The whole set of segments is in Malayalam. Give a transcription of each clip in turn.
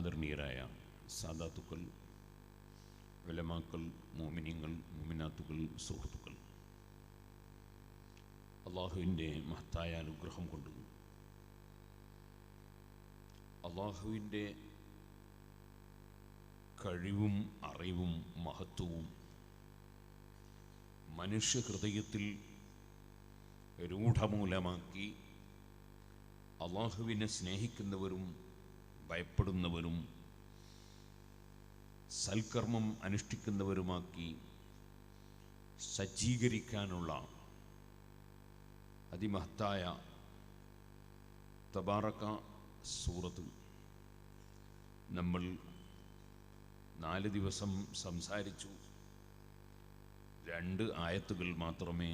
ആദരണീയരായ സാദാത്തുക്കൾ വിലമാക്കൾ മോമിനിങ്ങൾ മോമിനാത്തുക്കൾ സുഹൃത്തുക്കൾ അള്ളാഹുവിൻ്റെ മഹത്തായ അനുഗ്രഹം കൊണ്ട് അള്ളാഹുവിൻ്റെ കഴിവും അറിവും മഹത്വവും മനുഷ്യ ഹൃദയത്തിൽ രൂഢമൂലമാക്കി അള്ളാഹുവിനെ സ്നേഹിക്കുന്നവരും ഭയപ്പെടുന്നവരും സൽക്കർമ്മം അനുഷ്ഠിക്കുന്നവരുമാക്കി സജ്ജീകരിക്കാനുള്ള അതിമഹത്തായ തബാറക്ക സൂറത്ത് നമ്മൾ നാല് ദിവസം സംസാരിച്ചു രണ്ട് ആയത്തുകൾ മാത്രമേ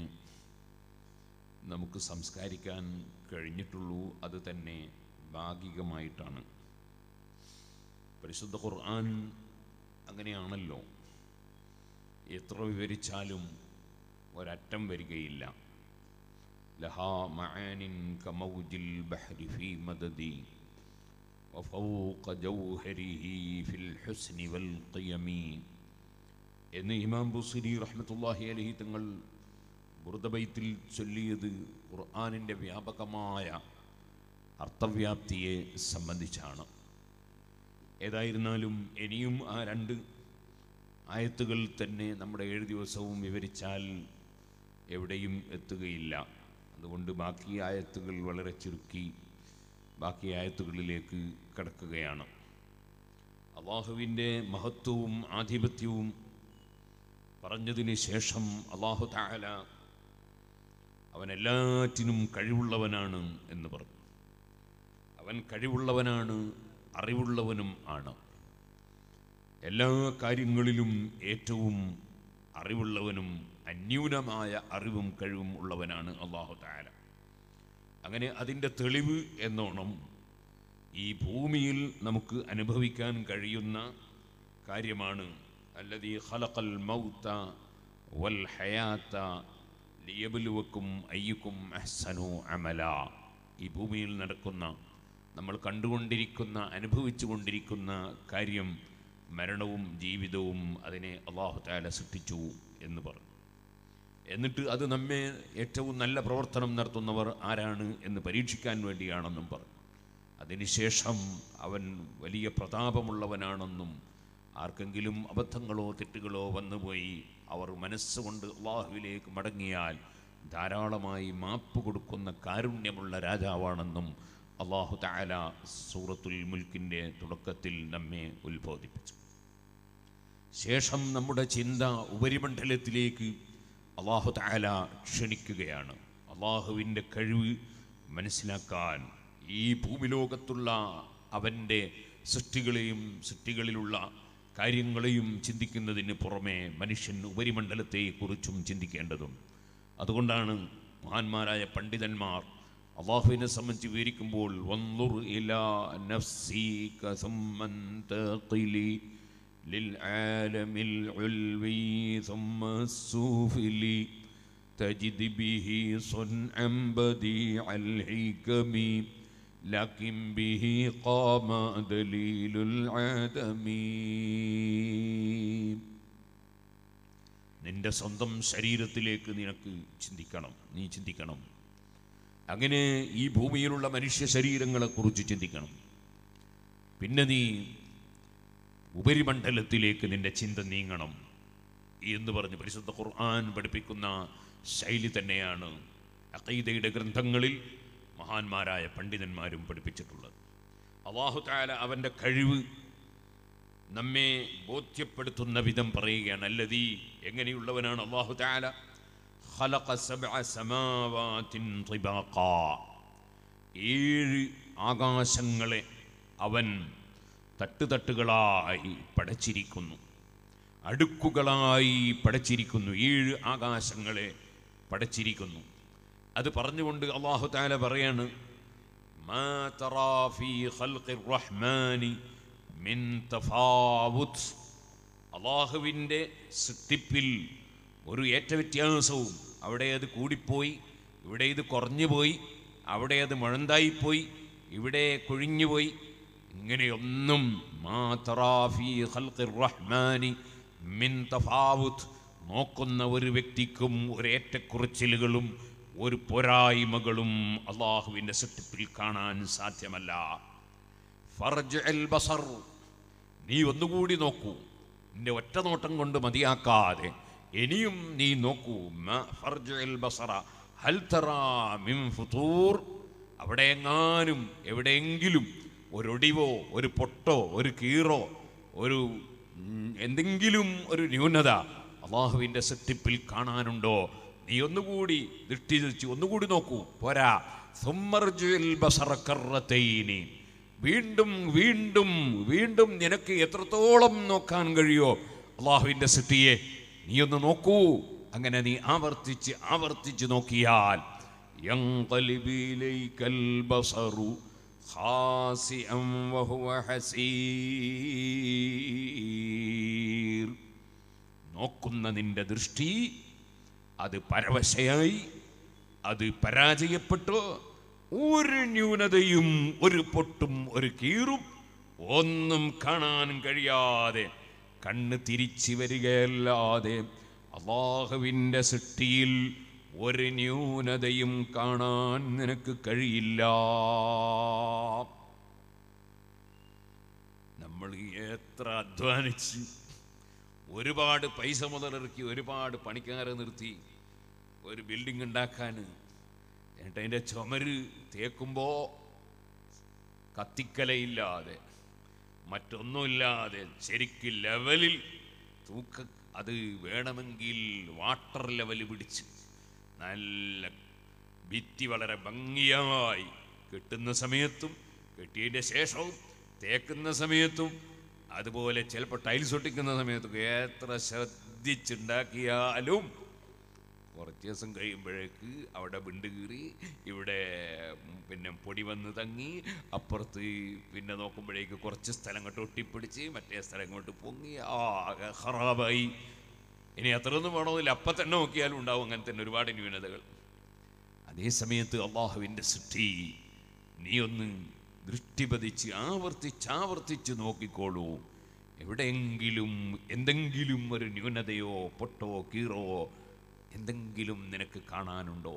നമുക്ക് സംസ്കാരിക്കാൻ കഴിഞ്ഞിട്ടുള്ളൂ അത് തന്നെ ഭാഗികമായിട്ടാണ് പരിശുദ്ധ ഖുർആൻ അങ്ങനെയാണല്ലോ എത്ര വിവരിച്ചാലും ഒരറ്റം വരികയില്ല ലഹാ കമൗജിൽ ബഹരി ഫീ മദദി വഫൗഖ ജൗഹരിഹി ഫിൽ ഹുസ്നി വൽ എന്ന് ഇമാം ബുസിരി റഹ്മത്തുള്ളാഹി അലഹി തങ്ങൾ ബുർദബൈത്തിൽ ചൊല്ലിയത് ഖുർആാനിൻ്റെ വ്യാപകമായ അർത്ഥവ്യാപ്തിയെ സംബന്ധിച്ചാണ് ഏതായിരുന്നാലും ഇനിയും ആ രണ്ട് ആയത്തുകൾ തന്നെ നമ്മുടെ ഏഴ് ദിവസവും വിവരിച്ചാൽ എവിടെയും എത്തുകയില്ല അതുകൊണ്ട് ബാക്കി ആയത്തുകൾ വളരെ ചുരുക്കി ബാക്കി ആയത്തുകളിലേക്ക് കടക്കുകയാണ് അള്ളാഹുവിൻ്റെ മഹത്വവും ആധിപത്യവും പറഞ്ഞതിന് ശേഷം അള്ളാഹു താല അവനെല്ലാറ്റിനും കഴിവുള്ളവനാണ് എന്ന് പറഞ്ഞു അവൻ കഴിവുള്ളവനാണ് അറിവുള്ളവനും ആണ് എല്ലാ കാര്യങ്ങളിലും ഏറ്റവും അറിവുള്ളവനും അന്യൂനമായ അറിവും കഴിവും ഉള്ളവനാണ് അള്ളാഹു താല അങ്ങനെ അതിൻ്റെ തെളിവ് എന്നോണം ഈ ഭൂമിയിൽ നമുക്ക് അനുഭവിക്കാൻ കഴിയുന്ന കാര്യമാണ് അല്ലതി ഹലക്കൽ മൗത്ത വൽ ഹയാത്ത ലിയബലുവക്കും അയ്യക്കും അഹ്സനു അമല ഈ ഭൂമിയിൽ നടക്കുന്ന നമ്മൾ കണ്ടുകൊണ്ടിരിക്കുന്ന അനുഭവിച്ചു കൊണ്ടിരിക്കുന്ന കാര്യം മരണവും ജീവിതവും അതിനെ അള്ളാഹു താല സൃഷ്ടിച്ചു എന്ന് പറഞ്ഞു എന്നിട്ട് അത് നമ്മെ ഏറ്റവും നല്ല പ്രവർത്തനം നടത്തുന്നവർ ആരാണ് എന്ന് പരീക്ഷിക്കാൻ വേണ്ടിയാണെന്നും പറഞ്ഞു അതിനുശേഷം അവൻ വലിയ പ്രതാപമുള്ളവനാണെന്നും ആർക്കെങ്കിലും അബദ്ധങ്ങളോ തെറ്റുകളോ വന്നുപോയി അവർ മനസ്സുകൊണ്ട് അള്ളാഹുവിലേക്ക് മടങ്ങിയാൽ ധാരാളമായി മാപ്പ് കൊടുക്കുന്ന കാരുണ്യമുള്ള രാജാവാണെന്നും അള്ളാഹു താല സൂറത്തുൽ മുൽക്കിൻ്റെ തുടക്കത്തിൽ നമ്മെ ഉത്ബോധിപ്പിച്ചു ശേഷം നമ്മുടെ ചിന്ത ഉപരിമണ്ഡലത്തിലേക്ക് അള്ളാഹു താല ക്ഷണിക്കുകയാണ് അള്ളാഹുവിൻ്റെ കഴിവ് മനസ്സിലാക്കാൻ ഈ ഭൂമിലോകത്തുള്ള അവൻ്റെ സൃഷ്ടികളെയും സൃഷ്ടികളിലുള്ള കാര്യങ്ങളെയും ചിന്തിക്കുന്നതിന് പുറമെ മനുഷ്യൻ ഉപരിമണ്ഡലത്തെക്കുറിച്ചും ചിന്തിക്കേണ്ടതും അതുകൊണ്ടാണ് മഹാന്മാരായ പണ്ഡിതന്മാർ അള്ളാഹുവിനെ സംബന്ധിച്ച് വിവരിക്കുമ്പോൾ ഇലാ നിന്റെ സ്വന്തം ശരീരത്തിലേക്ക് നിനക്ക് ചിന്തിക്കണം നീ ചിന്തിക്കണം അങ്ങനെ ഈ ഭൂമിയിലുള്ള മനുഷ്യ ശരീരങ്ങളെക്കുറിച്ച് ചിന്തിക്കണം പിന്നെ നീ ഉപരിമണ്ഡലത്തിലേക്ക് നിന്റെ ചിന്ത നീങ്ങണം എന്ന് പറഞ്ഞ് പരിശുദ്ധ ഖുർആൻ പഠിപ്പിക്കുന്ന ശൈലി തന്നെയാണ് അഖീദയുടെ ഗ്രന്ഥങ്ങളിൽ മഹാന്മാരായ പണ്ഡിതന്മാരും പഠിപ്പിച്ചിട്ടുള്ളത് അള്ളാഹു അവൻ്റെ കഴിവ് നമ്മെ ബോധ്യപ്പെടുത്തുന്ന വിധം പറയുകയാണ് അല്ലതീ എങ്ങനെയുള്ളവനാണ് അള്ളാഹു خلق سبع سماوات طباقا ഏഴ് ആകാശങ്ങളെ അവൻ തട്ടുതട്ടുകളായി പടച്ചിരിക്കുന്നു അടുക്കുകളായി പടച്ചിരിക്കുന്നു ഏഴ് ആകാശങ്ങളെ പടച്ചിരിക്കുന്നു അത് പറഞ്ഞുകൊണ്ട് അള്ളാഹു താല പറയാണ് അള്ളാഹുവിൻ്റെ സൃഷ്ടിപ്പിൽ ഒരു ഏറ്റ വ്യത്യാസവും അവിടെ അത് കൂടിപ്പോയി ഇവിടെ ഇത് കുറഞ്ഞുപോയി അവിടെ അത് മഴന്തായിപ്പോയി ഇവിടെ കൊഴിഞ്ഞുപോയി ഇങ്ങനെയൊന്നും മിൻ തഫാവുത്ത് നോക്കുന്ന ഒരു വ്യക്തിക്കും ഒരേറ്റക്കുറച്ചിലുകളും ഒരു പോരായ്മകളും അള്ളാഹുവിൻ്റെ സൃഷ്ടിപ്പിൽ കാണാൻ സാധ്യമല്ല ഫർജ് എൽ ബസർ നീ ഒന്നുകൂടി നോക്കൂ നിന്റെ ഒറ്റ നോട്ടം കൊണ്ട് മതിയാക്കാതെ ഇനിയും നീ നോക്കൂ അവിടെ എവിടെയെങ്കിലും ഒരൊടിവോ ഒരു പൊട്ടോ ഒരു കീറോ ഒരു എന്തെങ്കിലും ഒരു ന്യൂനത അള്ളാഹുവിൻ്റെ സെറ്റിപ്പിൽ കാണാനുണ്ടോ നീ ഒന്നുകൂടി ദൃഷ്ടി തിരിച്ചു ഒന്നുകൂടി നോക്കൂ പോരാ ബസറക്കറത്തൈനി വീണ്ടും വീണ്ടും വീണ്ടും നിനക്ക് എത്രത്തോളം നോക്കാൻ കഴിയോ അള്ളാഹുവിൻ്റെ സെറ്റിയെ നീ ഒന്ന് നോക്കൂ അങ്ങനെ നീ ആവർത്തിച്ച് ആവർത്തിച്ച് നോക്കിയാൽ നോക്കുന്ന നിന്റെ ദൃഷ്ടി അത് പരവശയായി അത് പരാജയപ്പെട്ടു ഒരു ന്യൂനതയും ഒരു പൊട്ടും ഒരു കീറും ഒന്നും കാണാൻ കഴിയാതെ കണ്ണ് തിരിച്ചു വരികയല്ലാതെ അള്ളാഹുവിൻ്റെ സൃഷ്ടിയിൽ ഒരു ന്യൂനതയും കാണാൻ നിനക്ക് കഴിയില്ല നമ്മൾ എത്ര അധ്വാനിച്ച് ഒരുപാട് പൈസ മുതലിറക്കി ഒരുപാട് പണിക്കാരെ നിർത്തി ഒരു ബിൽഡിംഗ് ഉണ്ടാക്കാൻ എന്നിട്ട് അതിൻ്റെ ചുമര് തേക്കുമ്പോൾ കത്തിക്കലയില്ലാതെ മറ്റൊന്നുമില്ലാതെ ശരിക്ക് ലെവലിൽ തൂക്ക അത് വേണമെങ്കിൽ വാട്ടർ ലെവൽ പിടിച്ച് നല്ല ഭിത്തി വളരെ ഭംഗിയായി കെട്ടുന്ന സമയത്തും കെട്ടിയതിൻ്റെ ശേഷവും തേക്കുന്ന സമയത്തും അതുപോലെ ചിലപ്പോൾ ടൈൽസ് ഒട്ടിക്കുന്ന സമയത്തും എത്ര ശ്രദ്ധിച്ചുണ്ടാക്കിയാലും കുറച്ച് ദിവസം കഴിയുമ്പോഴേക്ക് അവിടെ വിണ്ട് കീറി ഇവിടെ പിന്നെ പൊടി വന്ന് തങ്ങി അപ്പുറത്ത് പിന്നെ നോക്കുമ്പോഴേക്ക് കുറച്ച് സ്ഥലം കൊണ്ട് ഒട്ടിപ്പിടിച്ച് മറ്റേ സ്ഥലം കൊണ്ട് പൊങ്ങി ആ ഖറാബായി ഇനി അത്രയൊന്നും വേണമെന്നില്ല അപ്പം തന്നെ നോക്കിയാലും ഉണ്ടാവും അങ്ങനെ തന്നെ ഒരുപാട് ന്യൂനതകൾ അതേ സമയത്ത് അള്ളാഹുവിൻ്റെ സൃഷ്ടി നീ ഒന്ന് ദൃഷ്ടിപതിച്ച് ആവർത്തിച്ച് ആവർത്തിച്ച് നോക്കിക്കോളൂ എവിടെയെങ്കിലും എന്തെങ്കിലും ഒരു ന്യൂനതയോ പൊട്ടോ കീറോ എന്തെങ്കിലും നിനക്ക് കാണാനുണ്ടോ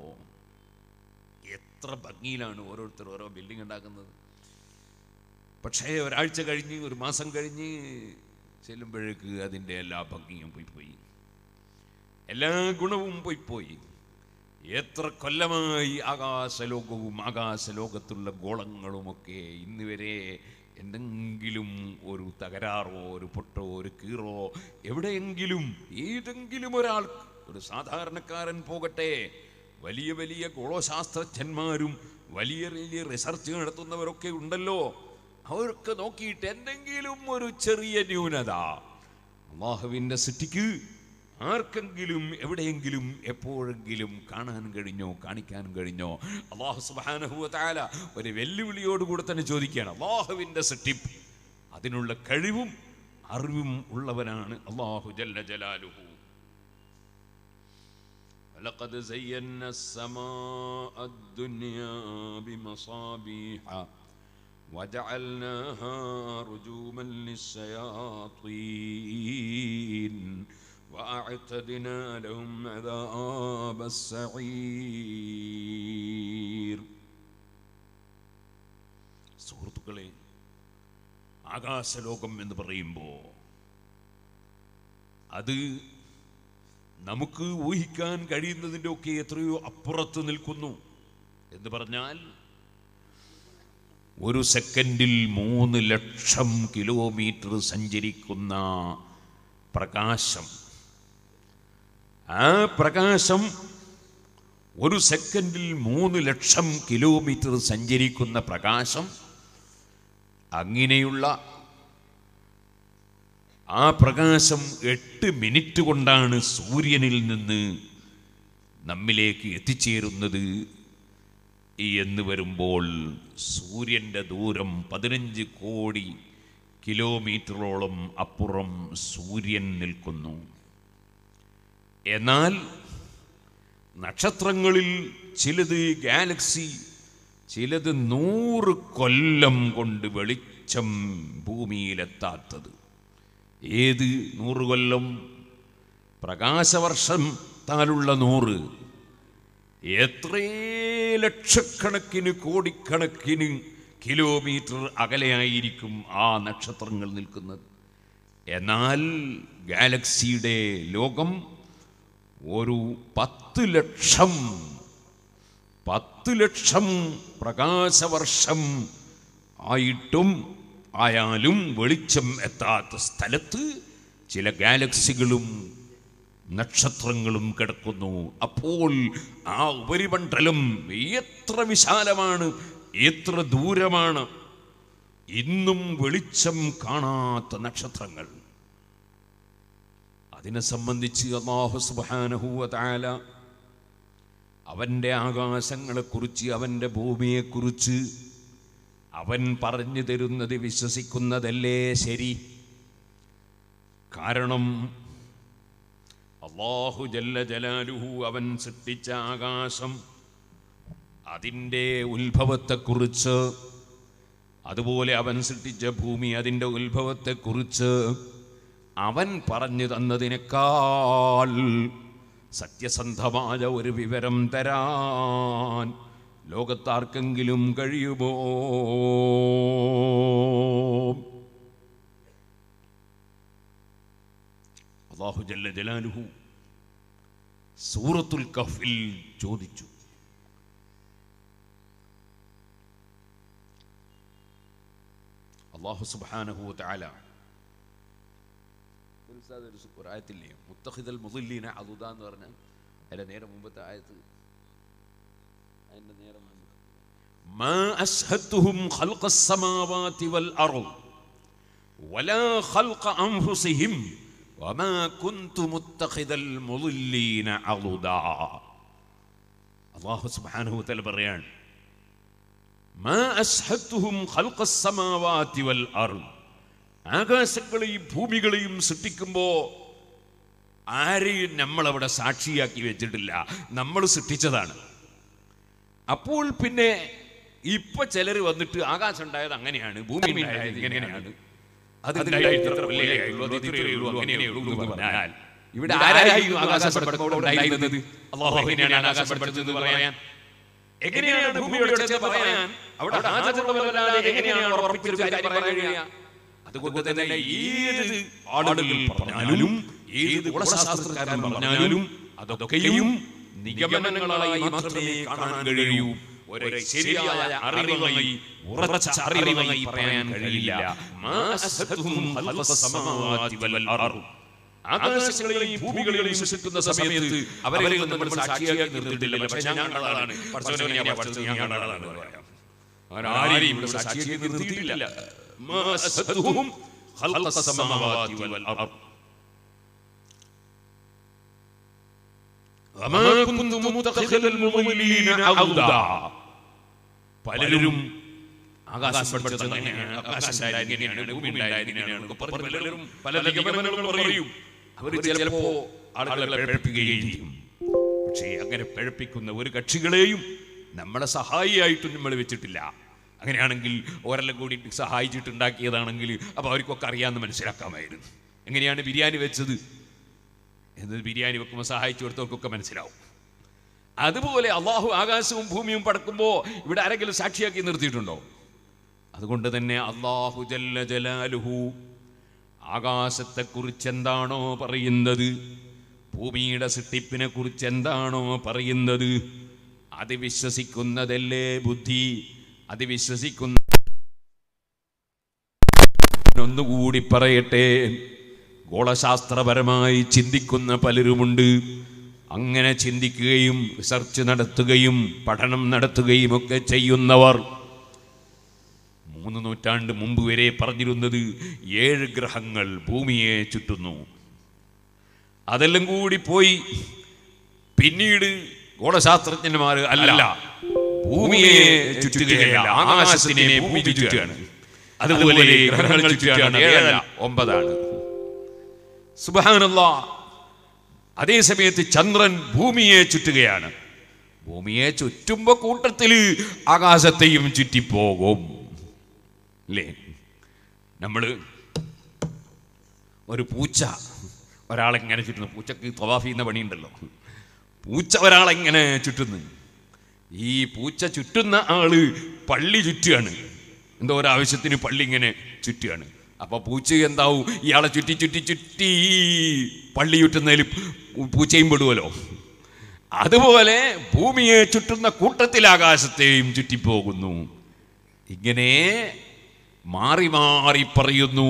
എത്ര ഭംഗിയിലാണ് ഓരോരുത്തർ ഓരോ ബിൽഡിംഗ് ഉണ്ടാക്കുന്നത് പക്ഷേ ഒരാഴ്ച കഴിഞ്ഞ് ഒരു മാസം കഴിഞ്ഞ് ചെല്ലുമ്പോഴേക്ക് അതിൻ്റെ എല്ലാ ഭംഗിയും പോയി പോയി എല്ലാ ഗുണവും പോയി പോയി എത്ര കൊല്ലമായി ആകാശലോകവും ആകാശലോകത്തുള്ള ഗോളങ്ങളുമൊക്കെ ഇന്ന് വരെ എന്തെങ്കിലും ഒരു തകരാറോ ഒരു പൊട്ടോ ഒരു കീറോ എവിടെയെങ്കിലും ഏതെങ്കിലും ഒരാൾക്ക് ഒരു സാധാരണക്കാരൻ പോകട്ടെ വലിയ വലിയ ഗോളശാസ്ത്രജ്ഞന്മാരും വലിയ വലിയ റിസർച്ച് നടത്തുന്നവരൊക്കെ ഉണ്ടല്ലോ അവരൊക്കെ നോക്കിയിട്ട് എന്തെങ്കിലും ഒരു ചെറിയ ന്യൂനത അള്ളാഹുവിൻ്റെ സിറ്റിക്ക് ആർക്കെങ്കിലും എവിടെയെങ്കിലും എപ്പോഴെങ്കിലും കാണാൻ കഴിഞ്ഞോ കാണിക്കാൻ കഴിഞ്ഞോ അള്ളാഹു സുബാനഹുല ഒരു വെല്ലുവിളിയോട് കൂടെ തന്നെ ചോദിക്കുകയാണ് അള്ളാഹുവിൻ്റെ സിറ്റിപ്പ് അതിനുള്ള കഴിവും അറിവും ഉള്ളവനാണ് അള്ളാഹു ജല്ല ജലാലുഹു لقد زينا السماء الدنيا بمصابيح وجعلناها رجوما للشياطين واعتدنا لهم عذاب السعير സുഹൃത്തുക്കളെ ആകാശലോകം من പറയുമ്പോൾ أدي നമുക്ക് ഊഹിക്കാൻ കഴിയുന്നതിൻ്റെ ഒക്കെ എത്രയോ അപ്പുറത്ത് നിൽക്കുന്നു എന്ന് പറഞ്ഞാൽ ഒരു സെക്കൻഡിൽ മൂന്ന് ലക്ഷം കിലോമീറ്റർ സഞ്ചരിക്കുന്ന പ്രകാശം ആ പ്രകാശം ഒരു സെക്കൻഡിൽ മൂന്ന് ലക്ഷം കിലോമീറ്റർ സഞ്ചരിക്കുന്ന പ്രകാശം അങ്ങനെയുള്ള ആ പ്രകാശം എട്ട് മിനിറ്റ് കൊണ്ടാണ് സൂര്യനിൽ നിന്ന് നമ്മിലേക്ക് എത്തിച്ചേരുന്നത് എന്ന് വരുമ്പോൾ സൂര്യൻ്റെ ദൂരം പതിനഞ്ച് കോടി കിലോമീറ്ററോളം അപ്പുറം സൂര്യൻ നിൽക്കുന്നു എന്നാൽ നക്ഷത്രങ്ങളിൽ ചിലത് ഗാലക്സി ചിലത് നൂറ് കൊല്ലം കൊണ്ട് വെളിച്ചം ഭൂമിയിലെത്താത്തത് ഏത് നൂറ് കൊല്ലം പ്രകാശവർഷം താലുള്ള നൂറ് എത്രേ ലക്ഷക്കണക്കിന് കോടിക്കണക്കിന് കിലോമീറ്റർ അകലെയായിരിക്കും ആ നക്ഷത്രങ്ങൾ നിൽക്കുന്നത് എന്നാൽ ഗാലക്സിയുടെ ലോകം ഒരു പത്ത് ലക്ഷം പത്ത് ലക്ഷം പ്രകാശവർഷം ആയിട്ടും ആയാലും വെളിച്ചം എത്താത്ത സ്ഥലത്ത് ചില ഗാലക്സികളും നക്ഷത്രങ്ങളും കിടക്കുന്നു അപ്പോൾ ആ ഉപരിമണ്ഡലം എത്ര വിശാലമാണ് എത്ര ദൂരമാണ് ഇന്നും വെളിച്ചം കാണാത്ത നക്ഷത്രങ്ങൾ അതിനെ സംബന്ധിച്ച് അള്ളാഹു ആകാശങ്ങളെ അവൻ്റെ ആകാശങ്ങളെക്കുറിച്ച് അവൻ്റെ ഭൂമിയെക്കുറിച്ച് അവൻ പറഞ്ഞു തരുന്നത് വിശ്വസിക്കുന്നതല്ലേ ശരി കാരണം അള്ളാഹു ജല്ല ജലാലുഹു അവൻ സൃഷ്ടിച്ച ആകാശം അതിൻ്റെ ഉത്ഭവത്തെക്കുറിച്ച് അതുപോലെ അവൻ സൃഷ്ടിച്ച ഭൂമി അതിൻ്റെ ഉത്ഭവത്തെക്കുറിച്ച് അവൻ പറഞ്ഞു തന്നതിനേക്കാൾ സത്യസന്ധമായ ഒരു വിവരം തരാൻ ലോകത്താർക്കെങ്കിലും കഴിയുമോ അള്ളാഹു ജല്ല ജലാനുഹു സൂറത്തുൽ കഫിൽ ചോദിച്ചു അള്ളാഹു സുബാനഹു താല ഒരു ആയത്തില്ലേ മുത്തഹിദൽ മുതല്ലീന അതുതാന്ന് പറഞ്ഞാൽ അതിൻ്റെ നേരെ മുമ്പത്തെ ആയത്ത് പറയാണ് ആകാശങ്ങളെയും ഭൂമികളെയും സൃഷ്ടിക്കുമ്പോ ആരെയും അവിടെ സാക്ഷിയാക്കി വെച്ചിട്ടില്ല നമ്മൾ സൃഷ്ടിച്ചതാണ് അപ്പോൾ പിന്നെ ഇപ്പൊ ചിലർ വന്നിട്ട് ആകാശം ഉണ്ടായത് അങ്ങനെയാണ് ഭൂമി ഉണ്ടായത് ഇവിടെ പറയാൻ എങ്ങനെയാണ് ഭൂമിയോട് പറയാൻ അവിടെ എങ്ങനെയാണ് അതുകൊണ്ട് തന്നെ പറഞ്ഞാലും പറഞ്ഞാലും അതൊക്കെയും നിഗമനങ്ങളായി മാത്രമേ കാണാൻ കഴിയൂ ഒരു ശരിയായ അറിവായി ഉറച്ച അറിവായി പറയാൻ കഴിയില്ല ആകാശങ്ങളെയും ഭൂമികളെയും സൃഷ്ടിക്കുന്ന സമയത്ത് അവരെ നമ്മൾ സാക്ഷിയാക്കി നിർത്തിയിട്ടില്ല പക്ഷെ ഞാൻ കണ്ടതാണ് ഞാൻ കണ്ടതാണ് അങ്ങനെ ആരെയും ഇവിടെ സാക്ഷിയാക്കി നിർത്തിയിട്ടില്ല وما كنت متخذ المضلين عودا പലരും അങ്ങനെ പിഴപ്പിക്കുന്ന ഒരു കക്ഷികളെയും നമ്മളെ സഹായിയായിട്ടും നമ്മൾ വെച്ചിട്ടില്ല അങ്ങനെയാണെങ്കിൽ ഒരെല്ലാം കൂടി സഹായിച്ചിട്ടുണ്ടാക്കിയതാണെങ്കിൽ അപ്പൊ അവർക്കൊക്കെ അറിയാന്ന് മനസ്സിലാക്കാമായിരുന്നു എങ്ങനെയാണ് ബിരിയാണി വെച്ചത് എന്നത് ബിരിയാണി വെക്കുമ്പോൾ സഹായിച്ചു കൊടുത്തവർക്കൊക്കെ മനസ്സിലാവും അതുപോലെ അള്ളാഹു ആകാശവും ഭൂമിയും പടക്കുമ്പോൾ ഇവിടെ ആരെങ്കിലും സാക്ഷിയാക്കി നിർത്തിയിട്ടുണ്ടോ അതുകൊണ്ട് തന്നെ അള്ളാഹു ജല്ല ജലാലുഹു ആകാശത്തെക്കുറിച്ച് എന്താണോ പറയുന്നത് ഭൂമിയുടെ സൃഷ്ടിപ്പിനെ കുറിച്ച് എന്താണോ പറയുന്നത് അത് വിശ്വസിക്കുന്നതല്ലേ ബുദ്ധി അത് വിശ്വസിക്കുന്ന ഒന്നുകൂടി പറയട്ടെ ഗോളശാസ്ത്രപരമായി ചിന്തിക്കുന്ന പലരുമുണ്ട് അങ്ങനെ ചിന്തിക്കുകയും റിസർച്ച് നടത്തുകയും പഠനം നടത്തുകയും ഒക്കെ ചെയ്യുന്നവർ മൂന്ന് നൂറ്റാണ്ട് മുമ്പ് വരെ പറഞ്ഞിരുന്നത് ഏഴ് ഗ്രഹങ്ങൾ ഭൂമിയെ ചുറ്റുന്നു അതെല്ലാം കൂടി പോയി പിന്നീട് ഗോളശാസ്ത്രജ്ഞന്മാർ അല്ല ഭൂമിയെ ചുറ്റുകയല്ല ആകാശത്തിനെ ഭൂമി ചുറ്റുകയാണ് അതുപോലെ ഗ്രഹങ്ങൾ ചുറ്റുകയാണ് ഏഴല്ല ഒമ്പതാണ് സുബാനുള്ള അതേ സമയത്ത് ചന്ദ്രൻ ഭൂമിയെ ചുറ്റുകയാണ് ഭൂമിയെ ചുറ്റുമ്പോ കൂട്ടത്തിൽ ആകാശത്തെയും ചുറ്റിപ്പോകും അല്ലേ നമ്മൾ ഒരു പൂച്ച ഒരാളെങ്ങനെ ചുറ്റുന്നു പൂച്ചക്ക് തൊവാഫ് ചെയ്യുന്ന പണിയുണ്ടല്ലോ പൂച്ച ഒരാളെങ്ങനെ ചുറ്റുന്നു ഈ പൂച്ച ചുറ്റുന്ന ആള് പള്ളി ചുറ്റുകയാണ് എന്തോ ഒരാവശ്യത്തിന് പള്ളി ഇങ്ങനെ ചുറ്റുകയാണ് അപ്പോൾ പൂച്ച എന്താവും ഇയാളെ ചുറ്റി ചുറ്റി ചുറ്റി പള്ളി ചുറ്റുന്നതിൽ പൂച്ചയും പെടുമല്ലോ അതുപോലെ ഭൂമിയെ ചുറ്റുന്ന കൂട്ടത്തിൽ ആകാശത്തെയും ചുറ്റിപ്പോകുന്നു ഇങ്ങനെ മാറി മാറി പറയുന്നു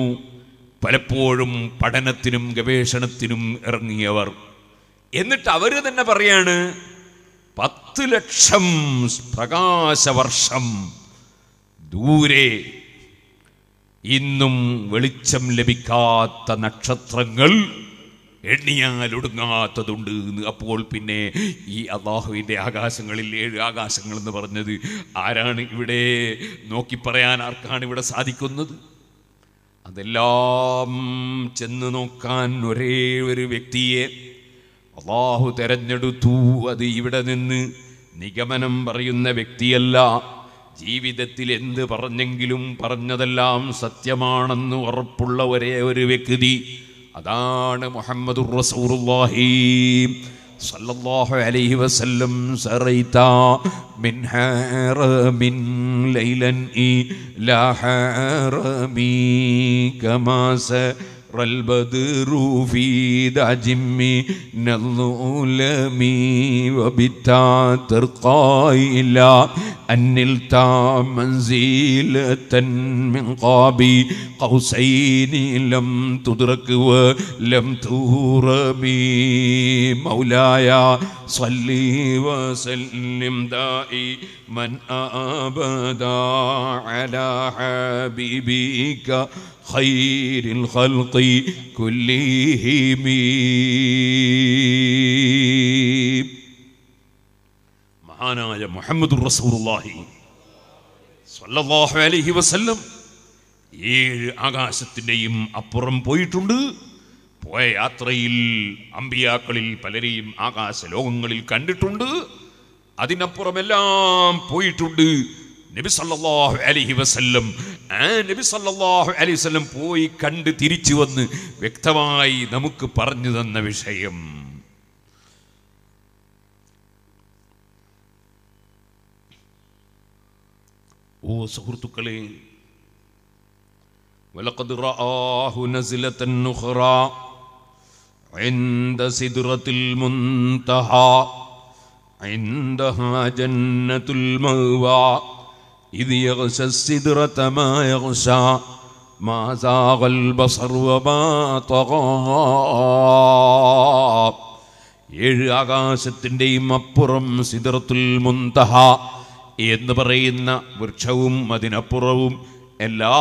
പലപ്പോഴും പഠനത്തിനും ഗവേഷണത്തിനും ഇറങ്ങിയവർ എന്നിട്ട് അവർ തന്നെ പറയാണ് പത്ത് ലക്ഷം പ്രകാശവർഷം ദൂരെ ഇന്നും വെളിച്ചം ലഭിക്കാത്ത നക്ഷത്രങ്ങൾ എണ്ണിയാൽ ഒടുങ്ങാത്തതുണ്ട് അപ്പോൾ പിന്നെ ഈ അള്ളാഹുവിൻ്റെ ആകാശങ്ങളിൽ ഏഴ് ആകാശങ്ങൾ എന്ന് പറഞ്ഞത് ആരാണ് ഇവിടെ നോക്കി പറയാൻ ആർക്കാണ് ഇവിടെ സാധിക്കുന്നത് അതെല്ലാം ചെന്ന് നോക്കാൻ ഒരേ ഒരു വ്യക്തിയെ അള്ളാഹു തെരഞ്ഞെടുത്തു അത് ഇവിടെ നിന്ന് നിഗമനം പറയുന്ന വ്യക്തിയല്ല ജീവിതത്തിൽ എന്ത് പറഞ്ഞെങ്കിലും പറഞ്ഞതെല്ലാം സത്യമാണെന്ന് ഉറപ്പുള്ള ഒരേ ഒരു വ്യക്തി അതാണ് മുഹമ്മദ് റസൂറുല്ലാഹി അലൈഹി വസല്ലം സറൈത മിൻ ലൈലൻ البدر في دعجم من الظلم وبتا ترقى إلى أن نلت منزلة من قاب قوسين لم تدرك ولم تهرب مولاي صلي وسلم دائي من أبدا على حبيبك خير الخلق كلهم മഹാനായ മുഹമ്മദ് റസൂറുല്ലാഹി സല്ലല്ലാഹു അലൈഹി വസല്ലം ഏഴ് ആകാശത്തിൻ്റെയും അപ്പുറം പോയിട്ടുണ്ട് പോയ യാത്രയിൽ അമ്പിയാക്കളിൽ പലരെയും ആകാശ ലോകങ്ങളിൽ കണ്ടിട്ടുണ്ട് അതിനപ്പുറമെല്ലാം പോയിട്ടുണ്ട് നബി സല്ലല്ലാഹു അലൈഹി വസല്ലം ആ നബി സല്ലല്ലാഹു അലൈഹി വസല്ലം പോയി കണ്ട് തിരിച്ചു വന്ന് വ്യക്തമായി നമുക്ക് പറഞ്ഞു തന്ന വിഷയം ഓ സുഹൃത്തുക്കളെ ولقد رآه نزلة أخرى عند سدرة المنتهى عندها جنة المأوى إذ يغشى السدرة ما يغشى ما زاغ البصر وما طغى ഏഴ് ആകാശത്തിൻ്റെയും അപ്പുറം സിദർത്തുൽ മുന്തഹ എന്ന് പറയുന്ന വൃക്ഷവും അതിനപ്പുറവും എല്ലാം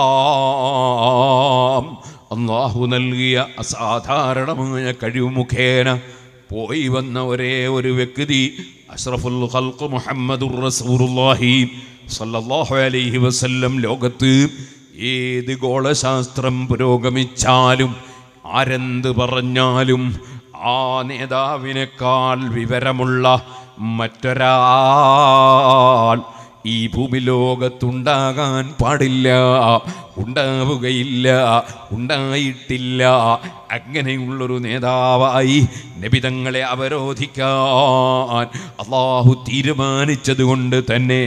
അള്ളാഹു നൽകിയ അസാധാരണമായ കഴിവ് മുഖേന പോയി വന്ന ഒരേ ഒരു വ്യക്തി അഷ്റഫുൽ ഹൽക്ക് മുഹമ്മദുർ റസൂറുല്ലാഹി സല്ലല്ലാഹു അലൈഹി വസല്ലം ലോകത്ത് ഏത് ഗോളശാസ്ത്രം പുരോഗമിച്ചാലും ആരെന്ത് പറഞ്ഞാലും ആ നേതാവിനേക്കാൾ വിവരമുള്ള മറ്റൊരാൾ ഈ ഭൂമി ലോകത്തുണ്ടാകാൻ പാടില്ല ഉണ്ടാവുകയില്ല ഉണ്ടായിട്ടില്ല അങ്ങനെയുള്ളൊരു നേതാവായി നബിതങ്ങളെ അവരോധിക്കാൻ അള്ളാഹു തീരുമാനിച്ചതുകൊണ്ട് തന്നെ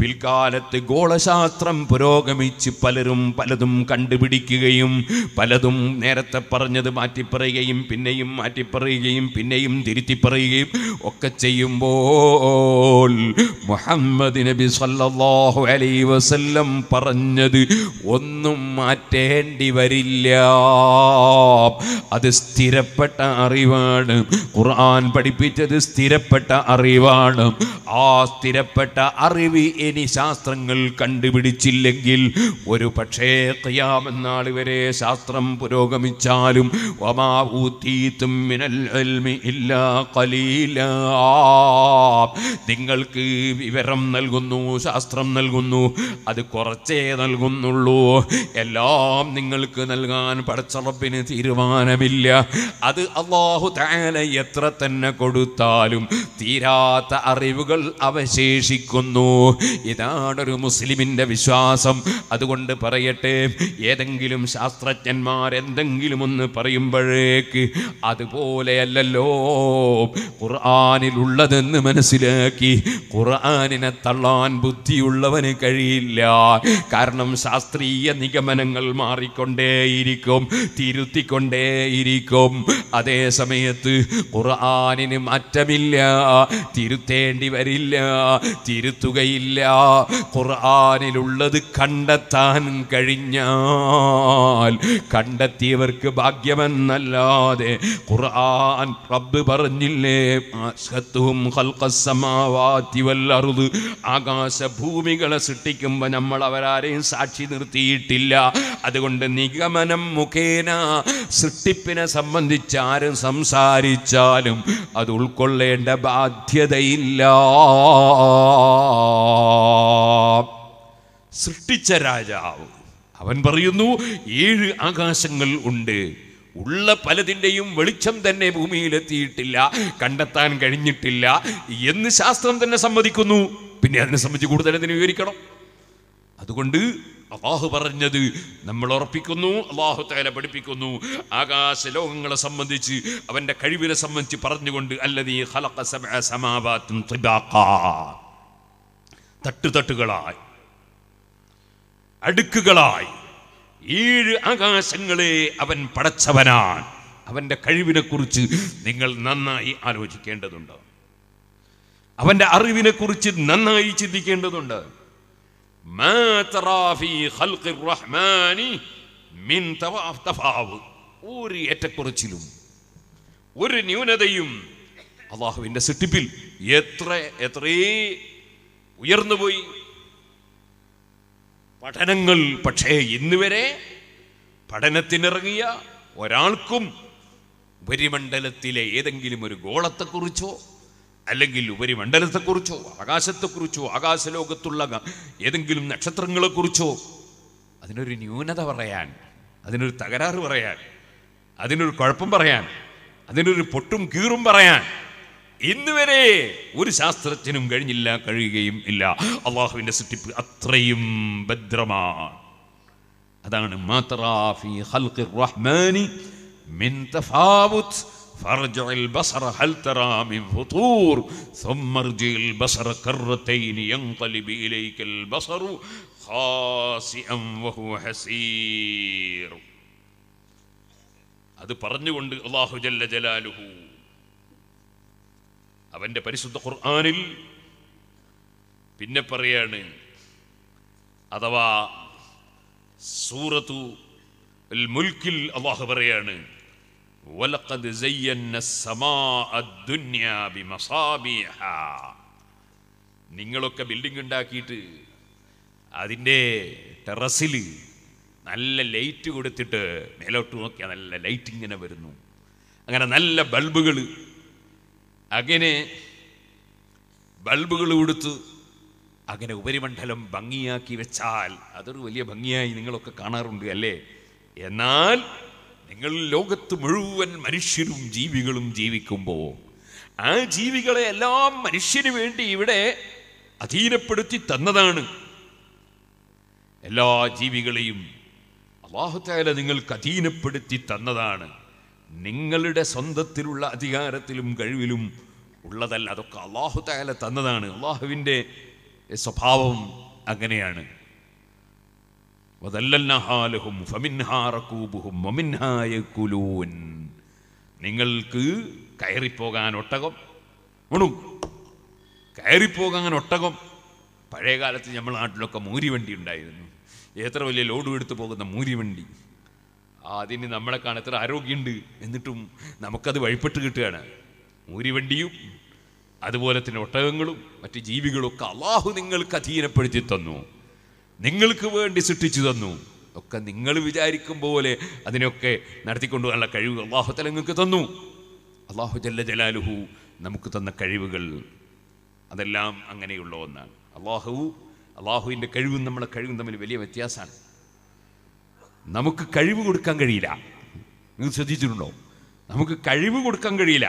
പിൽക്കാലത്ത് ഗോളശാസ്ത്രം പുരോഗമിച്ച് പലരും പലതും കണ്ടുപിടിക്കുകയും പലതും നേരത്തെ പറഞ്ഞത് മാറ്റിപ്പറയുകയും പിന്നെയും മാറ്റിപ്പറയുകയും പിന്നെയും തിരുത്തിപ്പറയുകയും ഒക്കെ ചെയ്യുമ്പോൾ മുഹമ്മദ് നബി സല്ലല്ലാഹു അലൈഹി വസല്ലം പറഞ്ഞത് ഒന്നും മാറ്റേണ്ടി വരില്ല അത് സ്ഥിരപ്പെട്ട അറിവാണ് ഖുർആൻ പഠിപ്പിച്ചത് സ്ഥിരപ്പെട്ട അറിവാണ് ആ സ്ഥിരപ്പെട്ട അറിവ് ഇനി ശാസ്ത്രങ്ങൾ കണ്ടുപിടിച്ചില്ലെങ്കിൽ ഒരു പക്ഷേ കയ്യാമെന്നാൾ വരെ ശാസ്ത്രം പുരോഗമിച്ചാലും വമാ ഊത്തീത്തും മിനൽ ഇല്ലാ കലീല നിങ്ങൾക്ക് വിവരം നൽകുന്നു ശാസ്ത്രം നൽകുന്നു അത് കുറച്ചേ നൽകുന്നുള്ളൂ എല്ലാം നിങ്ങൾക്ക് നൽകാൻ പടച്ചറപ്പിന് തീരുമാനമില്ല അത് അള്ളാഹു താന എത്ര തന്നെ കൊടുത്താലും തീരാത്ത അറിവുകൾ അവശേഷിക്കുന്നു ഇതാണൊരു മുസ്ലിമിൻ്റെ വിശ്വാസം അതുകൊണ്ട് പറയട്ടെ ഏതെങ്കിലും ശാസ്ത്രജ്ഞന്മാർ എന്തെങ്കിലും ഒന്ന് പറയുമ്പോഴേക്ക് അതുപോലെയല്ലല്ലോ ഖുർആാനിലുള്ളതെന്ന് മനസ്സിലാക്കി ഖുർആാനിനെ തള്ളാൻ ബുദ്ധിയുള്ളവന് കഴിയില്ല കാരണം ശാസ്ത്രീയ നിഗമനങ്ങൾ മാറിക്കൊണ്ടേയിരിക്കും തിരുത്തിക്കൊണ്ടേയിരിക്കും അതേ സമയത്ത് ഖുർആാനിന് മാറ്റമില്ല തിരുത്തേണ്ടി വരില്ല തിരുത്തുകയില്ല ഖുർആാനിലുള്ളത് കണ്ടെത്താൻ കഴിഞ്ഞാൽ കണ്ടെത്തിയവർക്ക് ഭാഗ്യമെന്നല്ലാതെ ഖുർആൻ റബ്ബ് പറഞ്ഞില്ലേ ആകാശ ആകാശഭൂമികളെ സൃഷ്ടിക്കുമ്പോൾ നമ്മൾ അവരാരെയും സാക്ഷി നിർത്തിയിട്ടില്ല അതുകൊണ്ട് നിഗമനം മുഖേന സൃഷ്ടിപ്പിനെ സംബന്ധിച്ച് ആരും സംസാരിച്ചാലും അത് ഉൾക്കൊള്ളേണ്ട ബാധ്യതയില്ല സൃഷ്ടിച്ച രാജാവ് അവൻ പറയുന്നു ഏഴ് ആകാശങ്ങൾ ഉണ്ട് ഉള്ള പലതിൻ്റെയും വെളിച്ചം തന്നെ ഭൂമിയിലെത്തിയിട്ടില്ല കണ്ടെത്താൻ കഴിഞ്ഞിട്ടില്ല എന്ന് ശാസ്ത്രം തന്നെ സമ്മതിക്കുന്നു പിന്നെ അതിനെ സംബന്ധിച്ച് കൂടുതൽ എന്തിനു വിവരിക്കണം അതുകൊണ്ട് അള്ളാഹു പറഞ്ഞത് നമ്മൾ ഉറപ്പിക്കുന്നു അള്ളാഹു തേല പഠിപ്പിക്കുന്നു ആകാശ ലോകങ്ങളെ സംബന്ധിച്ച് അവന്റെ കഴിവിനെ സംബന്ധിച്ച് പറഞ്ഞുകൊണ്ട് അല്ലെങ്കിൽ ഹലക്ക സമാവാത്തും തട്ടുതട്ടുകളായി അടുക്കുകളായി ഏഴ് ആകാശങ്ങളെ അവൻ പടച്ചവനാൻ അവൻ്റെ കഴിവിനെക്കുറിച്ച് നിങ്ങൾ നന്നായി ആലോചിക്കേണ്ടതുണ്ട് അവൻ്റെ അറിവിനെക്കുറിച്ച് നന്നായി ചിന്തിക്കേണ്ടതുണ്ട് ഒരു ഏറ്റക്കുറച്ചിലും ഒരു ന്യൂനതയും അള്ളാഹുവിൻ്റെ സിട്ടിപ്പിൽ എത്ര എത്രയേ ഉയർന്നുപോയി പഠനങ്ങൾ പക്ഷേ ഇന്ന് വരെ പഠനത്തിനിറങ്ങിയ ഒരാൾക്കും ഉപരിമണ്ഡലത്തിലെ ഏതെങ്കിലും ഒരു ഗോളത്തെക്കുറിച്ചോ അല്ലെങ്കിൽ ഉപരിമണ്ഡലത്തെക്കുറിച്ചോ ആകാശത്തെക്കുറിച്ചോ ആകാശലോകത്തുള്ള ഏതെങ്കിലും നക്ഷത്രങ്ങളെക്കുറിച്ചോ അതിനൊരു ന്യൂനത പറയാൻ അതിനൊരു തകരാറ് പറയാൻ അതിനൊരു കുഴപ്പം പറയാൻ അതിനൊരു പൊട്ടും കീറും പറയാൻ ഇന്ന് വരെ ഒരു ശാസ്ത്രജ്ഞനും കഴിഞ്ഞില്ല കഴിയുകയും ഇല്ല അള്ളാഹുവിന്റെ സൃഷ്ടിപ്പ് അത്രയും ഭദ്രമാണ് അതാണ് അത് പറഞ്ഞുകൊണ്ട് അള്ളാഹു ജല്ല ജലാലുഹു അവൻ്റെ പരിശുദ്ധ ഖുർആാനിൽ പിന്നെ പറയാണ് അഥവാ സൂറത്തു മുൽക്കിൽ അള്ളാഹു പറയാണ് നിങ്ങളൊക്കെ ബിൽഡിംഗ് ഉണ്ടാക്കിയിട്ട് അതിൻ്റെ ടെറസിൽ നല്ല ലൈറ്റ് കൊടുത്തിട്ട് മേലോട്ട് നോക്കിയാൽ നല്ല ലൈറ്റ് ഇങ്ങനെ വരുന്നു അങ്ങനെ നല്ല ബൾബുകൾ അങ്ങനെ ബൾബുകൾ കൊടുത്ത് അങ്ങനെ ഉപരിമണ്ഡലം ഭംഗിയാക്കി വെച്ചാൽ അതൊരു വലിയ ഭംഗിയായി നിങ്ങളൊക്കെ കാണാറുണ്ട് അല്ലേ എന്നാൽ നിങ്ങൾ ലോകത്ത് മുഴുവൻ മനുഷ്യരും ജീവികളും ജീവിക്കുമ്പോൾ ആ ജീവികളെ എല്ലാം മനുഷ്യന് വേണ്ടി ഇവിടെ അധീനപ്പെടുത്തി തന്നതാണ് എല്ലാ ജീവികളെയും അള്ളാഹുത്താല നിങ്ങൾക്ക് അധീനപ്പെടുത്തി തന്നതാണ് നിങ്ങളുടെ സ്വന്തത്തിലുള്ള അധികാരത്തിലും കഴിവിലും ഉള്ളതല്ല അതൊക്കെ അള്ളാഹു തായാല തന്നതാണ് അള്ളാഹുവിൻ്റെ സ്വഭാവം അങ്ങനെയാണ് നിങ്ങൾക്ക് കയറിപ്പോകാൻ ഒട്ടകം ഉണു കയറിപ്പോകാൻ ഒട്ടകം പഴയ കാലത്ത് നമ്മൾ നാട്ടിലൊക്കെ മൂരിവണ്ടി ഉണ്ടായിരുന്നു എത്ര വലിയ ലോഡ് എടുത്ത് പോകുന്ന മൂരിവണ്ടി അതിന് നമ്മളെ കാണാൻ എത്ര ആരോഗ്യമുണ്ട് എന്നിട്ടും നമുക്കത് വഴിപ്പെട്ട് കിട്ടുകയാണ് മൂരിവണ്ടിയും അതുപോലെ തന്നെ ഒട്ടകങ്ങളും മറ്റ് ജീവികളൊക്കെ അള്ളാഹു നിങ്ങൾക്ക് അധീനപ്പെടുത്തി തന്നു നിങ്ങൾക്ക് വേണ്ടി സൃഷ്ടിച്ചു തന്നു ഒക്കെ നിങ്ങൾ വിചാരിക്കും പോലെ അതിനൊക്കെ നടത്തിക്കൊണ്ടുപോകാനുള്ള കഴിവ് അള്ളാഹു തലങ്ങൾക്ക് നിങ്ങൾക്ക് തന്നു അള്ളാഹു ജല്ല ജലാലുഹു നമുക്ക് തന്ന കഴിവുകൾ അതെല്ലാം അങ്ങനെയുള്ള ഒന്നാണ് അള്ളാഹു അള്ളാഹുവിൻ്റെ കഴിവും നമ്മളെ കഴിവും തമ്മിൽ വലിയ വ്യത്യാസമാണ് നമുക്ക് കഴിവ് കൊടുക്കാൻ കഴിയില്ല നിങ്ങൾ ശ്രദ്ധിച്ചിട്ടുണ്ടോ നമുക്ക് കഴിവ് കൊടുക്കാൻ കഴിയില്ല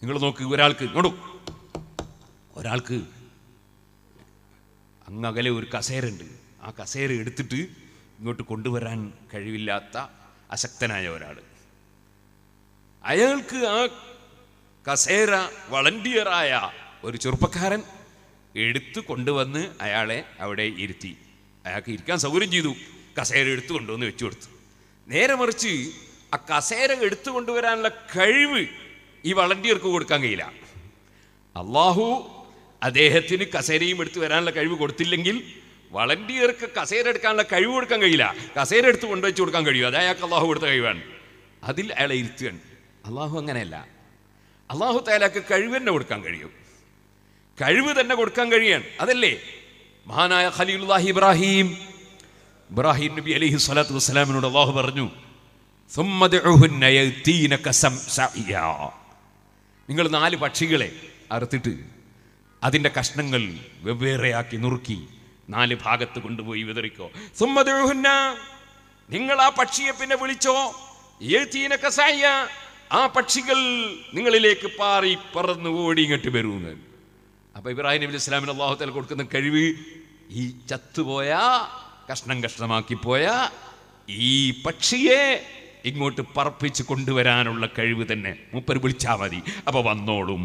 നിങ്ങൾ നോക്ക് ഒരാൾക്ക് നോടൂ ഒരാൾക്ക് അങ്ങകലെ ഒരു കസേരയുണ്ട് ആ കസേര എടുത്തിട്ട് ഇങ്ങോട്ട് കൊണ്ടുവരാൻ കഴിവില്ലാത്ത അശക്തനായ ഒരാൾ അയാൾക്ക് ആ കസേര വളണ്ടിയറായ ഒരു ചെറുപ്പക്കാരൻ എടുത്തു കൊണ്ടുവന്ന് അയാളെ അവിടെ ഇരുത്തി അയാൾക്ക് ഇരിക്കാൻ സൗകര്യം ചെയ്തു കസേര എടുത്തു കൊണ്ടുവന്ന് വെച്ചു കൊടുത്തു നേരെ മറിച്ച് ആ കസേര എടുത്തു കൊണ്ടുവരാനുള്ള കഴിവ് ഈ വളണ്ടിയർക്ക് കൊടുക്കാൻ കഴിയില്ല അള്ളാഹു അദ്ദേഹത്തിന് കസേരയും എടുത്തു വരാനുള്ള കഴിവ് കൊടുത്തില്ലെങ്കിൽ വളണ്ടിയർക്ക് കസേര എടുക്കാനുള്ള കഴിവ് കൊടുക്കാൻ കഴിയില്ല കസേര എടുത്ത് കൊണ്ടുവച്ച് കൊടുക്കാൻ കഴിയും അതായത് അയാൾക്ക് അള്ളാഹു കൊടുത്ത കഴിവാണ് അതിൽ അയാളെ ഇരുത്തുകയാണ് അള്ളാഹു അങ്ങനെയല്ല അള്ളാഹു തയാലാക്ക് കഴിവ് തന്നെ കൊടുക്കാൻ കഴിയും കഴിവ് തന്നെ കൊടുക്കാൻ കഴിയാണ് അതല്ലേ മഹാനായ ഖലീലുല്ലാഹി ഇബ്രാഹിം ഇബ്രാഹിം നബി അലൈഹി സ്വലാത്തു വസ്സലാമിനോട് അള്ളാഹു പറഞ്ഞു സുമ്മദ് നിങ്ങൾ നാല് പക്ഷികളെ അറുത്തിട്ട് അതിൻ്റെ കഷ്ണങ്ങൾ വെവ്വേറെയാക്കി നുറുക്കി നാല് ഭാഗത്ത് കൊണ്ടുപോയി വിതറിക്കോ സുമ്മദേഹുന്ന നിങ്ങൾ ആ പക്ഷിയെ പിന്നെ വിളിച്ചോ ഏത്തീന കസായ ആ പക്ഷികൾ നിങ്ങളിലേക്ക് പാറി പറന്ന് ഓടി ഇങ്ങോട്ട് വരുന്നു അപ്പോൾ ഇബ്രാഹിം നബി ഇസ്ലാമിന് തല കൊടുക്കുന്ന കഴിവ് ഈ ചത്തുപോയ കഷ്ണം പോയ ഈ പക്ഷിയെ ഇങ്ങോട്ട് പറപ്പിച്ച് കൊണ്ടുവരാനുള്ള കഴിവ് തന്നെ മുപ്പർ വിളിച്ചാൽ മതി അപ്പോൾ വന്നോളും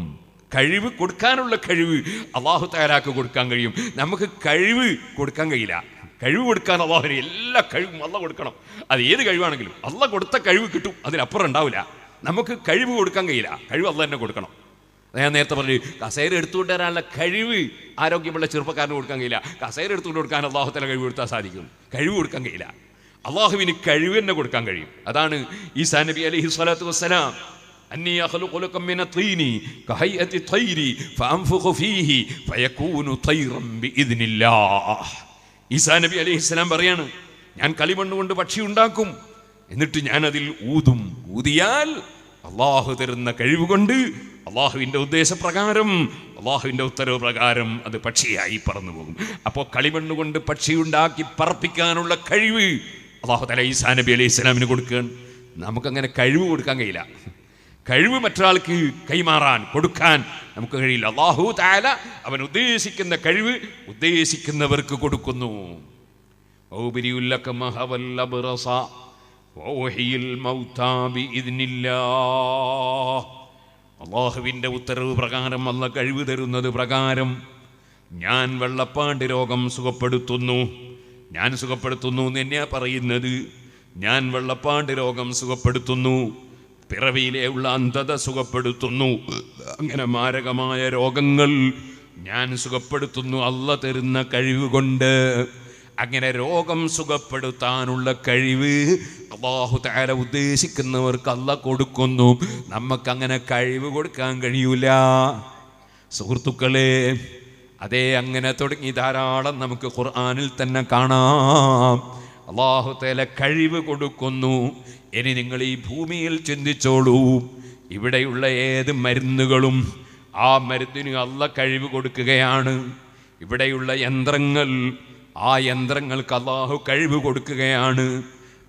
കഴിവ് കൊടുക്കാനുള്ള കഴിവ് അള്ളാഹു തയ്യാറാക്കി കൊടുക്കാൻ കഴിയും നമുക്ക് കഴിവ് കൊടുക്കാൻ കഴിയില്ല കഴിവ് കൊടുക്കാൻ അള്ളാഹുവിന് എല്ലാ കഴിവും അല്ല കൊടുക്കണം അത് ഏത് കഴിവാണെങ്കിലും അല്ല കൊടുത്ത കഴിവ് കിട്ടും അതിനപ്പുറം ഉണ്ടാവില്ല നമുക്ക് കഴിവ് കൊടുക്കാൻ കഴിയില്ല കഴിവ് അല്ല തന്നെ കൊടുക്കണം ഞാൻ നേരത്തെ പറഞ്ഞു കസേര എടുത്തുകൊണ്ട് വരാനുള്ള കഴിവ് ആരോഗ്യമുള്ള ചെറുപ്പക്കാരന് കൊടുക്കാൻ കഴിയില്ല കസേര എടുത്തുകൊണ്ട് കൊടുക്കാൻ അള്ളാഹുത്തല കഴിവ് കൊടുത്താൽ സാധിക്കും കഴിവ് കൊടുക്കാൻ കഴിയില്ല അള്ളാഹുവിന് കഴിവ് തന്നെ കൊടുക്കാൻ കഴിയും അതാണ് ഈസാ നബി അലൈഹി സ്വലാത്തു വസ്സലാം أني أخلق لكم ഈസാ നബി അലൈഹി പറയാണ് ഞാൻ കൊണ്ട് പക്ഷി ഉണ്ടാക്കും എന്നിട്ട് ഞാൻ അതിൽ ഊതും ഊതിയാൽ അള്ളാഹു തരുന്ന കഴിവുകൊണ്ട് അള്ളാഹുവിൻ്റെ ഉദ്ദേശപ്രകാരം അള്ളാഹുവിൻ്റെ ഉത്തരവ് പ്രകാരം അത് പക്ഷിയായി പറന്നു പോകും അപ്പോൾ കളിമണ്ണ് കൊണ്ട് പക്ഷിയുണ്ടാക്കി പറപ്പിക്കാനുള്ള കഴിവ് അള്ളാഹു തല ഈസാ നബി അലൈഹി ഇസ്ലാമിന് കൊടുക്കുകയാണ് നമുക്കങ്ങനെ കഴിവ് കൊടുക്കാൻ കഴിയില്ല കഴിവ് മറ്റൊരാൾക്ക് കൈമാറാൻ കൊടുക്കാൻ നമുക്ക് കഴിയില്ല അള്ളാഹു താല അവൻ ഉദ്ദേശിക്കുന്ന കഴിവ് ഉദ്ദേശിക്കുന്നവർക്ക് കൊടുക്കുന്നു അള്ളാഹുവിൻ്റെ ഉത്തരവ് പ്രകാരം വന്ന കഴിവ് തരുന്നത് പ്രകാരം ഞാൻ വെള്ളപ്പാണ്ട് രോഗം സുഖപ്പെടുത്തുന്നു ഞാൻ സുഖപ്പെടുത്തുന്നു എന്നാ പറയുന്നത് ഞാൻ വെള്ളപ്പാണ്ട് രോഗം സുഖപ്പെടുത്തുന്നു പിറവിയിലെ ഉള്ള അന്ധത സുഖപ്പെടുത്തുന്നു അങ്ങനെ മാരകമായ രോഗങ്ങൾ ഞാൻ സുഖപ്പെടുത്തുന്നു അല്ല തരുന്ന കഴിവുകൊണ്ട് അങ്ങനെ രോഗം സുഖപ്പെടുത്താനുള്ള കഴിവ് അബാഹു താര ഉദ്ദേശിക്കുന്നവർക്ക് അല്ല കൊടുക്കുന്നു നമുക്കങ്ങനെ കഴിവ് കൊടുക്കാൻ കഴിയൂല സുഹൃത്തുക്കളെ അതേ അങ്ങനെ തുടങ്ങി ധാരാളം നമുക്ക് ഖുർആാനിൽ തന്നെ കാണാം അള്ളാഹുത്തേല കഴിവ് കൊടുക്കുന്നു ഇനി നിങ്ങൾ ഈ ഭൂമിയിൽ ചിന്തിച്ചോളൂ ഇവിടെയുള്ള ഏത് മരുന്നുകളും ആ മരുന്നിന് അല്ല കഴിവ് കൊടുക്കുകയാണ് ഇവിടെയുള്ള യന്ത്രങ്ങൾ ആ യന്ത്രങ്ങൾക്ക് അള്ളാഹു കഴിവ് കൊടുക്കുകയാണ്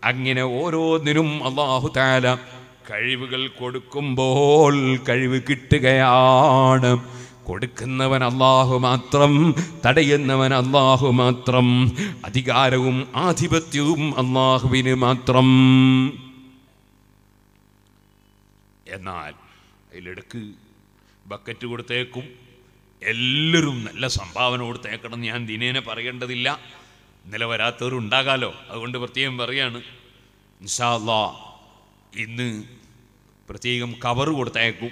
അങ്ങനെ ഓരോന്നിനും അള്ളാഹു താല കഴിവുകൾ കൊടുക്കുമ്പോൾ കഴിവ് കിട്ടുകയാണ് കൊടുക്കുന്നവൻ അള്ളാഹു മാത്രം തടയുന്നവൻ അള്ളാഹു മാത്രം അധികാരവും ആധിപത്യവും അള്ളാഹുവിന് മാത്രം എന്നാൽ അതിലെടുക്ക് ബക്കറ്റ് കൊടുത്തേക്കും എല്ലാവരും നല്ല സംഭാവന കൊടുത്തേക്കണം ഞാൻ ദിനേനെ പറയേണ്ടതില്ല ഇന്നലെ വരാത്തവരുണ്ടാകാലോ അതുകൊണ്ട് പ്രത്യേകം പറയാണ് ഇൻഷാല്ലാ ഇന്ന് പ്രത്യേകം കവർ കൊടുത്തേക്കും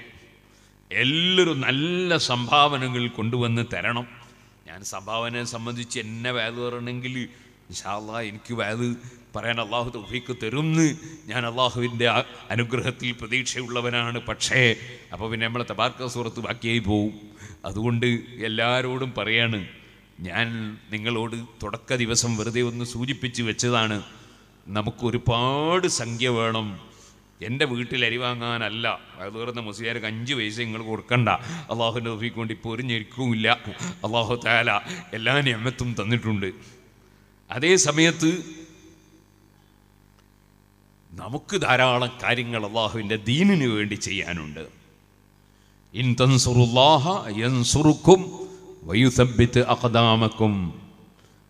എല്ലാവരും നല്ല സംഭാവനകൾ കൊണ്ടുവന്ന് തരണം ഞാൻ സംഭാവനയെ സംബന്ധിച്ച് എന്നെ വേദ പറയണമെങ്കിൽ ഇൻഷാല്ല എനിക്ക് വേദ പറയാൻ അള്ളാഹു തൗഫീക്ക് തരുമെന്ന് ഞാൻ അള്ളാഹുവിൻ്റെ അനുഗ്രഹത്തിൽ പ്രതീക്ഷയുള്ളവനാണ് പക്ഷേ അപ്പോൾ പിന്നെ നമ്മളെ തബാർക്ക സുഹൃത്ത് ബാക്കിയായി പോവും അതുകൊണ്ട് എല്ലാവരോടും പറയാണ് ഞാൻ നിങ്ങളോട് തുടക്ക ദിവസം വെറുതെ ഒന്ന് സൂചിപ്പിച്ച് വെച്ചതാണ് നമുക്കൊരുപാട് സംഖ്യ വേണം എൻ്റെ വീട്ടിൽ അരി വാങ്ങാനല്ല അത് തീർന്ന മുസ്ലിയാർക്ക് അഞ്ച് പൈസ നിങ്ങൾ കൊടുക്കണ്ട അള്ളാഹുവിൻ്റെ വേണ്ടി ഇപ്പോൾ ഒരു ഞെരുക്കുമില്ല അള്ളാഹു താല എല്ലാ നിയമത്തും തന്നിട്ടുണ്ട് അതേ സമയത്ത് നമുക്ക് ധാരാളം കാര്യങ്ങൾ അള്ളാഹുവിൻ്റെ ദീനിനു വേണ്ടി ചെയ്യാനുണ്ട് ഇൻ തൻസുറുല്ലാഹ യൻസുറുക്കും അഖദാമക്കും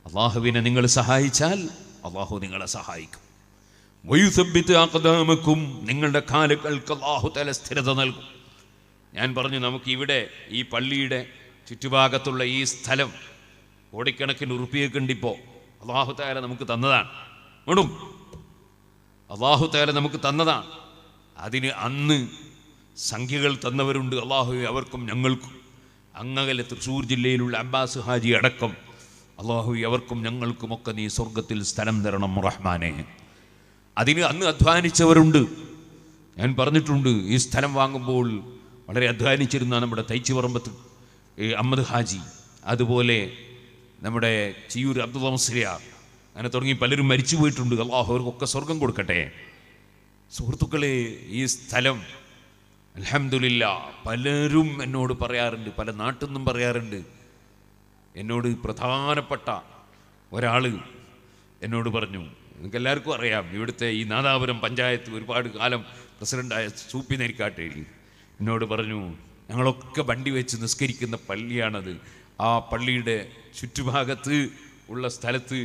അള്ളാഹുവിനെ നിങ്ങൾ സഹായിച്ചാൽ അള്ളാഹു നിങ്ങളെ സഹായിക്കും ും നിങ്ങളുടെ കാലുകൾക്ക് ബാഹുതല സ്ഥിരത നൽകും ഞാൻ പറഞ്ഞു നമുക്കിവിടെ ഈ പള്ളിയുടെ ചുറ്റുഭാഗത്തുള്ള ഈ സ്ഥലം കോടിക്കണക്കിന് ഉറുപ്പിയൊക്കെ ഉണ്ടിപ്പോൾ അള്ളാഹുതാല നമുക്ക് തന്നതാണ് വേണം അള്ളാഹുതാല നമുക്ക് തന്നതാണ് അതിന് അന്ന് സംഖ്യകൾ തന്നവരുണ്ട് അള്ളാഹു അവർക്കും ഞങ്ങൾക്കും അങ്ങകലെ തൃശ്ശൂർ ജില്ലയിലുള്ള അബ്ബാസ് ഹാജി അടക്കം അള്ളാഹു അവർക്കും ഞങ്ങൾക്കുമൊക്കെ നീ സ്വർഗത്തിൽ സ്ഥലം തരണം റഹ്മാനെ അതിന് അന്ന് അധ്വാനിച്ചവരുണ്ട് ഞാൻ പറഞ്ഞിട്ടുണ്ട് ഈ സ്ഥലം വാങ്ങുമ്പോൾ വളരെ അധ്വാനിച്ചിരുന്ന നമ്മുടെ തൈച്ചുപറമ്പത്ത് അഹമ്മദ് ഹാജി അതുപോലെ നമ്മുടെ ചിയൂർ അബ്ദുൽ മസ്രിയ അങ്ങനെ തുടങ്ങി പലരും മരിച്ചു പോയിട്ടുണ്ട് അള്ളാഹു അവർക്കൊക്കെ സ്വർഗം കൊടുക്കട്ടെ സുഹൃത്തുക്കളെ ഈ സ്ഥലം അലഹമില്ല പലരും എന്നോട് പറയാറുണ്ട് പല നാട്ടിൽ നിന്നും പറയാറുണ്ട് എന്നോട് പ്രധാനപ്പെട്ട ഒരാൾ എന്നോട് പറഞ്ഞു നിങ്ങൾക്ക് എല്ലാവർക്കും അറിയാം ഇവിടുത്തെ ഈ നാദാപുരം പഞ്ചായത്ത് ഒരുപാട് കാലം പ്രസിഡൻ്റായ സൂപ്പി നെരിക്കാട്ടേലി എന്നോട് പറഞ്ഞു ഞങ്ങളൊക്കെ വണ്ടി വെച്ച് നിസ്കരിക്കുന്ന പള്ളിയാണത് ആ പള്ളിയുടെ ചുറ്റുഭാഗത്ത് ഉള്ള സ്ഥലത്ത്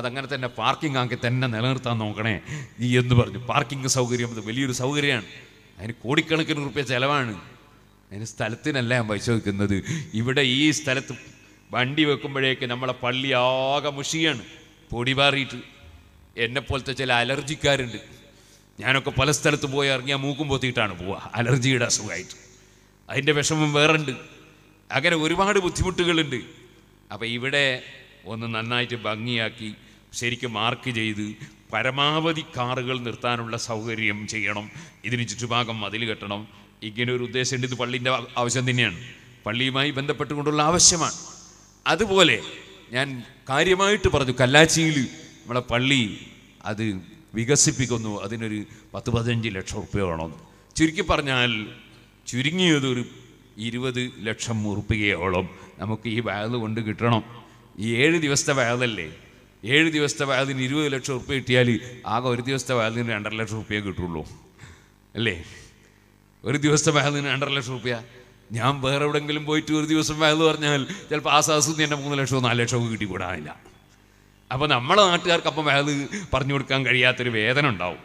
അതങ്ങനെ തന്നെ പാർക്കിംഗ് ആക്കി തന്നെ നിലനിർത്താൻ നോക്കണേ ഈ എന്ന് പറഞ്ഞു പാർക്കിംഗ് സൗകര്യം അത് വലിയൊരു സൗകര്യമാണ് അതിന് കോടിക്കണക്കിന് റുപ്യ ചിലവാണ് അതിന് സ്ഥലത്തിനല്ല ഞാൻ പൈസ വെക്കുന്നത് ഇവിടെ ഈ സ്ഥലത്ത് വണ്ടി വെക്കുമ്പോഴേക്ക് നമ്മളെ പള്ളി ആകെ മുഷിയാണ് പൊടി പാറിയിട്ട് പോലത്തെ ചില അലർജിക്കാരുണ്ട് ഞാനൊക്കെ പല സ്ഥലത്ത് പോയി ഇറങ്ങിയാൽ മൂക്കും പൊത്തിയിട്ടാണ് പോവുക അലർജിയുടെ അസുഖമായിട്ട് അതിൻ്റെ വിഷമം വേറുണ്ട് അങ്ങനെ ഒരുപാട് ബുദ്ധിമുട്ടുകളുണ്ട് അപ്പോൾ ഇവിടെ ഒന്ന് നന്നായിട്ട് ഭംഗിയാക്കി ശരിക്കും മാർക്ക് ചെയ്ത് പരമാവധി കാറുകൾ നിർത്താനുള്ള സൗകര്യം ചെയ്യണം ഇതിന് ചുറ്റുഭാഗം മതിൽ കെട്ടണം ഇങ്ങനെ ഒരു ഉദ്ദേശമുണ്ട് ഇത് പള്ളിൻ്റെ ആവശ്യം തന്നെയാണ് പള്ളിയുമായി ബന്ധപ്പെട്ടുകൊണ്ടുള്ള ആവശ്യമാണ് അതുപോലെ ഞാൻ കാര്യമായിട്ട് പറഞ്ഞു കല്ലാച്ചിയിൽ നമ്മളെ പള്ളി അത് വികസിപ്പിക്കുന്നു അതിനൊരു പത്ത് പതിനഞ്ച് ലക്ഷം ഉറുപ്പ്യ വേണമെന്ന് ചുരുക്കി പറഞ്ഞാൽ ചുരുങ്ങിയതൊരു ഇരുപത് ലക്ഷം ഉറുപ്പികയോളം നമുക്ക് ഈ വയൽ കൊണ്ട് കിട്ടണം ഈ ഏഴ് ദിവസത്തെ വയലല്ലേ ഏഴ് ദിവസത്തെ വയലിന് ഇരുപത് ലക്ഷം ഉറുപ്പ്യ കിട്ടിയാൽ ആകെ ഒരു ദിവസത്തെ വയലിന് രണ്ടര ലക്ഷം ഉറുപ്പ്യ കിട്ടുള്ളൂ അല്ലേ ഒരു ദിവസത്തെ വയലിന് രണ്ടര ലക്ഷം ഉറുപ്പ്യ ഞാൻ വേറെ എവിടെങ്കിലും പോയിട്ട് ഒരു ദിവസം വയൽ പറഞ്ഞാൽ ചിലപ്പോൾ ആ നിന്ന് എൻ്റെ മൂന്ന് ലക്ഷമോ നാല് ലക്ഷമോ കിട്ടിക്കൂടാനില്ല അപ്പോൾ നമ്മളെ നാട്ടുകാർക്ക് അപ്പം അത് പറഞ്ഞു കൊടുക്കാൻ കഴിയാത്തൊരു വേദന ഉണ്ടാവും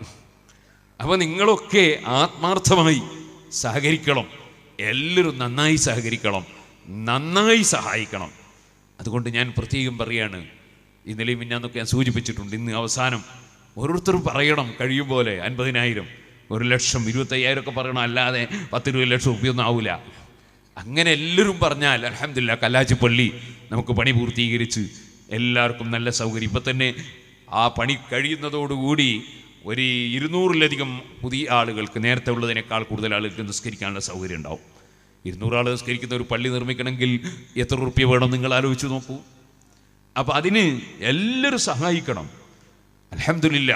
അപ്പോൾ നിങ്ങളൊക്കെ ആത്മാർത്ഥമായി സഹകരിക്കണം എല്ലാവരും നന്നായി സഹകരിക്കണം നന്നായി സഹായിക്കണം അതുകൊണ്ട് ഞാൻ പ്രത്യേകം പറയാണ് ഇന്നലെ മിന്നാന്നൊക്കെ ഞാൻ സൂചിപ്പിച്ചിട്ടുണ്ട് ഇന്ന് അവസാനം ഓരോരുത്തരും പറയണം കഴിയും പോലെ അൻപതിനായിരം ഒരു ലക്ഷം ഇരുപത്തയ്യായിരം ഒക്കെ പറയണം അല്ലാതെ പത്തിരുപത് ലക്ഷം ഉപയോഗം ആവില്ല അങ്ങനെ എല്ലാവരും പറഞ്ഞാൽ അലഹമില്ല കല്ലാച്ചിപ്പള്ളി നമുക്ക് പണി പൂർത്തീകരിച്ച് എല്ലാവർക്കും നല്ല സൗകര്യം ഇപ്പം തന്നെ ആ പണി കഴിയുന്നതോടുകൂടി ഒരു ഇരുന്നൂറിലധികം പുതിയ ആളുകൾക്ക് നേരത്തെ ഉള്ളതിനേക്കാൾ കൂടുതൽ ആളുകൾക്ക് നിസ്കരിക്കാനുള്ള സൗകര്യം ഉണ്ടാവും ഇരുന്നൂറാൾ നിസ്കരിക്കുന്ന ഒരു പള്ളി നിർമ്മിക്കണമെങ്കിൽ എത്ര റുപ്യ വേണം നിങ്ങൾ ആലോചിച്ച് നോക്കൂ അപ്പം അതിന് എല്ലാവരും സഹായിക്കണം അലഹമില്ല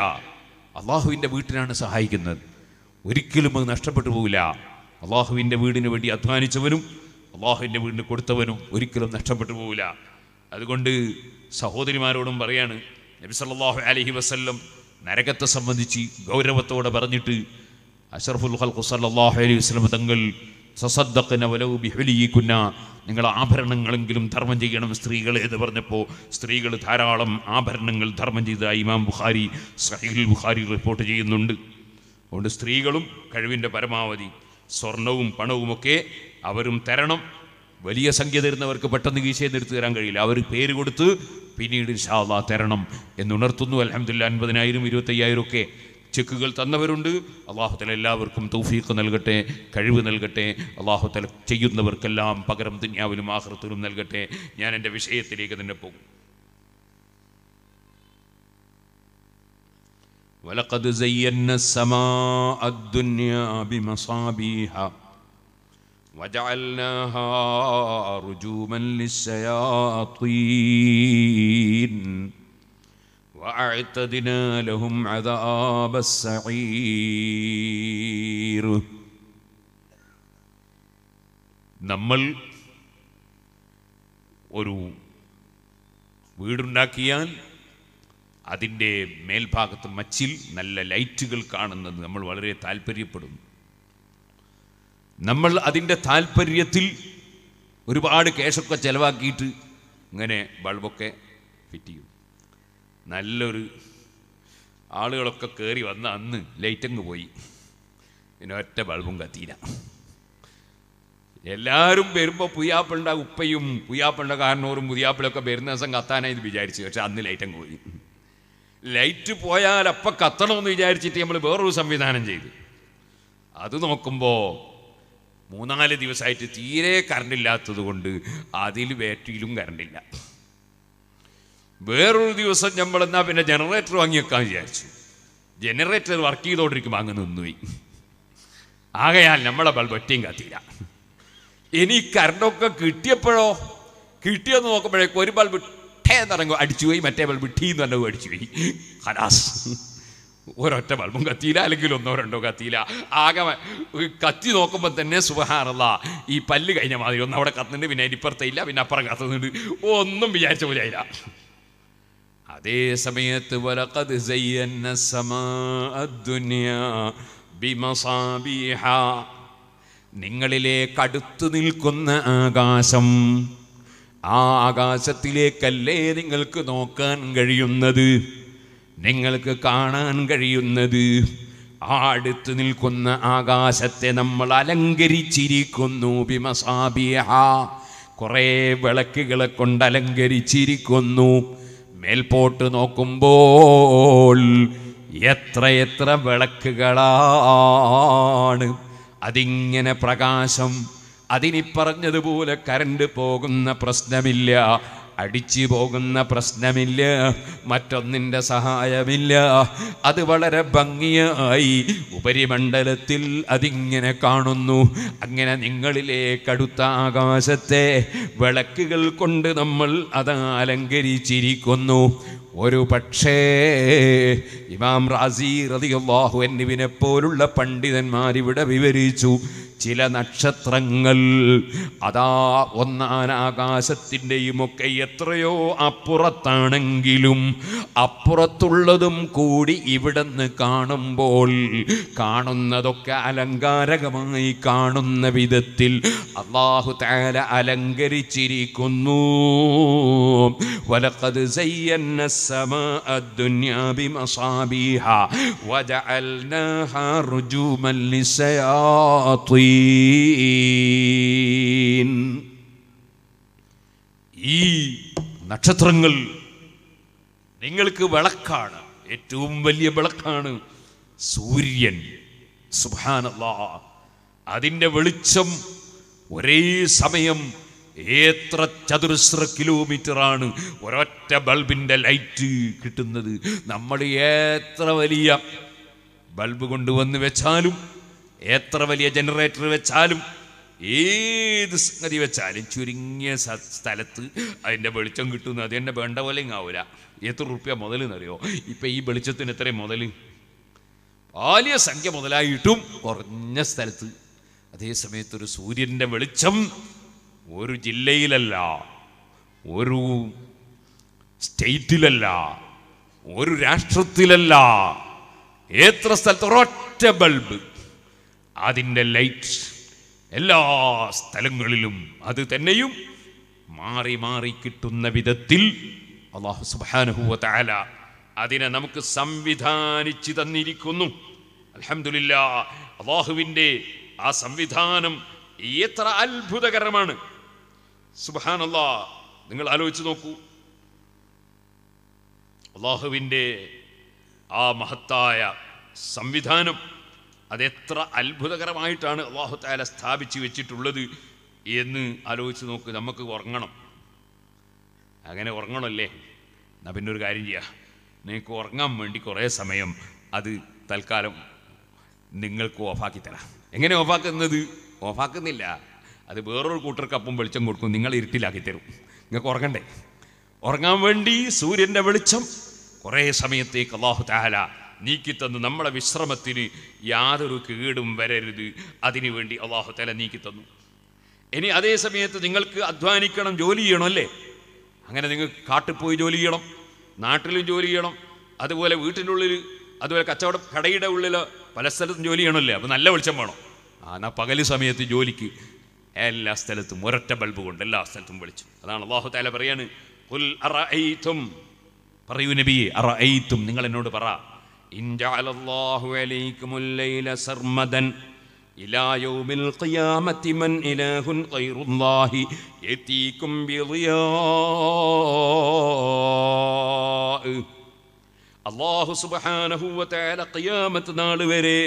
അള്ളാഹുവിൻ്റെ വീട്ടിനാണ് സഹായിക്കുന്നത് ഒരിക്കലും അത് നഷ്ടപ്പെട്ടു പോകില്ല അള്ളാഹുവിൻ്റെ വീടിന് വേണ്ടി അധ്വാനിച്ചവനും അള്ളാഹുവിൻ്റെ വീടിന് കൊടുത്തവനും ഒരിക്കലും നഷ്ടപ്പെട്ടു പോകില്ല അതുകൊണ്ട് സഹോദരിമാരോടും പറയാണ് നബി അലഹി വസ്ല്ലം നരകത്തെ സംബന്ധിച്ച് ഗൗരവത്തോടെ പറഞ്ഞിട്ട് അഷറഫുൽ ഹൽഖു സല്ലാഹു അലൈഹി വസ്ലം തങ്ങൾ സസദ്ദക്കന വലവ് ബിഹലിയിക്കുന്ന നിങ്ങൾ ആഭരണങ്ങളെങ്കിലും ധർമ്മം ചെയ്യണം സ്ത്രീകൾ എന്ന് പറഞ്ഞപ്പോൾ സ്ത്രീകൾ ധാരാളം ആഭരണങ്ങൾ ധർമ്മം ചെയ്ത ഇമാം ബുഖാരി സഹീൽ ബുഖാരി റിപ്പോർട്ട് ചെയ്യുന്നുണ്ട് അതുകൊണ്ട് സ്ത്രീകളും കഴിവിൻ്റെ പരമാവധി സ്വർണവും പണവുമൊക്കെ അവരും തരണം വലിയ സംഖ്യ തരുന്നവർക്ക് പെട്ടെന്ന് ഈശയെ എടുത്തു തരാൻ കഴിയില്ല അവർ പേര് കൊടുത്ത് പിന്നീട് ഷാദാ തരണം എന്നുണർത്തുന്നു അലഹമില്ല അൻപതിനായിരം ഇരുപത്തയ്യായിരം ഒക്കെ ചെക്കുകൾ തന്നവരുണ്ട് അള്ളാഹുത്തല എല്ലാവർക്കും തൗഫീഖ് നൽകട്ടെ കഴിവ് നൽകട്ടെ അള്ളാഹുത്തല ചെയ്യുന്നവർക്കെല്ലാം പകരം ദുന്യാവിലും ആഹൃത്തിലും നൽകട്ടെ ഞാൻ എൻ്റെ വിഷയത്തിലേക്ക് തന്നെ പോകും ولقد زينا السماء وجعلناها رجوما للشياطين وأعتدنا لهم عذاب السعير നമ്മൾ ഒരു വീടുണ്ടാക്കിയാൽ അതിൻ്റെ മേൽഭാഗത്ത് മച്ചിൽ നല്ല ലൈറ്റുകൾ കാണുന്നത് നമ്മൾ വളരെ താല്പര്യപ്പെടുന്നു നമ്മൾ അതിൻ്റെ താല്പര്യത്തിൽ ഒരുപാട് കേശൊക്കെ ചിലവാക്കിയിട്ട് ഇങ്ങനെ ബൾബൊക്കെ ഫിറ്റ് ചെയ്യും നല്ലൊരു ആളുകളൊക്കെ കയറി വന്ന അന്ന് ലൈറ്റങ്ങ് പോയി പിന്നെ ഒറ്റ ബൾബും കത്തിയില്ല എല്ലാവരും വരുമ്പോൾ പുയ്യാപ്പിളുടെ ഉപ്പയും പുയ്യാപ്പിളുടെ കാരണവരും പുതിയാപ്പിളൊക്കെ വരുന്ന ദിവസം കത്താനായി വിചാരിച്ചു പക്ഷെ അന്ന് ലൈറ്റങ്ങ് പോയി ലൈറ്റ് പോയാൽ അപ്പം കത്തണമെന്ന് വിചാരിച്ചിട്ട് നമ്മൾ വേറൊരു സംവിധാനം ചെയ്തു അത് നോക്കുമ്പോൾ മൂന്നാല് ദിവസമായിട്ട് തീരെ കറണ്ടില്ലാത്തത് കൊണ്ട് അതിൽ ബാറ്ററിയിലും കറണ്ടില്ല വേറൊരു ദിവസം നമ്മൾ എന്നാ പിന്നെ ജനറേറ്റർ വാങ്ങിയേക്കാൻ വിചാരിച്ചു ജനറേറ്റർ വർക്ക് ചെയ്തോണ്ടിരിക്കുമ്പോൾ അങ്ങ് നിന്നുപോയി ആകയാൽ നമ്മളെ ബൾബ് ഒറ്റയും കത്തിയില്ല ഇനി കറണ്ടൊക്കെ കിട്ടിയപ്പോഴോ കിട്ടിയെന്ന് നോക്കുമ്പോഴേക്കും ഒരു ബൾബ് ഇട്ടേ എന്നിറങ്ങും അടിച്ചു പോയി മറ്റേ ബൾബ് ടീ എന്ന് പറഞ്ഞു അടിച്ചു പോയി ഹലാസ് ഒരൊറ്റ ബൾബും കത്തിയില്ല അല്ലെങ്കിൽ ഒന്നോ രണ്ടോ കത്തിയില്ല ആകെ കത്തി നോക്കുമ്പോൾ തന്നെ സുഖാണല്ല ഈ പല്ല് കഴിഞ്ഞ മാതിരി ഒന്ന് അവിടെ കത്തുന്നുണ്ട് പിന്നെ അതിനിപ്പുറത്തെ ഇല്ല പിന്നെ അപ്പുറം കത്തുന്നുണ്ട് ഒന്നും വിചാരിച്ച പോലെ ആയില്ല അതേ സമയത്ത് നിങ്ങളിലെ കടുത്തു നിൽക്കുന്ന ആകാശം ആ ആകാശത്തിലേക്കല്ലേ നിങ്ങൾക്ക് നോക്കാൻ കഴിയുന്നത് നിങ്ങൾക്ക് കാണാൻ കഴിയുന്നത് ആടുത്ത് നിൽക്കുന്ന ആകാശത്തെ നമ്മൾ അലങ്കരിച്ചിരിക്കുന്നു ബിമസാബിയ കുറേ വിളക്കുകളെ കൊണ്ട് അലങ്കരിച്ചിരിക്കുന്നു മേൽപോട്ട് നോക്കുമ്പോൾ എത്രയെത്ര വിളക്കുകളാണ് അതിങ്ങനെ പ്രകാശം അതിനി പറഞ്ഞതുപോലെ കരണ്ട് പോകുന്ന പ്രശ്നമില്ല അടിച്ചു പോകുന്ന പ്രശ്നമില്ല മറ്റൊന്നിൻ്റെ സഹായമില്ല അത് വളരെ ഭംഗിയായി ഉപരിമണ്ഡലത്തിൽ അതിങ്ങനെ കാണുന്നു അങ്ങനെ നിങ്ങളിലേക്ക് അടുത്ത ആകാശത്തെ വിളക്കുകൾ കൊണ്ട് നമ്മൾ അത് അലങ്കരിച്ചിരിക്കുന്നു ഒരു പക്ഷേ ഇമാം റാസി റതിയല്ലാഹു എന്നിവിനെ പോലുള്ള പണ്ഡിതന്മാരിവിടെ വിവരിച്ചു ചില നക്ഷത്രങ്ങൾ അതാ ഒന്നാനാകാശത്തിൻ്റെയും ഒക്കെ എത്രയോ അപ്പുറത്താണെങ്കിലും അപ്പുറത്തുള്ളതും കൂടി ഇവിടുന്ന് കാണുമ്പോൾ കാണുന്നതൊക്കെ അലങ്കാരകമായി കാണുന്ന വിധത്തിൽ അള്ളാഹു താര അലങ്കരിച്ചിരിക്കുന്നു വലക്കത് സയ്യന്നസ് السماء الدنيا بمصابيها وجعلناها رجوما للشياطين ഈ നക്ഷത്രങ്ങൾ നിങ്ങൾക്ക് വിളക്കാണ് ഏറ്റവും വലിയ വിളക്കാണ് സൂര്യൻ സുബാനല്ലാ അതിൻ്റെ വെളിച്ചം ഒരേ സമയം എത്ര ചതുരശ്ര കിലോമീറ്ററാണ് ഒരൊറ്റ ബൾബിൻ്റെ ലൈറ്റ് കിട്ടുന്നത് നമ്മൾ എത്ര വലിയ ബൾബ് കൊണ്ടുവന്ന് വെച്ചാലും എത്ര വലിയ ജനറേറ്റർ വെച്ചാലും ഏത് സംഗതി വെച്ചാലും ചുരുങ്ങിയ സ്ഥലത്ത് അതിൻ്റെ വെളിച്ചം കിട്ടുന്നു അത് തന്നെ വേണ്ട പോലെ ആവില്ല എത്ര റുപ്യ എന്നറിയോ ഇപ്പം ഈ വെളിച്ചത്തിന് എത്രയും മുതൽ വലിയ സംഖ്യ മുതലായിട്ടും കുറഞ്ഞ സ്ഥലത്ത് അതേ സമയത്തൊരു സൂര്യൻ്റെ വെളിച്ചം ഒരു ജില്ലയിലല്ല ഒരു സ്റ്റേറ്റിലല്ല ഒരു രാഷ്ട്രത്തിലല്ല എത്ര സ്ഥലത്ത് ഒരൊറ്റ ബൾബ് അതിൻ്റെ ലൈറ്റ് എല്ലാ സ്ഥലങ്ങളിലും അത് തന്നെയും മാറി മാറി കിട്ടുന്ന വിധത്തിൽ അള്ളാഹു സുബാനുഹുവ അതിനെ നമുക്ക് സംവിധാനിച്ച് തന്നിരിക്കുന്നു അലഹമില്ല അള്ളാഹുവിൻ്റെ ആ സംവിധാനം എത്ര അത്ഭുതകരമാണ് സുബാനല്ലാ നിങ്ങൾ ആലോചിച്ച് നോക്കൂ അള്ളാഹുവിൻ്റെ ആ മഹത്തായ സംവിധാനം അതെത്ര അത്ഭുതകരമായിട്ടാണ് അള്ളാഹു താല സ്ഥാപിച്ചു വെച്ചിട്ടുള്ളത് എന്ന് ആലോചിച്ച് നോക്ക് നമുക്ക് ഉറങ്ങണം അങ്ങനെ ഉറങ്ങണമല്ലേ എന്നാ പിന്നെ ഒരു കാര്യം ചെയ്യുക നിങ്ങൾക്ക് ഉറങ്ങാൻ വേണ്ടി കുറേ സമയം അത് തൽക്കാലം നിങ്ങൾക്ക് ഓഫാക്കി തരാം എങ്ങനെ ഓഫാക്കുന്നത് ഓഫാക്കുന്നില്ല അത് വേറൊരു കൂട്ടർക്ക് അപ്പം വെളിച്ചം കൊടുക്കും നിങ്ങൾ ഇരുട്ടിലാക്കി തരും നിങ്ങൾക്ക് ഉറങ്ങണ്ടേ ഉറങ്ങാൻ വേണ്ടി സൂര്യൻ്റെ വെളിച്ചം കുറേ സമയത്തേക്ക് അള്ളാഹു താല നീക്കിത്തന്നു നമ്മളെ വിശ്രമത്തിന് യാതൊരു കീടും വരരുത് അതിനു വേണ്ടി അള്ളാഹു താല നീക്കിത്തന്നു ഇനി അതേ സമയത്ത് നിങ്ങൾക്ക് അധ്വാനിക്കണം ജോലി ചെയ്യണം അല്ലേ അങ്ങനെ നിങ്ങൾ കാട്ടിൽ പോയി ജോലി ചെയ്യണം നാട്ടിലും ജോലി ചെയ്യണം അതുപോലെ വീട്ടിൻ്റെ ഉള്ളിൽ അതുപോലെ കച്ചവട കടയുടെ ഉള്ളിൽ പല സ്ഥലത്തും ജോലി ചെയ്യണമല്ലേ അപ്പോൾ നല്ല വെളിച്ചം വേണം ആ എന്നാൽ പകൽ സമയത്ത് ജോലിക്ക് എല്ലാ സ്ഥലത്തും ഒരൊറ്റ ബൾബ് കൊണ്ട് എല്ലാ സ്ഥലത്തും വെളിച്ചം അതാണ് അള്ളാഹു താല പറയാണ് കുൽ അറഅയ്തും പറയൂ നബിയെ അറഅയ്തും നിങ്ങൾ എന്നോട് പറ ഇൻജഅലല്ലാഹു ലൈല സർമദൻ ഇലാ യൗമിൽ ഖിയാമത്തി മൻ യതീകും അല്ലാഹു സുബ്ഹാനഹു വ തആല ഖിയാമത്ത് വരെ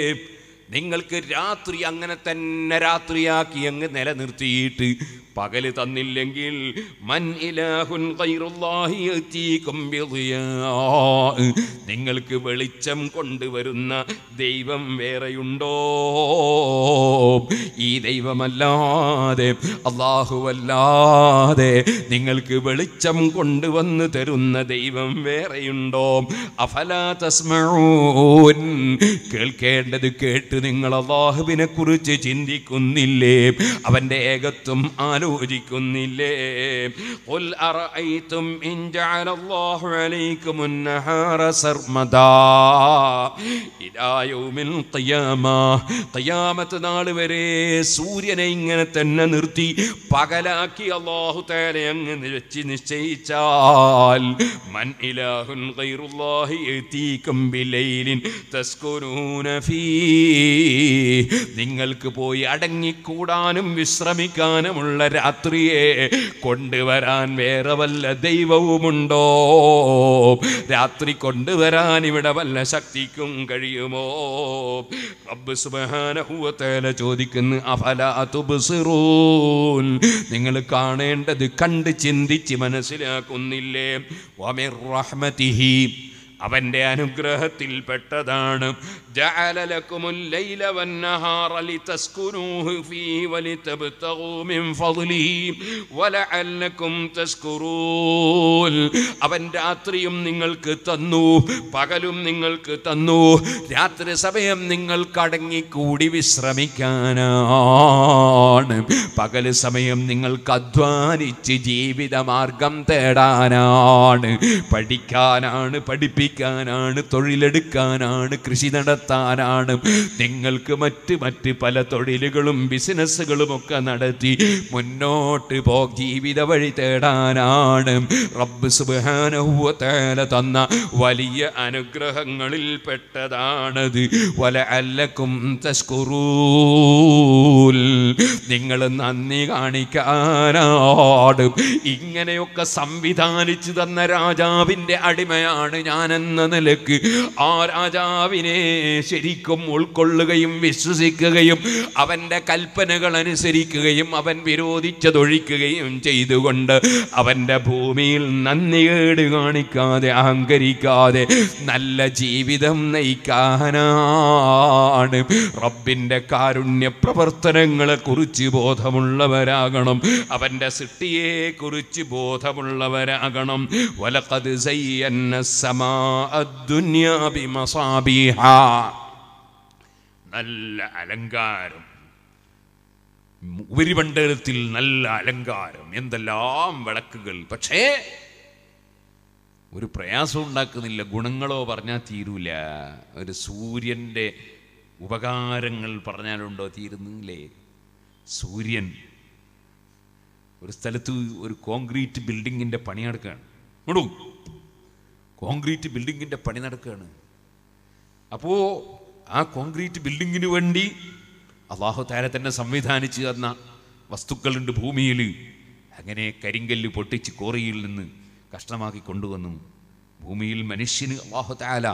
നിങ്ങൾക്ക് രാത്രി അങ്ങനെ തന്നെ രാത്രിയാക്കി അങ്ങ് നിലനിർത്തിയിട്ട് പകല് തന്നില്ലെങ്കിൽ മൻ ഇലാഹുൻ നിങ്ങൾക്ക് വെളിച്ചം കൊണ്ടുവരുന്ന ദൈവം വേറെയുണ്ടോ ഈ ദൈവമല്ലാതെ അള്ളാഹുവല്ലാതെ നിങ്ങൾക്ക് വെളിച്ചം കൊണ്ടുവന്ന് തരുന്ന ദൈവം വേറെയുണ്ടോ അഫലാ തസ്മൂൻ കേൾക്കേണ്ടത് കേട്ട് നിങ്ങൾ അള്ളാഹുവിനെ കുറിച്ച് ചിന്തിക്കുന്നില്ലേ അവന്റെ ഏകത്വം ആലോ ആലോചിക്കുന്നില്ലേ ഉൽ അറയിത്തും إن جعل അലൈക്കും عليكم النهار سرمدا إلى يوم القيامة നാൾ വരെ സൂര്യനെ ഇങ്ങനെ തന്നെ നിർത്തി പകലാക്കി അല്ലാഹു തആല അങ്ങനെ വെച്ച് നിശ്ചയിച്ചാൽ മൻ ഇലാഹുൻ ഗൈറുല്ലാഹി യതീകും ബിലൈലിൻ തസ്കുനൂന ഫീ നിങ്ങൾക്ക് പോയി അടങ്ങിക്കൂടാനും വിശ്രമിക്കാനുമുള്ള രാത്രിയെ കൊണ്ടുവരാൻ വേറെ വല്ല ദൈവവുമുണ്ടോ രാത്രി കൊണ്ടുവരാൻ ഇവിടെ വല്ല ശക്തിക്കും കഴിയുമോ റബ്ബ് സുബാനഹുവത്തേല ചോദിക്കുന്നു നിങ്ങൾ കാണേണ്ടത് കണ്ട് ചിന്തിച്ച് മനസ്സിലാക്കുന്നില്ലേ റഹ്മതിഹി അവൻ്റെ അനുഗ്രഹത്തിൽ പെട്ടതാണ് അവൻ രാത്രിയും നിങ്ങൾക്ക് തന്നു പകലും നിങ്ങൾക്ക് തന്നു രാത്രി സമയം നിങ്ങൾ കടങ്ങിക്കൂടി വിശ്രമിക്കാനാണ് പകൽ സമയം നിങ്ങൾക്ക് അധ്വാനിച്ച് ജീവിതമാർഗം തേടാനാണ് പഠിക്കാനാണ് പഠിപ്പിക്കുക ജീവിക്കാനാണ് തൊഴിലെടുക്കാനാണ് കൃഷി നടത്താനാണ് നിങ്ങൾക്ക് മറ്റ് മറ്റ് പല തൊഴിലുകളും ബിസിനസ്സുകളും ഒക്കെ നടത്തി മുന്നോട്ട് പോ ജീവിത വഴി തേടാനാണ് റബ്ബ് സുബാനഹുവത്തേല തന്ന വലിയ അനുഗ്രഹങ്ങളിൽ പെട്ടതാണത് വല അല്ലക്കും തസ്കുറൂൽ നിങ്ങൾ നന്ദി കാണിക്കാനാടും ഇങ്ങനെയൊക്കെ സംവിധാനിച്ചു തന്ന രാജാവിൻ്റെ അടിമയാണ് ഞാൻ എന്ന നിലക്ക് ആ രാജാവിനെ ശരിക്കും ഉൾക്കൊള്ളുകയും വിശ്വസിക്കുകയും അവൻ്റെ കൽപ്പനകൾ അനുസരിക്കുകയും അവൻ വിരോധിച്ചതൊഴിക്കുകയും ചെയ്തുകൊണ്ട് അവൻ്റെ ഭൂമിയിൽ കേട് കാണിക്കാതെ അഹങ്കരിക്കാതെ നല്ല ജീവിതം നയിക്കാനാണ് റബ്ബിൻ്റെ കാരുണ്യ പ്രവർത്തനങ്ങളെ കുറിച്ച് ബോധമുള്ളവരാകണം അവൻ്റെ സൃഷ്ടിയെക്കുറിച്ച് കുറിച്ച് ബോധമുള്ളവരാകണം വലക്കത് സയ്യന്ന സമാ الدنيا بمصابيح നല്ല അലങ്കാരം ഉപരിമണ്ഡലത്തിൽ നല്ല അലങ്കാരം എന്തെല്ലാം വിളക്കുകൾ പക്ഷേ ഒരു പ്രയാസം ഉണ്ടാക്കുന്നില്ല ഗുണങ്ങളോ പറഞ്ഞാൽ തീരൂല ഒരു സൂര്യൻ്റെ ഉപകാരങ്ങൾ പറഞ്ഞാലുണ്ടോ തീരുന്നില്ലേ സൂര്യൻ ഒരു സ്ഥലത്ത് ഒരു കോൺക്രീറ്റ് ബിൽഡിങ്ങിൻ്റെ പണിയെടുക്കുകയാണ് ഇടും കോൺക്രീറ്റ് ബിൽഡിങ്ങിൻ്റെ പണി നടക്കുകയാണ് അപ്പോൾ ആ കോൺക്രീറ്റ് ബിൽഡിങ്ങിന് വേണ്ടി അള്ളാഹു താരെ തന്നെ സംവിധാനിച്ചു തന്ന വസ്തുക്കളുണ്ട് ഭൂമിയിൽ അങ്ങനെ കരിങ്കല്ല് പൊട്ടിച്ച് കോറിയിൽ നിന്ന് കഷ്ടമാക്കി കൊണ്ടുവന്നു ഭൂമിയിൽ മനുഷ്യന് അള്ളാഹു താല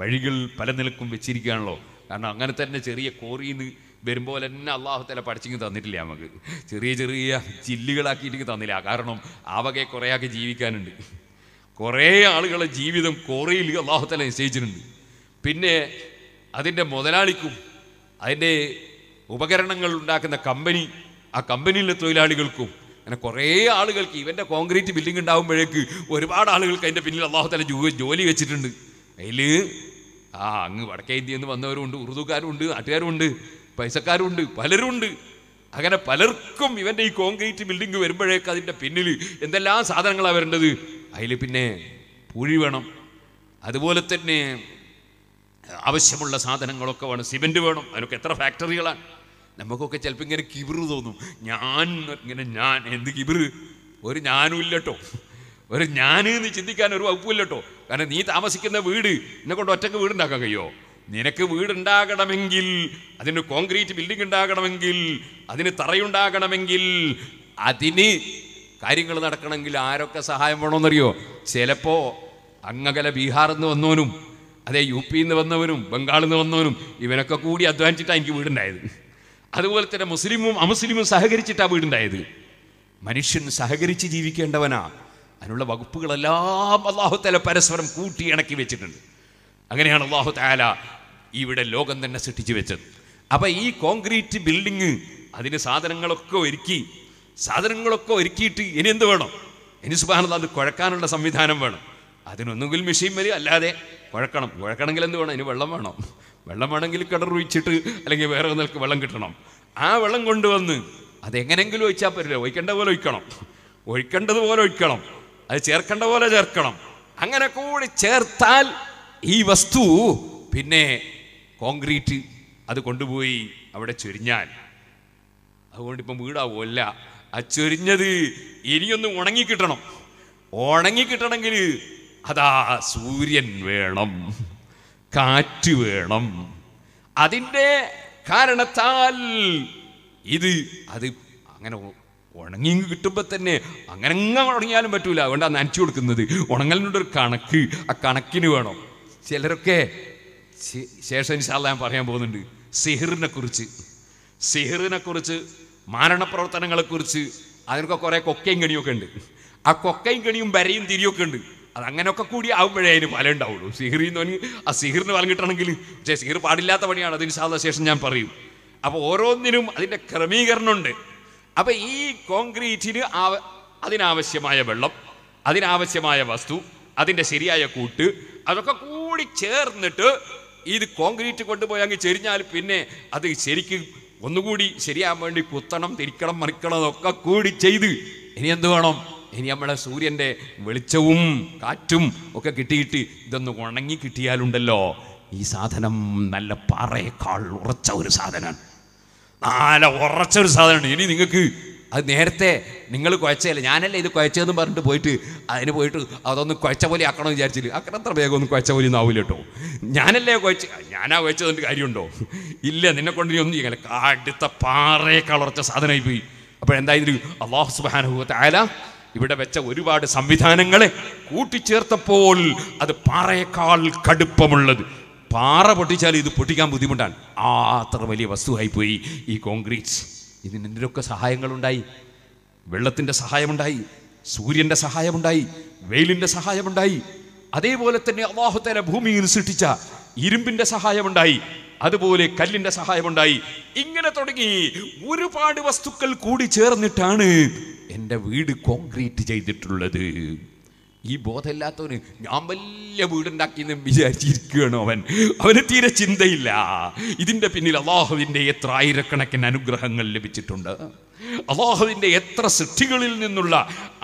വഴികൾ പല നിലക്കും വെച്ചിരിക്കുകയാണല്ലോ കാരണം അങ്ങനെ തന്നെ ചെറിയ കോറിയിൽ നിന്ന് വരുമ്പോൾ തന്നെ അള്ളാഹു താല പഠിച്ചിങ്ങ് തന്നിട്ടില്ല നമുക്ക് ചെറിയ ചെറിയ ചില്ലുകളാക്കിയിട്ട് തന്നില്ല കാരണം ആവകെ കുറേയൊക്കെ ജീവിക്കാനുണ്ട് കുറേ ആളുകളെ ജീവിതം കോറയിൽ അള്ളാഹുത്തല നിശ്ചയിച്ചിട്ടുണ്ട് പിന്നെ അതിൻ്റെ മുതലാളിക്കും അതിൻ്റെ ഉപകരണങ്ങൾ ഉണ്ടാക്കുന്ന കമ്പനി ആ കമ്പനിയിലെ തൊഴിലാളികൾക്കും അങ്ങനെ കുറേ ആളുകൾക്ക് ഇവൻ്റെ കോൺക്രീറ്റ് ബിൽഡിംഗ് ഉണ്ടാകുമ്പോഴേക്ക് ഒരുപാട് ആളുകൾക്ക് അതിൻ്റെ പിന്നിൽ അള്ളാഹുത്തല ജോലി വെച്ചിട്ടുണ്ട് അതിൽ ആ അങ്ങ് വടക്കേ ഇന്ത്യയിൽ നിന്ന് വന്നവരുണ്ട് ഉറുദുക്കാരുണ്ട് നാട്ടുകാരുണ്ട് പൈസക്കാരുണ്ട് പലരുമുണ്ട് അങ്ങനെ പലർക്കും ഇവൻ്റെ ഈ കോൺക്രീറ്റ് ബിൽഡിംഗ് വരുമ്പോഴേക്ക് അതിൻ്റെ പിന്നിൽ എന്തെല്ലാം സാധനങ്ങളാണ് വരേണ്ടത് അതിൽ പിന്നെ പുഴി വേണം അതുപോലെ തന്നെ ആവശ്യമുള്ള സാധനങ്ങളൊക്കെ വേണം സിമെൻറ്റ് വേണം അതിനൊക്കെ എത്ര ഫാക്ടറികളാണ് നമുക്കൊക്കെ ചിലപ്പോൾ ഇങ്ങനെ കിബിറ് തോന്നും ഞാൻ ഇങ്ങനെ ഞാൻ എന്ത് കിബിറ് ഒരു ഞാനും ഇല്ലട്ടോ ഒരു ഞാൻ എന്ന് ചിന്തിക്കാൻ ഒരു വകുപ്പില്ലട്ടോ കാരണം നീ താമസിക്കുന്ന വീട് എന്നെ കൊണ്ട് ഒറ്റക്ക് വീടുണ്ടാക്കാൻ കഴിയുമോ നിനക്ക് വീടുണ്ടാകണമെങ്കിൽ അതിന് കോൺക്രീറ്റ് ബിൽഡിംഗ് ഉണ്ടാകണമെങ്കിൽ അതിന് തറയുണ്ടാകണമെങ്കിൽ അതിന് കാര്യങ്ങൾ നടക്കണമെങ്കിൽ ആരൊക്കെ സഹായം വേണമെന്നറിയോ ചിലപ്പോൾ അങ്ങകല ബീഹാറിൽ നിന്ന് വന്നവനും അതേ യു പിയിൽ നിന്ന് വന്നവനും ബംഗാളിൽ നിന്ന് വന്നവനും ഇവനൊക്കെ കൂടി അധ്വാനിച്ചിട്ടാണ് എനിക്ക് വീടുണ്ടായത് അതുപോലെ തന്നെ മുസ്ലിമും അമുസ്ലിമും സഹകരിച്ചിട്ടാണ് വീടുണ്ടായത് മനുഷ്യൻ സഹകരിച്ച് ജീവിക്കേണ്ടവനാ അതിനുള്ള വകുപ്പുകളെല്ലാം അള്ളാഹുത്തല പരസ്പരം കൂട്ടി ഇണക്കി വെച്ചിട്ടുണ്ട് അങ്ങനെയാണ് അള്ളാഹു താല ഇവിടെ ലോകം തന്നെ സൃഷ്ടിച്ചു വെച്ചത് അപ്പം ഈ കോൺക്രീറ്റ് ബിൽഡിങ് അതിന് സാധനങ്ങളൊക്കെ ഒരുക്കി സാധനങ്ങളൊക്കെ ഒരുക്കിയിട്ട് ഇനി എന്ത് വേണം ഇനി സുബാനുള്ള അത് കുഴക്കാനുള്ള സംവിധാനം വേണം അതിനൊന്നുകിൽ മെഷീൻ വരും അല്ലാതെ കുഴക്കണം കുഴക്കണമെങ്കിൽ എന്ത് വേണം ഇനി വെള്ളം വേണം വെള്ളം വേണമെങ്കിൽ കിടർ ഒഴിച്ചിട്ട് അല്ലെങ്കിൽ വേറെ ഒന്നിലേക്ക് വെള്ളം കിട്ടണം ആ വെള്ളം കൊണ്ടുവന്ന് അതെങ്ങനെങ്കിലും ഒഴിച്ചാൽ പറ്റില്ല ഒഴിക്കേണ്ട പോലെ ഒഴിക്കണം ഒഴിക്കേണ്ടതുപോലെ ഒഴിക്കണം അത് ചേർക്കേണ്ട പോലെ ചേർക്കണം അങ്ങനെ കൂടി ചേർത്താൽ ഈ വസ്തു പിന്നെ കോൺക്രീറ്റ് അത് കൊണ്ടുപോയി അവിടെ ചൊരിഞ്ഞാൽ അതുകൊണ്ട് ഇപ്പം വീടാവുമല്ല ആ ചൊരിഞ്ഞത് ഇനിയൊന്ന് ഉണങ്ങിക്കിട്ടണം ഉണങ്ങിക്കിട്ടണമെങ്കിൽ അതാ സൂര്യൻ വേണം കാറ്റ് വേണം അതിൻ്റെ കാരണത്താൽ ഇത് അത് അങ്ങനെ ഉണങ്ങി കിട്ടുമ്പോൾ തന്നെ അങ്ങനെ ഉണങ്ങിയാലും പറ്റൂല അതുകൊണ്ടാണ് നനച്ചു കൊടുക്കുന്നത് ഉണങ്ങലിനോടൊരു കണക്ക് ആ കണക്കിന് വേണം ചിലരൊക്കെ ശേഷം ഇൻഷാല്ല ഞാൻ പറയാൻ പോകുന്നുണ്ട് സിഹിറിനെ കുറിച്ച് സിഹിറിനെ കുറിച്ച് മാരണപ്രവർത്തനങ്ങളെക്കുറിച്ച് അതിനൊക്കെ കുറേ കൊക്കയും കണിയൊക്കെ ഉണ്ട് ആ കൊക്കയും കണിയും വരയും തിരിയൊക്കെ ഉണ്ട് അത് അങ്ങനെയൊക്കെ കൂടി ആവുമ്പോഴേ അതിന് ഫലം ഉണ്ടാവുള്ളൂ സിഹിറിന്ന് പറഞ്ഞ് ആ സിഹിറിന് ഫലം കിട്ടണമെങ്കിൽ പക്ഷേ സിഹിർ പാടില്ലാത്ത പണിയാണ് അതിന് സാധാ ശേഷം ഞാൻ പറയും അപ്പോൾ ഓരോന്നിനും അതിൻ്റെ ക്രമീകരണമുണ്ട് അപ്പോൾ ഈ കോൺക്രീറ്റിന് ആവ അതിനാവശ്യമായ വെള്ളം അതിനാവശ്യമായ വസ്തു അതിൻ്റെ ശരിയായ കൂട്ട് അതൊക്കെ കൂടി ചേർന്നിട്ട് ഇത് കോൺക്രീറ്റ് കൊണ്ടുപോയി അങ്ങ് ചെരിഞ്ഞാൽ പിന്നെ അത് ശരിക്കും ഒന്നുകൂടി ശരിയാൻ വേണ്ടി കുത്തണം തിരിക്കണം മറിക്കണം ഒക്കെ കൂടി ചെയ്ത് ഇനി എന്ത് വേണം ഇനി നമ്മളെ സൂര്യൻ്റെ വെളിച്ചവും കാറ്റും ഒക്കെ കിട്ടിയിട്ട് ഇതൊന്ന് ഉണങ്ങി കിട്ടിയാലുണ്ടല്ലോ ഈ സാധനം നല്ല പാറയേക്കാൾ ഉറച്ച ഒരു സാധനമാണ് നല്ല ഉറച്ച ഒരു സാധനമാണ് ഇനി നിങ്ങൾക്ക് അത് നേരത്തെ നിങ്ങൾ കുഴച്ചല്ലേ ഞാനല്ലേ ഇത് കുഴച്ചതെന്ന് പറഞ്ഞിട്ട് പോയിട്ട് അതിന് പോയിട്ട് അതൊന്ന് കുഴച്ച പോലെ ആക്കണമെന്ന് വിചാരിച്ചില്ല അത്ര വേഗം ഒന്ന് കുഴച്ച പോലെ ഒന്നും ആവില്ല കേട്ടോ ഞാനല്ലേ കുഴച്ച് ഞാനാ കുഴച്ചതിൻ്റെ കാര്യമുണ്ടോ ഇല്ല നിന്നെ കൊണ്ട് ഇനി ഒന്നും ചെയ്യാൻ കാടുത്ത പാറയെ കളർച്ച സാധനമായി പോയി അപ്പോൾ എന്തായാലും അള്ളാഹു സുബാനുഭവത്തെ ആയാല ഇവിടെ വെച്ച ഒരുപാട് സംവിധാനങ്ങളെ കൂട്ടിച്ചേർത്തപ്പോൾ അത് പാറയേക്കാൾ കടുപ്പമുള്ളത് പാറ പൊട്ടിച്ചാൽ ഇത് പൊട്ടിക്കാൻ ബുദ്ധിമുട്ടാണ് ആ അത്ര വലിയ വസ്തുവായി പോയി ഈ കോൺക്രീറ്റ്സ് ഇതിനെന്തിനൊക്കെ സഹായങ്ങളുണ്ടായി വെള്ളത്തിൻ്റെ സഹായമുണ്ടായി സൂര്യൻ്റെ സഹായമുണ്ടായി വെയിലിൻ്റെ സഹായമുണ്ടായി അതേപോലെ തന്നെ അള്ളാഹുത്തല ഭൂമിയിൽ സൃഷ്ടിച്ച ഇരുമ്പിൻ്റെ സഹായമുണ്ടായി അതുപോലെ കല്ലിന്റെ സഹായമുണ്ടായി ഇങ്ങനെ തുടങ്ങി ഒരുപാട് വസ്തുക്കൾ കൂടി ചേർന്നിട്ടാണ് എൻ്റെ വീട് കോൺക്രീറ്റ് ചെയ്തിട്ടുള്ളത് ഈ ബോധമില്ലാത്തവന് ഞാൻ വലിയ വീടുണ്ടാക്കിയെന്ന് വിചാരിച്ചിരിക്കുകയാണ് അവൻ അവന് തീരെ ചിന്തയില്ല ഇതിൻ്റെ പിന്നിൽ അള്ളാഹുവിൻ്റെ എത്ര ആയിരക്കണക്കിന് അനുഗ്രഹങ്ങൾ ലഭിച്ചിട്ടുണ്ട് അള്ളാഹുവിൻ്റെ എത്ര സൃഷ്ടികളിൽ നിന്നുള്ള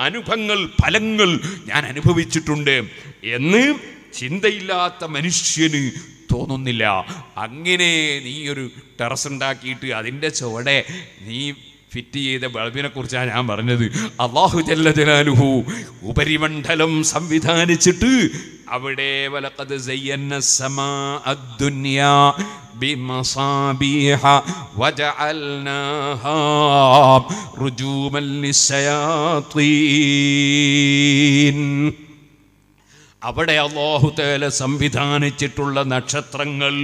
അനുഭവങ്ങൾ ഫലങ്ങൾ ഞാൻ അനുഭവിച്ചിട്ടുണ്ട് എന്ന് ചിന്തയില്ലാത്ത മനുഷ്യന് തോന്നുന്നില്ല അങ്ങനെ നീ ഒരു ടെറസ് ഉണ്ടാക്കിയിട്ട് അതിൻ്റെ ചുവടെ നീ ഫിറ്റ് ചെയ്ത ബൾബിനെ കുറിച്ചാണ് ഞാൻ പറഞ്ഞത് അള്ളാഹു ജല്ല ജലാലുഹു ഉപരിമണ്ഡലം സംവിധാനിച്ചിട്ട് അവിടെ വലക്കത് അവിടെ അള്ളാഹു തേല സംവിധാനിച്ചിട്ടുള്ള നക്ഷത്രങ്ങൾ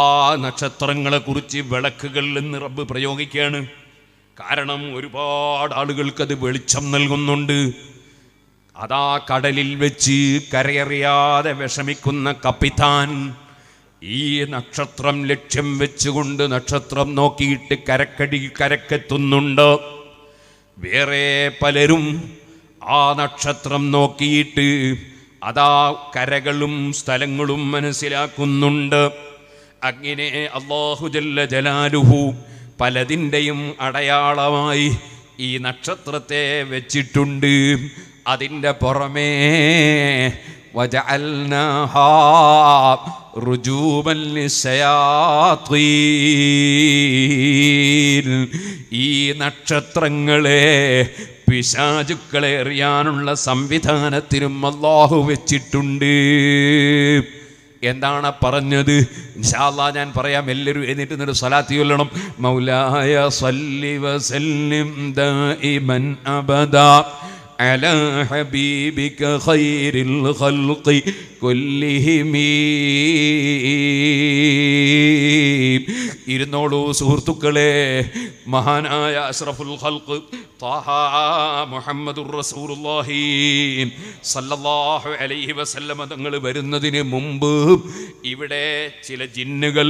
ആ നക്ഷത്രങ്ങളെക്കുറിച്ച് വിളക്കുകളിൽ നിന്ന് റബ്ബ് പ്രയോഗിക്കുകയാണ് കാരണം ഒരുപാട് ആളുകൾക്ക് അത് വെളിച്ചം നൽകുന്നുണ്ട് അതാ കടലിൽ വെച്ച് കരയറിയാതെ വിഷമിക്കുന്ന കപ്പിത്താൻ ഈ നക്ഷത്രം ലക്ഷ്യം വെച്ചുകൊണ്ട് നക്ഷത്രം നോക്കിയിട്ട് കരക്കടി കരക്കെത്തുന്നുണ്ട് വേറെ പലരും ആ നക്ഷത്രം നോക്കിയിട്ട് അതാ കരകളും സ്ഥലങ്ങളും മനസ്സിലാക്കുന്നുണ്ട് അങ്ങനെ അള്ളാഹുജല്ല ജലാലുഹു പലതിൻ്റെയും അടയാളമായി ഈ നക്ഷത്രത്തെ വെച്ചിട്ടുണ്ട് അതിൻ്റെ പുറമേ ഈ നക്ഷത്രങ്ങളെ പിശാചുക്കളെ എറിയാനുള്ള സംവിധാനത്തിനും അള്ളാഹു വെച്ചിട്ടുണ്ട് എന്താണ് പറഞ്ഞത് ഇൻഷാല്ലാ ഞാൻ പറയാം എല്ലാവരും എഴുന്നേറ്റ് നിന്നൊരു സലാത്തി കൊല്ലണം മൗലായ ദൈമൻ അബദ على حبيبك خير الخلق كلهم ഇരുന്നോളൂ സുഹൃത്തുക്കളെ മഹാനായ അഷ്റഫുൽ ഹൽക്ക് മുഹമ്മദുർ റസൂലുള്ളാഹി സല്ലല്ലാഹു അലൈഹി വസല്ലമ തങ്ങൾ വരുന്നതിന് മുമ്പ് ഇവിടെ ചില ജിന്നുകൾ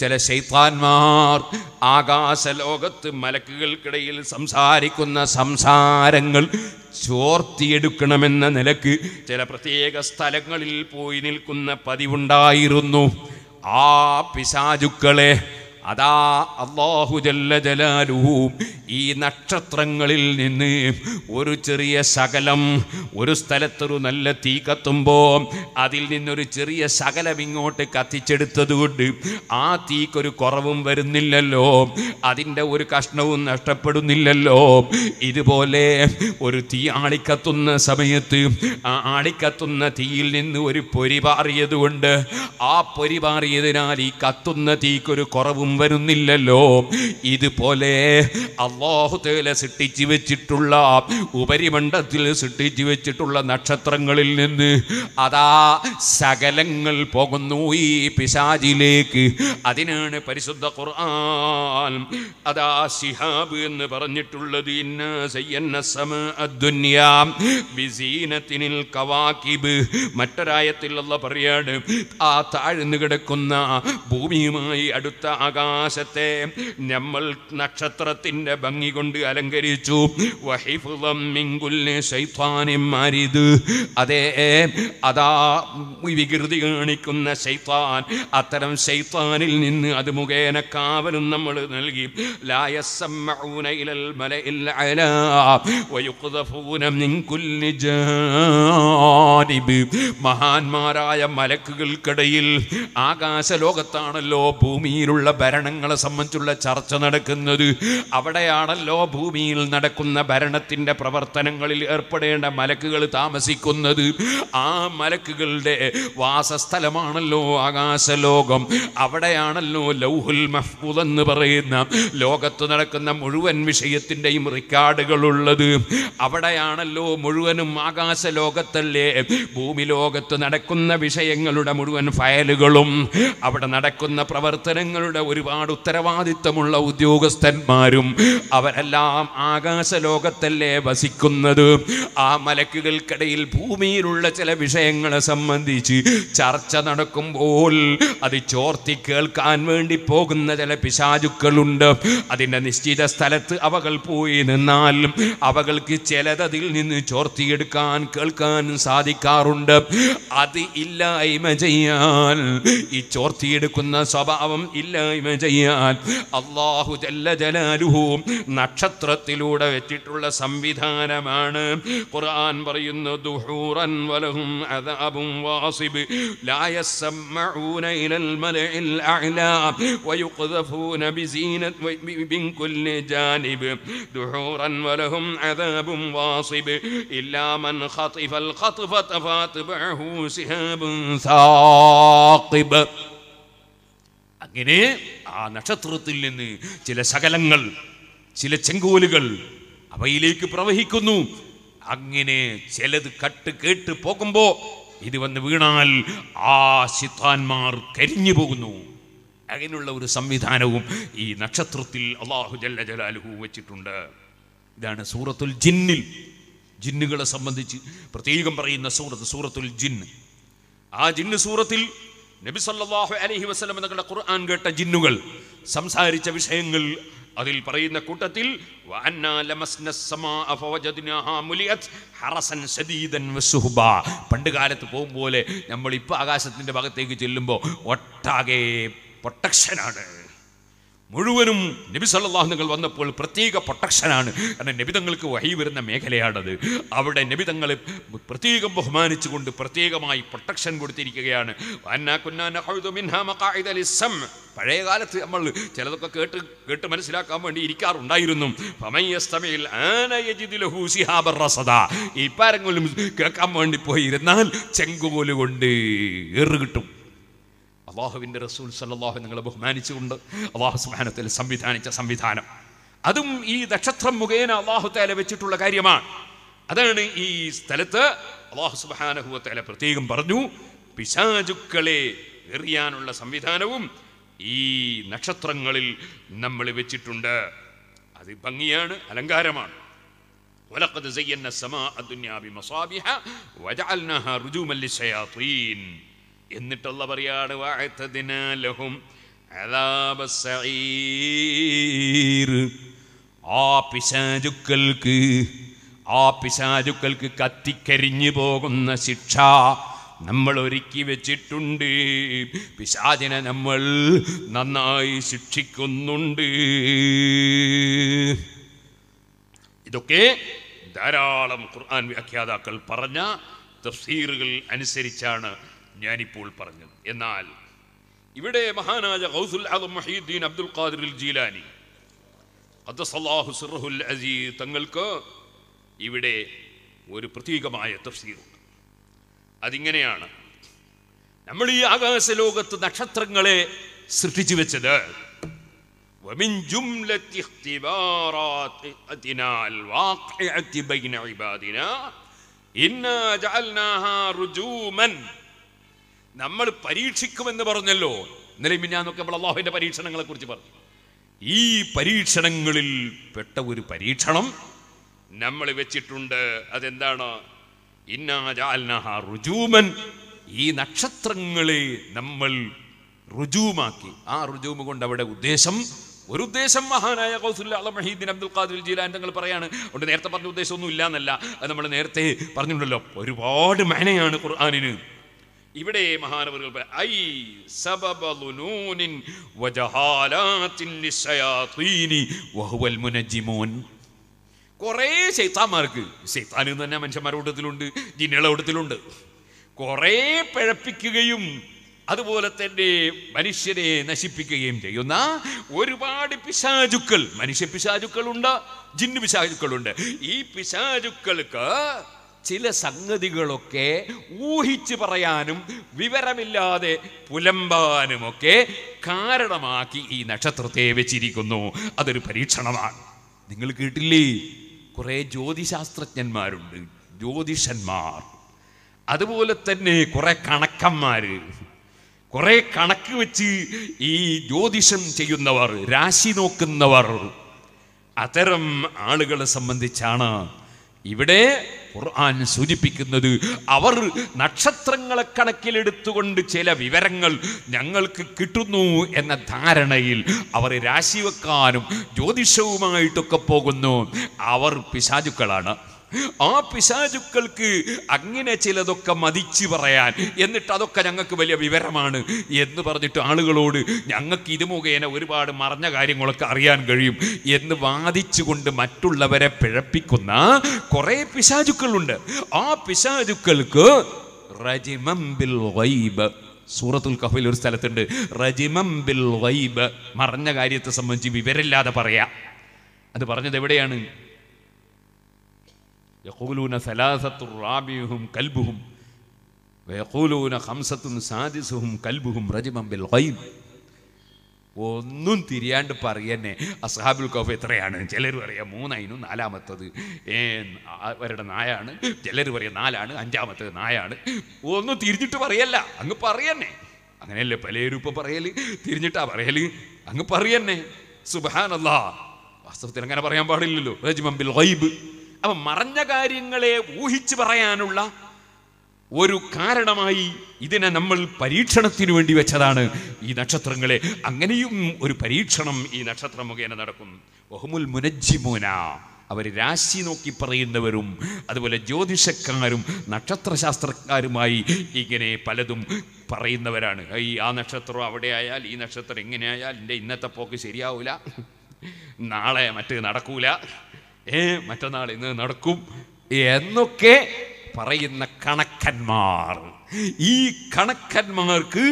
ചില ശൈത്താന്മാർ ആകാശലോകത്ത് മലക്കുകൾക്കിടയിൽ സംസാരിക്കുന്ന സംസാരങ്ങൾ ചോർത്തിയെടുക്കണമെന്ന നിലക്ക് ചില പ്രത്യേക സ്ഥലങ്ങളിൽ പോയി നിൽക്കുന്ന പതിവുണ്ടായിരുന്നു ആ പിശാചുക്കളെ അതാ അള്ളാഹു ജലാലുഹു ഈ നക്ഷത്രങ്ങളിൽ നിന്ന് ഒരു ചെറിയ ശകലം ഒരു സ്ഥലത്തൊരു നല്ല തീ കത്തുമ്പോൾ അതിൽ നിന്നൊരു ചെറിയ ശകലം ഇങ്ങോട്ട് കത്തിച്ചെടുത്തതുകൊണ്ട് ആ തീക്കൊരു കുറവും വരുന്നില്ലല്ലോ അതിൻ്റെ ഒരു കഷ്ണവും നഷ്ടപ്പെടുന്നില്ലല്ലോ ഇതുപോലെ ഒരു തീ ആളിക്കത്തുന്ന സമയത്ത് ആ ആളിക്കത്തുന്ന തീയിൽ നിന്ന് ഒരു പൊരി ആ പൊരി ഈ കത്തുന്ന തീക്കൊരു കുറവും വരുന്നില്ലല്ലോ ഇതുപോലെ അള്ളാഹുദേലെ തേല സൃഷ്ടിച്ചു വെച്ചിട്ടുള്ള ഉപരിമണ്ഡത്തിൽ സൃഷ്ടിച്ചു വെച്ചിട്ടുള്ള നക്ഷത്രങ്ങളിൽ നിന്ന് അതാ സകലങ്ങൾ പോകുന്നു ഈ പിശാചിലേക്ക് അതിനാണ് പരിശുദ്ധ ഖുർആൻ അതാ ശിഹാബ് എന്ന് പറഞ്ഞിട്ടുള്ളത് മറ്റൊരായത്തിലുള്ള പറയാണ് ആ താഴ്ന്നു കിടക്കുന്ന ഭൂമിയുമായി അടുത്ത ആകാശം ആകാശത്തെ നമ്മൾ നക്ഷത്രത്തിൻ്റെ ഭംഗി കൊണ്ട് അലങ്കരിച്ചു മാരിത് അതേ അതാ വികൃതി കാണിക്കുന്ന ശൈത്താൻ അത്തരം ശൈത്താനിൽ നിന്ന് അത് മുഖേന കാവലും നമ്മൾ നൽകി മഹാന്മാരായ മലക്കുകൾക്കിടയിൽ ആകാശ ലോകത്താണല്ലോ ഭൂമിയിലുള്ള ഭരണങ്ങളെ സംബന്ധിച്ചുള്ള ചർച്ച നടക്കുന്നത് അവിടെയാണല്ലോ ഭൂമിയിൽ നടക്കുന്ന ഭരണത്തിൻ്റെ പ്രവർത്തനങ്ങളിൽ ഏർപ്പെടേണ്ട മലക്കുകൾ താമസിക്കുന്നത് ആ മലക്കുകളുടെ വാസസ്ഥലമാണല്ലോ ആകാശലോകം അവിടെയാണല്ലോ ലൗഹുൽ മഹ്ബൂദ് എന്ന് പറയുന്ന ലോകത്ത് നടക്കുന്ന മുഴുവൻ വിഷയത്തിൻ്റെയും റെക്കോർഡുകളുള്ളത് അവിടെയാണല്ലോ മുഴുവനും ആകാശലോകത്തല്ലേ ഭൂമി ലോകത്ത് നടക്കുന്ന വിഷയങ്ങളുടെ മുഴുവൻ ഫയലുകളും അവിടെ നടക്കുന്ന പ്രവർത്തനങ്ങളുടെ ഒരു ഒരുപാട് ഉത്തരവാദിത്തമുള്ള ഉദ്യോഗസ്ഥന്മാരും അവരെല്ലാം ആകാശ ലോകത്തല്ലേ വസിക്കുന്നത് ആ മലക്കുകൾക്കിടയിൽ ഭൂമിയിലുള്ള ചില വിഷയങ്ങളെ സംബന്ധിച്ച് ചർച്ച നടക്കുമ്പോൾ അത് ചോർത്തി കേൾക്കാൻ വേണ്ടി പോകുന്ന ചില പിശാചുക്കളുണ്ട് അതിൻ്റെ നിശ്ചിത സ്ഥലത്ത് അവകൾ പോയി നിന്നാൽ അവകൾക്ക് ചിലതതിൽ നിന്ന് ചോർത്തിയെടുക്കാൻ കേൾക്കാൻ സാധിക്കാറുണ്ട് അത് ഇല്ലായ്മ ചെയ്യാൻ ഈ ചോർത്തിയെടുക്കുന്ന സ്വഭാവം ഇല്ലായ്മ جيان الله അങ്ങനെ ചെയ്യാൻ അള്ളാഹു ജല്ല ജലാലുഹു നക്ഷത്രത്തിലൂടെ വെച്ചിട്ടുള്ള സംവിധാനമാണ് ഖുർആൻ പറയുന്നു دحورا ولهم عذاب واصب لا يسمعون إلى الملع الأعلى ويقذفون بزينة من كل جانب دحورا ولهم عذاب واصب إلا من خطف الخطفة فاتبعه سهاب ثاقب അങ്ങനെ ആ നക്ഷത്രത്തിൽ നിന്ന് ചില ശകലങ്ങൾ ചില ചെങ്കോലുകൾ അവയിലേക്ക് പ്രവഹിക്കുന്നു അങ്ങനെ ചിലത് കട്ട് കേട്ട് പോകുമ്പോ ഇത് വന്ന് വീണാൽ ആ ശിത്താന്മാർ കരിഞ്ഞു പോകുന്നു അങ്ങനെയുള്ള ഒരു സംവിധാനവും ഈ നക്ഷത്രത്തിൽ അള്ളാഹു ജല്ല ജലാലുഹു വെച്ചിട്ടുണ്ട് ഇതാണ് സൂറത്തുൽ ജിന്നിൽ ജിന്നുകളെ സംബന്ധിച്ച് പ്രത്യേകം പറയുന്ന സൂറത്ത് സൂറത്തുൽ ജിന്ന് ആ ജിന്ന് സൂറത്തിൽ നബി സല്ലാഹു അലഹി വസ്ലം എന്നുള്ള ഖുർആൻ കേട്ട ജിന്നുകൾ സംസാരിച്ച വിഷയങ്ങൾ അതിൽ പറയുന്ന കൂട്ടത്തിൽ പണ്ട് കാലത്ത് പോകും പോലെ നമ്മൾ ഇപ്പോൾ ആകാശത്തിന്റെ ഭാഗത്തേക്ക് ചെല്ലുമ്പോൾ ഒട്ടാകെ പ്രൊട്ടക്ഷനാണ് മുഴുവനും നബി സല്ലാഹു നിങ്ങൾ വന്നപ്പോൾ പ്രത്യേക പ്രൊട്ടക്ഷനാണ് കാരണം നബിതങ്ങൾക്ക് വഹി വരുന്ന മേഖലയാണത് അവിടെ നബിതങ്ങളെ പ്രത്യേകം ബഹുമാനിച്ചുകൊണ്ട് പ്രത്യേകമായി പ്രൊട്ടക്ഷൻ കൊടുത്തിരിക്കുകയാണ് പഴയ കാലത്ത് നമ്മൾ ചിലതൊക്കെ കേട്ട് കേട്ട് മനസ്സിലാക്കാൻ വേണ്ടി ഇരിക്കാറുണ്ടായിരുന്നു ഇപ്പാരെങ്കിലും കേൾക്കാൻ വേണ്ടി പോയിരുന്നാൽ ഇരുന്നാൽ കൊണ്ട് ഏറ് കിട്ടും അള്ളാഹുവിൻ്റെ റസൂൽ സല്ലാഹു നിങ്ങളെ ബഹുമാനിച്ചുകൊണ്ട് അള്ളാഹു സുബാനത്തിൽ സംവിധാനിച്ച സംവിധാനം അതും ഈ നക്ഷത്രം മുഖേന അള്ളാഹുത്താല വെച്ചിട്ടുള്ള കാര്യമാണ് അതാണ് ഈ സ്ഥലത്ത് അള്ളാഹു സുബാനഹുവത്താല പ്രത്യേകം പറഞ്ഞു പിശാചുക്കളെ എറിയാനുള്ള സംവിധാനവും ഈ നക്ഷത്രങ്ങളിൽ നമ്മൾ വെച്ചിട്ടുണ്ട് അത് ഭംഗിയാണ് അലങ്കാരമാണ് സമാ زينا السماء الدنيا بمصابيح وجعلناها رجوما للشياطين എന്നിട്ടുള്ള പറയാണ് വാഴത്തതിനാലഹും ആ പിശാചുക്കൾക്ക് ആ പിശാചുക്കൾക്ക് കത്തിക്കരിഞ്ഞു പോകുന്ന ശിക്ഷ നമ്മൾ ഒരുക്കി വെച്ചിട്ടുണ്ട് പിശാചിനെ നമ്മൾ നന്നായി ശിക്ഷിക്കുന്നുണ്ട് ഇതൊക്കെ ധാരാളം ഖുർആൻ വ്യാഖ്യാതാക്കൾ പറഞ്ഞ തഫ്സീറുകൾ അനുസരിച്ചാണ് ഞാനിപ്പോൾ പറഞ്ഞത് എന്നാൽ ഇവിടെ മഹാനായ ഗൗസുൽ ആദം മഹീദ്ദീൻ അബ്ദുൽ ഖാദിർ ജീലാനി അദ്സല്ലാഹു അസീ തങ്ങൾക്ക് ഇവിടെ ഒരു പ്രത്യേകമായ തഫ്സീറുണ്ട് അതിങ്ങനെയാണ് നമ്മൾ ഈ ആകാശ ലോകത്ത് നക്ഷത്രങ്ങളെ സൃഷ്ടിച്ചു വെച്ചത് ഇന്നാ ജഅൽനാഹാ നമ്മൾ പരീക്ഷിക്കുമെന്ന് പറഞ്ഞല്ലോ ഇന്നലെ മിന്നാന്നൊക്കെ നമ്മൾ അള്ളാഹുവിന്റെ പരീക്ഷണങ്ങളെ കുറിച്ച് പറഞ്ഞു ഈ പരീക്ഷണങ്ങളിൽ പെട്ട ഒരു പരീക്ഷണം നമ്മൾ വെച്ചിട്ടുണ്ട് അതെന്താണ് ഇന്നാജാൽ ഈ നക്ഷത്രങ്ങളെ നമ്മൾ റുജൂമാക്കി ആ റുജൂമ് കൊണ്ട് അവിടെ ഉദ്ദേശം ഒരു ഉദ്ദേശം മഹാനായ കൗസുല്ല അബ്ദുൽ ഖാദിർ ജീലാൻ തങ്ങൾ പറയാണ് അതുകൊണ്ട് നേരത്തെ പറഞ്ഞ ഒന്നും ഇല്ല എന്നല്ല അത് നമ്മൾ നേരത്തെ പറഞ്ഞിട്ടുണ്ടല്ലോ ഒരുപാട് മേനയാണ് ഖുർആാനിന് ഇവിടെ മഹാനവറുകൾ ഐ സബബലുനൂനിൻ വജഹാലാത്തിൻ ലിസ്സയാത്തീനി വഹുവൽ മുനജിമൂൻ കുറേ ശൈത്താന്മാർക്ക് ശൈത്താനും തന്നെ മനുഷ്യന്മാരുടെ കൂട്ടത്തിലുണ്ട് ജിന്നുകളുടെ കൂട്ടത്തിലുണ്ട് കുറേ പിഴപ്പിക്കുകയും അതുപോലെ തന്നെ മനുഷ്യരെ നശിപ്പിക്കുകയും ചെയ്യുന്ന ഒരുപാട് പിശാചുക്കൾ മനുഷ്യ പിശാചുക്കളുണ്ട് ജിന്നു പിശാചുക്കളുണ്ട് ഈ പിശാചുക്കൾക്ക് ചില സംഗതികളൊക്കെ ഊഹിച്ച് പറയാനും വിവരമില്ലാതെ പുലമ്പാനുമൊക്കെ കാരണമാക്കി ഈ നക്ഷത്രത്തെ വെച്ചിരിക്കുന്നു അതൊരു പരീക്ഷണമാണ് നിങ്ങൾ കേട്ടില്ലേ കുറേ ജ്യോതിശാസ്ത്രജ്ഞന്മാരുണ്ട് ജ്യോതിഷന്മാർ അതുപോലെ തന്നെ കുറേ കണക്കന്മാർ കുറേ കണക്ക് വെച്ച് ഈ ജ്യോതിഷം ചെയ്യുന്നവർ രാശി നോക്കുന്നവർ അത്തരം ആളുകളെ സംബന്ധിച്ചാണ് ഇവിടെ ഖുർആൻ സൂചിപ്പിക്കുന്നത് അവർ നക്ഷത്രങ്ങളെ കണക്കിലെടുത്തുകൊണ്ട് ചില വിവരങ്ങൾ ഞങ്ങൾക്ക് കിട്ടുന്നു എന്ന ധാരണയിൽ അവർ രാശിവെക്കാനും ജ്യോതിഷവുമായിട്ടൊക്കെ പോകുന്നു അവർ പിശാചുക്കളാണ് ആ പിശാചുക്കൾക്ക് അങ്ങനെ ചിലതൊക്കെ മതിച്ചു പറയാൻ എന്നിട്ട് അതൊക്കെ ഞങ്ങൾക്ക് വലിയ വിവരമാണ് എന്ന് പറഞ്ഞിട്ട് ആളുകളോട് ഞങ്ങൾക്ക് ഇത് മുഖേന ഒരുപാട് മറഞ്ഞ കാര്യങ്ങളൊക്കെ അറിയാൻ കഴിയും എന്ന് വാദിച്ചുകൊണ്ട് മറ്റുള്ളവരെ പിഴപ്പിക്കുന്ന കുറേ പിശാചുക്കളുണ്ട് ആ പിശാചുക്കൾക്ക് ബിൽ സൂറത്തുൽ കഫയിൽ ഒരു സ്ഥലത്തുണ്ട് റജിമം ബിൽ വൈബ് മറഞ്ഞ കാര്യത്തെ സംബന്ധിച്ച് വിവരമില്ലാതെ പറയാം അത് പറഞ്ഞത് എവിടെയാണ് യഖൂലൂന സലാസത്തുർ റാബിഹും കൽബുഹും വയഖൂലൂന ഹംസത്തുൻ സാദിസുഹും കൽബുഹും റജിമം ബിൽ ഗൈബ് ഒന്നും തിരിയാണ്ട് പറയന്നെ അസ്ഹാബുൽ കഫ് എത്രയാണ് ചിലർ പറയാം മൂന്നൈനും നാലാമത്തത് ഏ അവരുടെ നായാണ് ചിലർ പറയാം നാലാണ് അഞ്ചാമത്തത് നായാണ് ഒന്നും തിരിഞ്ഞിട്ട് പറയല്ല അങ്ങ് പറയന്നെ അങ്ങനെയല്ലേ പലരും ഇപ്പം പറയല് തിരിഞ്ഞിട്ടാ പറയല് അങ്ങ് പറയന്നെ സുബാനല്ലാ വാസ്തവത്തിൽ അങ്ങനെ പറയാൻ പാടില്ലല്ലോ റജിമം ബിൽ ഗൈബ് അപ്പൊ മറഞ്ഞ കാര്യങ്ങളെ ഊഹിച്ചു പറയാനുള്ള ഒരു കാരണമായി ഇതിനെ നമ്മൾ പരീക്ഷണത്തിന് വേണ്ടി വെച്ചതാണ് ഈ നക്ഷത്രങ്ങളെ അങ്ങനെയും ഒരു പരീക്ഷണം ഈ നക്ഷത്രം മുഖേന നടക്കും ഒഹമുൽ മുനജ്ജിമോന അവർ രാശി നോക്കി പറയുന്നവരും അതുപോലെ ജ്യോതിഷക്കാരും നക്ഷത്രശാസ്ത്രക്കാരുമായി ഇങ്ങനെ പലതും പറയുന്നവരാണ് ഈ ആ നക്ഷത്രം അവിടെ ആയാൽ ഈ നക്ഷത്രം എങ്ങനെയായാൽ എൻ്റെ ഇന്നത്തെ പോക്ക് ശരിയാവില്ല നാളെ മറ്റ് നടക്കൂല ഏ മറ്റന്നാൾ ഇന്ന് നടക്കും എന്നൊക്കെ പറയുന്ന കണക്കന്മാർ ഈ കണക്കന്മാർക്ക്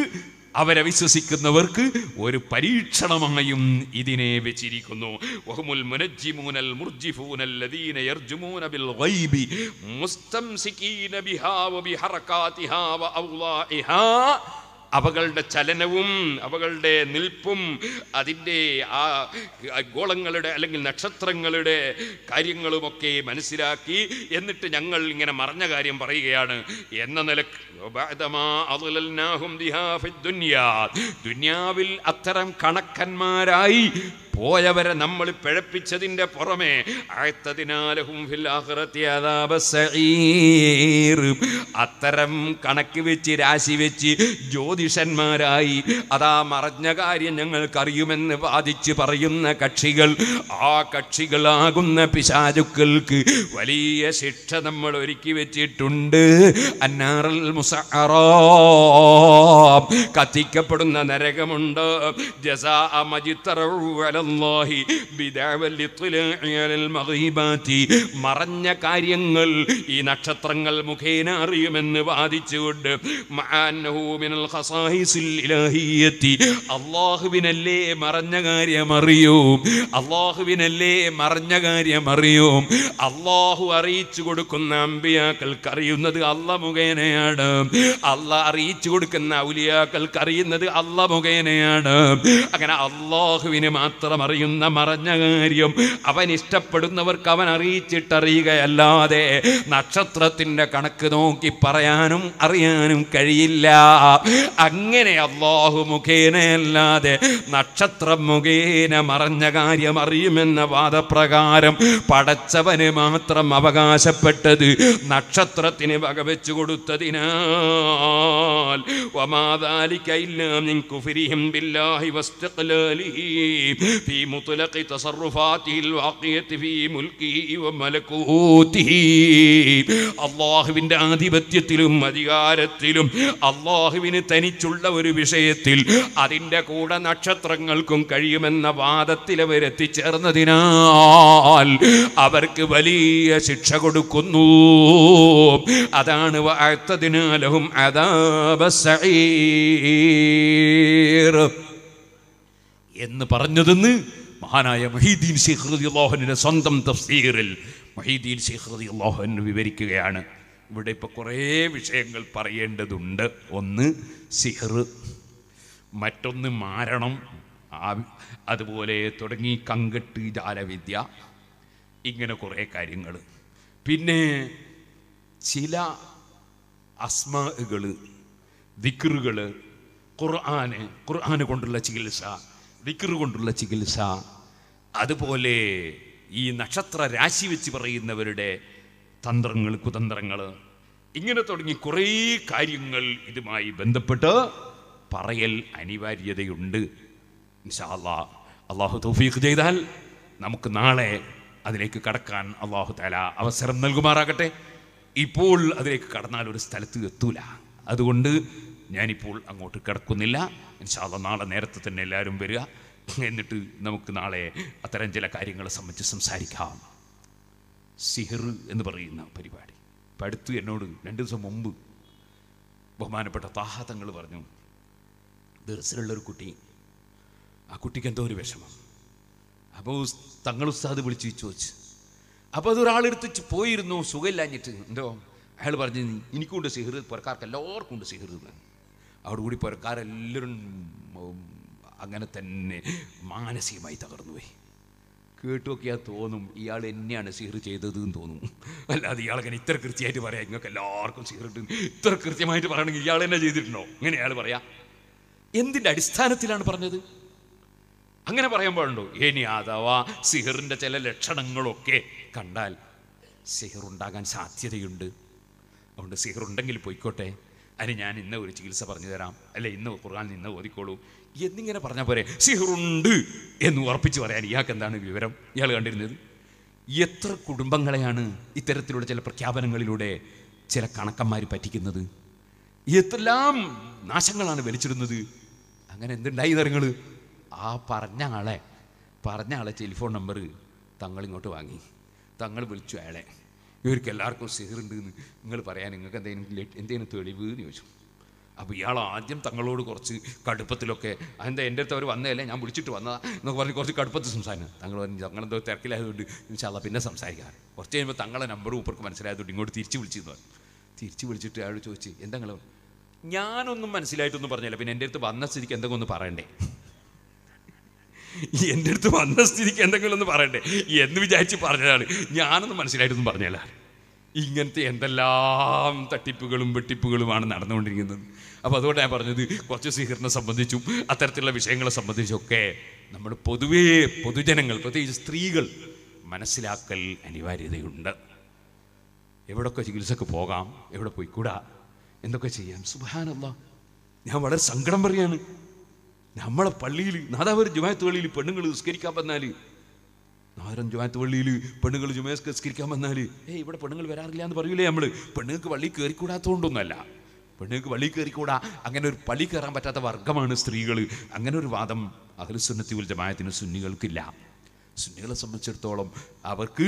അവരെ വിശ്വസിക്കുന്നവർക്ക് ഒരു പരീക്ഷണമായും ഇതിനെ വെച്ചിരിക്കുന്നു വഹുമുൽ മുനജ്ജിമൂനൽ അവകളുടെ ചലനവും അവകളുടെ നിൽപ്പും അതിൻ്റെ ആ ഗോളങ്ങളുടെ അല്ലെങ്കിൽ നക്ഷത്രങ്ങളുടെ കാര്യങ്ങളുമൊക്കെ മനസ്സിലാക്കി എന്നിട്ട് ഞങ്ങൾ ഇങ്ങനെ മറഞ്ഞ കാര്യം പറയുകയാണ് എന്ന നിലക്ക് ദുന്യാവിൽ അത്തരം കണക്കന്മാരായി പോയവരെ നമ്മൾ പിഴപ്പിച്ചതിൻ്റെ പുറമേ അത്തരം കണക്ക് വെച്ച് രാശി വെച്ച് ജ്യോതിഷന്മാരായി അതാ മറഞ്ഞ കാര്യം ഞങ്ങൾക്കറിയുമെന്ന് വാദിച്ച് പറയുന്ന കക്ഷികൾ ആ കക്ഷികളാകുന്ന പിശാചുക്കൾക്ക് വലിയ ശിക്ഷ നമ്മൾ ഒരുക്കി വെച്ചിട്ടുണ്ട് അന്നാറൽ കത്തിക്കപ്പെടുന്ന നരകമുണ്ട് ജസാ അമജിത്തറ الله بدعوى الاطلاع على المغيبات മറഞ്ഞ കാര്യങ്ങൾ ഈ നക്ഷത്രങ്ങൾ മുഖേന അറിയുമെന്ന് വാദിച്ചുകൊണ്ട് മഹാന്നഹൂമിനൽ ഖസാഹിസിൽ ഇലാഹിയത്തി അള്ളാഹുവിനല്ലേ മറഞ്ഞ കാര്യം അറിയൂ അള്ളാഹുവിനല്ലേ മറഞ്ഞ കാര്യം അറിയൂ അള്ളാഹു അറിയിച്ചു കൊടുക്കുന്ന അമ്പിയാക്കൾക്ക് അറിയുന്നത് അല്ല മുഖേനയാണ് അല്ല അറിയിച്ചു കൊടുക്കുന്ന ഔലിയാക്കൾക്ക് അറിയുന്നത് അല്ല മുഖേനയാണ് അങ്ങനെ അള്ളാഹുവിന് മാത്രം ശാസ്ത്രം അറിയുന്ന മറഞ്ഞ കാര്യം അവൻ ഇഷ്ടപ്പെടുന്നവർക്ക് അവൻ അറിയിച്ചിട്ടറിയുകയല്ലാതെ നക്ഷത്രത്തിൻ്റെ കണക്ക് നോക്കി പറയാനും അറിയാനും കഴിയില്ല അങ്ങനെ അള്ളാഹു അല്ലാതെ നക്ഷത്രം മുഖേന മറഞ്ഞ കാര്യം അറിയുമെന്ന വാദപ്രകാരം പടച്ചവന് മാത്രം അവകാശപ്പെട്ടത് നക്ഷത്രത്തിന് വകവെച്ചു കൊടുത്തതിനാൽ ബില്ലാഹി في مطلق تصرفاته الواقية في ملكه وملكوته അള്ളാഹുവിൻ്റെ ആധിപത്യത്തിലും അധികാരത്തിലും അള്ളാഹുവിന് തനിച്ചുള്ള ഒരു വിഷയത്തിൽ അതിൻ്റെ കൂടെ നക്ഷത്രങ്ങൾക്കും കഴിയുമെന്ന വാദത്തിൽ അവരെത്തിച്ചേർന്നതിനാൽ അവർക്ക് വലിയ ശിക്ഷ കൊടുക്കുന്നു അതാണ് അർത്ഥതിനാലഹും അതാബ സൈർ എന്ന് പറഞ്ഞതെന്ന് മഹാനായ മൊഹീദ്ദീൻ ഷെയ്ഖ് റതി സ്വന്തം തഫ്സീറിൽ മൊഹീദ്ദീൻ ഷെയ്ഖ് റതി വിവരിക്കുകയാണ് ഇവിടെ ഇപ്പോൾ കുറേ വിഷയങ്ങൾ പറയേണ്ടതുണ്ട് ഒന്ന് സിഹർ മറ്റൊന്ന് മാരണം അതുപോലെ തുടങ്ങി കങ്കട്ട് ജാലവിദ്യ ഇങ്ങനെ കുറേ കാര്യങ്ങൾ പിന്നെ ചില അസ്മകൾ ദിക്കറുകൾ ഖുർആാന് ഖുർആാന് കൊണ്ടുള്ള ചികിത്സ വിക്കറ് കൊണ്ടുള്ള ചികിത്സ അതുപോലെ ഈ നക്ഷത്ര രാശി വെച്ച് പറയുന്നവരുടെ തന്ത്രങ്ങൾ കുതന്ത്രങ്ങൾ ഇങ്ങനെ തുടങ്ങി കുറേ കാര്യങ്ങൾ ഇതുമായി ബന്ധപ്പെട്ട് പറയൽ അനിവാര്യതയുണ്ട് അള്ളാഹു തൗഫീഖ് ചെയ്താൽ നമുക്ക് നാളെ അതിലേക്ക് കടക്കാൻ അള്ളാഹു താല അവസരം നൽകുമാറാകട്ടെ ഇപ്പോൾ അതിലേക്ക് കടന്നാൽ ഒരു സ്ഥലത്ത് എത്തൂല അതുകൊണ്ട് ഞാനിപ്പോൾ അങ്ങോട്ട് കിടക്കുന്നില്ല ശാല നാളെ നേരത്തെ തന്നെ എല്ലാവരും വരിക എന്നിട്ട് നമുക്ക് നാളെ അത്തരം ചില കാര്യങ്ങളെ സംബന്ധിച്ച് സംസാരിക്കാം സിഹിർ എന്ന് പറയുന്ന പരിപാടി ഇപ്പം എന്നോട് രണ്ട് ദിവസം മുമ്പ് ബഹുമാനപ്പെട്ട താഹാതങ്ങൾ പറഞ്ഞു ദർസിലുള്ളൊരു കുട്ടി ആ കുട്ടിക്ക് എന്തോ ഒരു വിഷമം അപ്പോൾ തങ്ങൾ ഉസ്താദ് വിളിച്ച് ചോദിച്ചു അപ്പോൾ അതൊരാളെടുത്ത് പോയിരുന്നു സുഖമില്ലാഞ്ഞിട്ട് എന്തോ അയാൾ പറഞ്ഞു എനിക്കുണ്ട് സിഹിർ പുറക്കാർക്ക് എല്ലാവർക്കും ഉണ്ട് സിഹിർ എന്ന് കൂടി പുരക്കാരെല്ലാവരും അങ്ങനെ തന്നെ മാനസികമായി തകർന്നുപോയി കേട്ടു നോക്കിയാൽ തോന്നും ഇയാൾ എന്നെയാണ് സീഹർ ചെയ്തത് എന്ന് തോന്നും അല്ലാതെ ഇയാളങ്ങനെ ഇത്ര കൃത്യമായിട്ട് പറയാം നിങ്ങൾക്ക് എല്ലാവർക്കും സിഹർ ഇത്ര കൃത്യമായിട്ട് പറയണമെങ്കിൽ ഇയാൾ എന്നെ ചെയ്തിട്ടുണ്ടോ ഇങ്ങനെ അയാൾ പറയാം എന്തിൻ്റെ അടിസ്ഥാനത്തിലാണ് പറഞ്ഞത് അങ്ങനെ പറയാൻ പാടുണ്ടോ ഇനി അഥവാ സിഹറിൻ്റെ ചില ലക്ഷണങ്ങളൊക്കെ കണ്ടാൽ സിഹർ ഉണ്ടാകാൻ സാധ്യതയുണ്ട് അതുകൊണ്ട് സിഹർ ഉണ്ടെങ്കിൽ പോയിക്കോട്ടെ അതിന് ഞാൻ ഇന്ന ഒരു ചികിത്സ പറഞ്ഞു തരാം അല്ലെ ഇന്ന് ഖുർആാനിൽ ഇന്ന് ഓതിക്കോളൂ എന്നിങ്ങനെ പറഞ്ഞാൽ പോരെ സിഹറുണ്ട് എന്ന് ഉറപ്പിച്ച് പറയാൻ ഇയാൾക്ക് എന്താണ് വിവരം ഇയാൾ കണ്ടിരുന്നത് എത്ര കുടുംബങ്ങളെയാണ് ഇത്തരത്തിലുള്ള ചില പ്രഖ്യാപനങ്ങളിലൂടെ ചില കണക്കന്മാർ പറ്റിക്കുന്നത് എത്രല്ലാം നാശങ്ങളാണ് വലിച്ചിടുന്നത് അങ്ങനെ എന്തുണ്ടായി നിറങ്ങൾ ആ പറഞ്ഞ ആളെ പറഞ്ഞ ആളെ ടെലിഫോൺ നമ്പർ തങ്ങൾ ഇങ്ങോട്ട് വാങ്ങി തങ്ങൾ വിളിച്ചു അയാളെ ഇവർക്ക് എല്ലാവർക്കും സിഹിറുണ്ട് എന്ന് നിങ്ങൾ പറയാൻ നിങ്ങൾക്ക് എന്തെങ്കിലും എന്തെങ്കിലും തെളിവ് എന്ന് ചോദിച്ചു അപ്പോൾ ഇയാൾ ആദ്യം തങ്ങളോട് കുറച്ച് കടുപ്പത്തിലൊക്കെ അതെന്താ എൻ്റെ അടുത്ത് അവർ വന്നതല്ലേ ഞാൻ വിളിച്ചിട്ട് വന്നതാ എന്നൊക്കെ പറഞ്ഞ് കുറച്ച് കടുപ്പത്തിൽ സംസാരിക്കണം തങ്ങൾ പറഞ്ഞു തങ്ങളെന്തോ തിരക്കിലായതുകൊണ്ട് ഇൻഷാല്ല പിന്നെ സംസാരിക്കാറ് കുറച്ച് കഴിയുമ്പോൾ തങ്ങളെ നമ്പർ മൂപ്പർക്ക് മനസ്സിലായതുകൊണ്ട് ഇങ്ങോട്ട് തിരിച്ച് വിളിച്ചിരുന്നു തിരിച്ച് വിളിച്ചിട്ട് അയാൾ ചോദിച്ച് എന്തെങ്കിലും ഞാനൊന്നും മനസ്സിലായിട്ടൊന്നും പറഞ്ഞില്ല പിന്നെ എൻ്റെ അടുത്ത് വന്ന സ്ഥിതിക്ക് എന്തെങ്കിലും ഒന്ന് പറയണ്ടേ എൻ്റെ അടുത്ത് വന്ന സ്ഥിതിക്ക് എന്തെങ്കിലും ഒന്ന് പറയണ്ടേ എന്ന് വിചാരിച്ച് പറഞ്ഞതാണ് ഞാനൊന്നും മനസ്സിലായിട്ടൊന്നും പറഞ്ഞല്ല ഇങ്ങനത്തെ എന്തെല്ലാം തട്ടിപ്പുകളും വെട്ടിപ്പുകളുമാണ് നടന്നുകൊണ്ടിരിക്കുന്നത് അപ്പോൾ അതുകൊണ്ട് ഞാൻ പറഞ്ഞത് കുറച്ച് സ്വീകരണം സംബന്ധിച്ചും അത്തരത്തിലുള്ള വിഷയങ്ങളെ സംബന്ധിച്ചൊക്കെ നമ്മൾ പൊതുവേ പൊതുജനങ്ങൾ പ്രത്യേകിച്ച് സ്ത്രീകൾ മനസ്സിലാക്കൽ അനിവാര്യതയുണ്ട് എവിടൊക്കെ ചികിത്സക്ക് പോകാം എവിടെ പോയിക്കൂടാ എന്തൊക്കെ ചെയ്യാം സുബാനല്ല ഞാൻ വളരെ സങ്കടം പറയാണ് നമ്മളെ പള്ളിയിൽ നാദാവർ ജുമായത്ത് പള്ളിയിൽ പെണ്ണുങ്ങൾ നിസ്കരിക്കാൻ വന്നാല് നാദാപുരം ജുമായത്ത് പള്ളിയിൽ പെണ്ണുങ്ങൾ ജുമാസ് നിസ്കരിക്കാൻ വന്നാൽ ഏയ് ഇവിടെ പെണ്ണുങ്ങൾ വരാറില്ല എന്ന് പറയൂലേ നമ്മൾ പെണ്ണുങ്ങൾക്ക് വള്ളി കയറിക്കൂടാത്തതുകൊണ്ടൊന്നല്ല പെണ്ണുങ്ങൾക്ക് വള്ളി കയറിക്കൂടാ അങ്ങനെ ഒരു പള്ളി കയറാൻ പറ്റാത്ത വർഗമാണ് സ്ത്രീകൾ അങ്ങനെ ഒരു വാദം സുന്നത്തി ഉൽ ജമായത്തിന് സുന്നികൾക്കില്ല സുന്നികളെ സംബന്ധിച്ചിടത്തോളം അവർക്ക്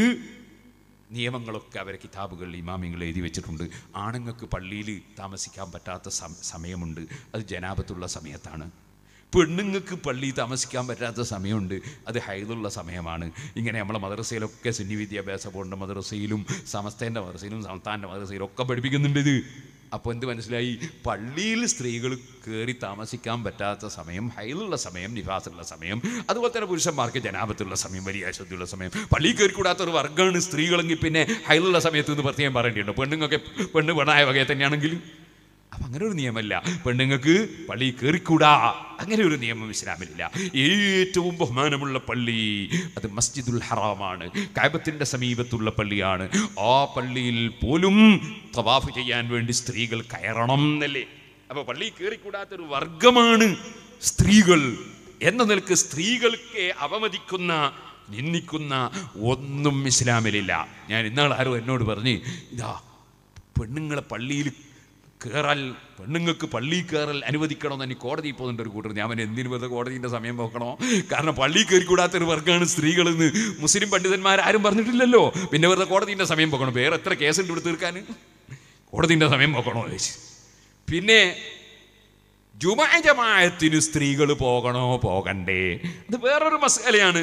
നിയമങ്ങളൊക്കെ അവരെ കിതാബുകളിൽ ഇമാമിങ്ങൾ എഴുതി വെച്ചിട്ടുണ്ട് ആണുങ്ങൾക്ക് പള്ളിയിൽ താമസിക്കാൻ പറ്റാത്ത സമയമുണ്ട് അത് ജനാപത്തുള്ള സമയത്താണ് പെണ്ണുങ്ങൾക്ക് പള്ളിയിൽ താമസിക്കാൻ പറ്റാത്ത സമയമുണ്ട് അത് ഹൈദുള്ള സമയമാണ് ഇങ്ങനെ നമ്മളെ മദ്രസയിലൊക്കെ സുന്നി വിദ്യാഭ്യാസ ബോർഡിൻ്റെ മദ്രസയിലും സമസ്തേൻ്റെ മദ്രസയിലും സംസ്ഥാനൻ്റെ മദ്രസയിലും ഒക്കെ പഠിപ്പിക്കുന്നുണ്ട് ഇത് അപ്പോൾ എന്ത് മനസ്സിലായി പള്ളിയിൽ സ്ത്രീകൾ കയറി താമസിക്കാൻ പറ്റാത്ത സമയം ഹൈലുള്ള സമയം നിഫാസുള്ള സമയം അതുപോലെ തന്നെ പുരുഷന്മാർക്ക് ജനാപത്തുള്ള സമയം വലിയ അശുദ്ധിയുള്ള സമയം പള്ളിയിൽ കയറിക്കൂടാത്ത ഒരു വർഗ്ഗമാണ് സ്ത്രീകളെങ്കിൽ പിന്നെ ഹൈലുള്ള സമയത്ത് നിന്ന് പ്രത്യേകം പറയേണ്ടിയുണ്ടോ പെണ്ണുങ്ങൾക്ക് പെണ്ണ് പെണ്ണായ വകയെ തന്നെയാണെങ്കിലും അപ്പം അങ്ങനെ ഒരു നിയമമല്ല പെണ്ണുങ്ങൾക്ക് പള്ളി കയറിക്കൂടാ അങ്ങനെ ഒരു നിയമം ഇസ്ലാമിലില്ല ഏറ്റവും ബഹുമാനമുള്ള പള്ളി അത് മസ്ജിദുൽ ഹറാമാണ് കാബത്തിൻ്റെ സമീപത്തുള്ള പള്ളിയാണ് ആ പള്ളിയിൽ പോലും തവാഫ് ചെയ്യാൻ വേണ്ടി സ്ത്രീകൾ കയറണം എന്നല്ലേ അപ്പോൾ പള്ളി കയറിക്കൂടാത്തൊരു വർഗമാണ് സ്ത്രീകൾ എന്ന നിലക്ക് സ്ത്രീകൾക്കെ അവമതിക്കുന്ന നിന്ദിക്കുന്ന ഒന്നും ഇസ്ലാമിലില്ല ഞാൻ ഇന്നാൾ ആരോ എന്നോട് പറഞ്ഞ് ഇതാ പെണ്ണുങ്ങളെ പള്ളിയിൽ കയറാൽ പെണ്ണുങ്ങൾക്ക് പള്ളി കയറൽ അനുവദിക്കണമെന്ന് എനിക്ക് കോടതിയിൽ പോകുന്നുണ്ട് ഒരു കൂട്ടർ ഞാൻ അവൻ എന്തിനു വെറുതെ കോടതിൻ്റെ സമയം നോക്കണോ കാരണം പള്ളി ഒരു വർഗ്ഗമാണ് സ്ത്രീകളെന്ന് മുസ്ലിം പണ്ഡിതന്മാർ ആരും പറഞ്ഞിട്ടില്ലല്ലോ പിന്നെ വെറുതെ കോടതിൻ്റെ സമയം പോകണം വേറെ എത്ര കേസുണ്ട് ഇവിടെ തീർക്കാൻ കോടതിൻ്റെ സമയം നോക്കണോ ചോദിച്ചു പിന്നെ ജുമാ ജമായത്തിന് സ്ത്രീകൾ പോകണോ പോകണ്ടേ അത് വേറൊരു മസാലയാണ്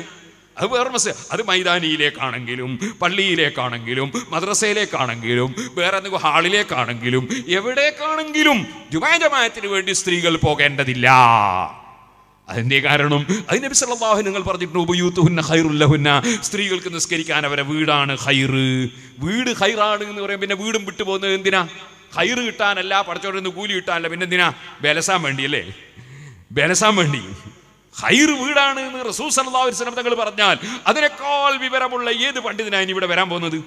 അത് വേറെ മെസ്സേജ് അത് മൈതാനിയിലേക്കാണെങ്കിലും പള്ളിയിലേക്കാണെങ്കിലും മദ്രസയിലേക്കാണെങ്കിലും വേറെ എന്തെങ്കിലും ഹാളിലേക്കാണെങ്കിലും എവിടേക്കാണെങ്കിലും ജുമാ വേണ്ടി സ്ത്രീകൾ പോകേണ്ടതില്ല അതിൻ്റെ കാരണം അത് നബി നിങ്ങൾ പറഞ്ഞിട്ടുണ്ട് ഉപയൂത്തുഹുന്ന ഹൈറുല്ലഹുന്ന സ്ത്രീകൾക്ക് നിസ്കരിക്കാൻ അവരെ വീടാണ് ഹൈറ് വീട് ഹൈറാണ് എന്ന് പറയും പിന്നെ വീടും വിട്ടു പോകുന്നത് എന്തിനാ ഹൈറ് കിട്ടാനല്ല പടച്ചോടെ കൂലി കിട്ടാനല്ല പിന്നെ എന്തിനാ ബലസാൻ വേണ്ടി അല്ലേ ബലസാൻ വേണ്ടി ഹൈർ വീടാണ് എന്ന് റസൂസ് അള്ളാഹുസ്ലം തങ്ങൾ പറഞ്ഞാൽ അതിനേക്കാൾ വിവരമുള്ള ഏത് പണ്ഡിതനാണ് ഇവിടെ വരാൻ പോകുന്നത്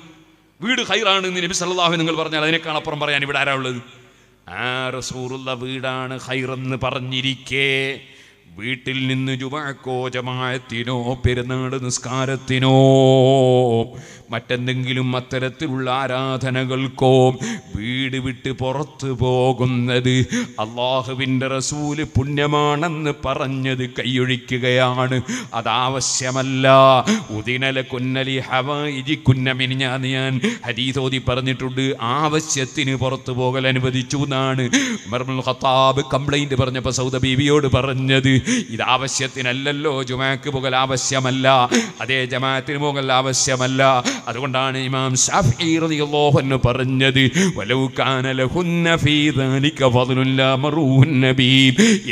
വീട് ഹൈറാണ് എന്ന് നബി സല്ലാഹു നിങ്ങൾ പറഞ്ഞാൽ അതിനേക്കാൾ അപ്പുറം പറയാൻ ഇവിടെ ആരാ ഉള്ളത് ആ റസൂറുള്ള വീടാണ് ഹൈറെന്ന് പറഞ്ഞിരിക്കേ വീട്ടിൽ നിന്ന് ജുവാക്കോ ജമായത്തിനോ പെരുന്നാട് നിസ്കാരത്തിനോ മറ്റെന്തെങ്കിലും അത്തരത്തിലുള്ള ആരാധനകൾക്കോ വീട് വിട്ട് പുറത്തു പോകുന്നത് അള്ളാഹുവിൻ്റെ റസൂല് പുണ്യമാണെന്ന് പറഞ്ഞത് കൈയൊഴിക്കുകയാണ് അതാവശ്യമല്ല ഉദിനല കുന്നലി ഹവ കുന്നമിന് ഞാൻ ഞാൻ ഹരീതോതി പറഞ്ഞിട്ടുണ്ട് ആവശ്യത്തിന് പുറത്തു പോകൽ അനുവദിച്ചു എന്നാണ് മർമുൽ ഹത്താബ് കംപ്ലൈൻറ്റ് പറഞ്ഞപ്പോൾ സൗദ ബീവിയോട് പറഞ്ഞത് ഇത് ആവശ്യത്തിനല്ലല്ലോ ജുമാക്ക് പുകൽ ആവശ്യമല്ല അതേ ജമാഅത്തിന് പുകൽ ആവശ്യമല്ല അതുകൊണ്ടാണ് ഇമാം ഷാഫിറിയോഹന് പറഞ്ഞത്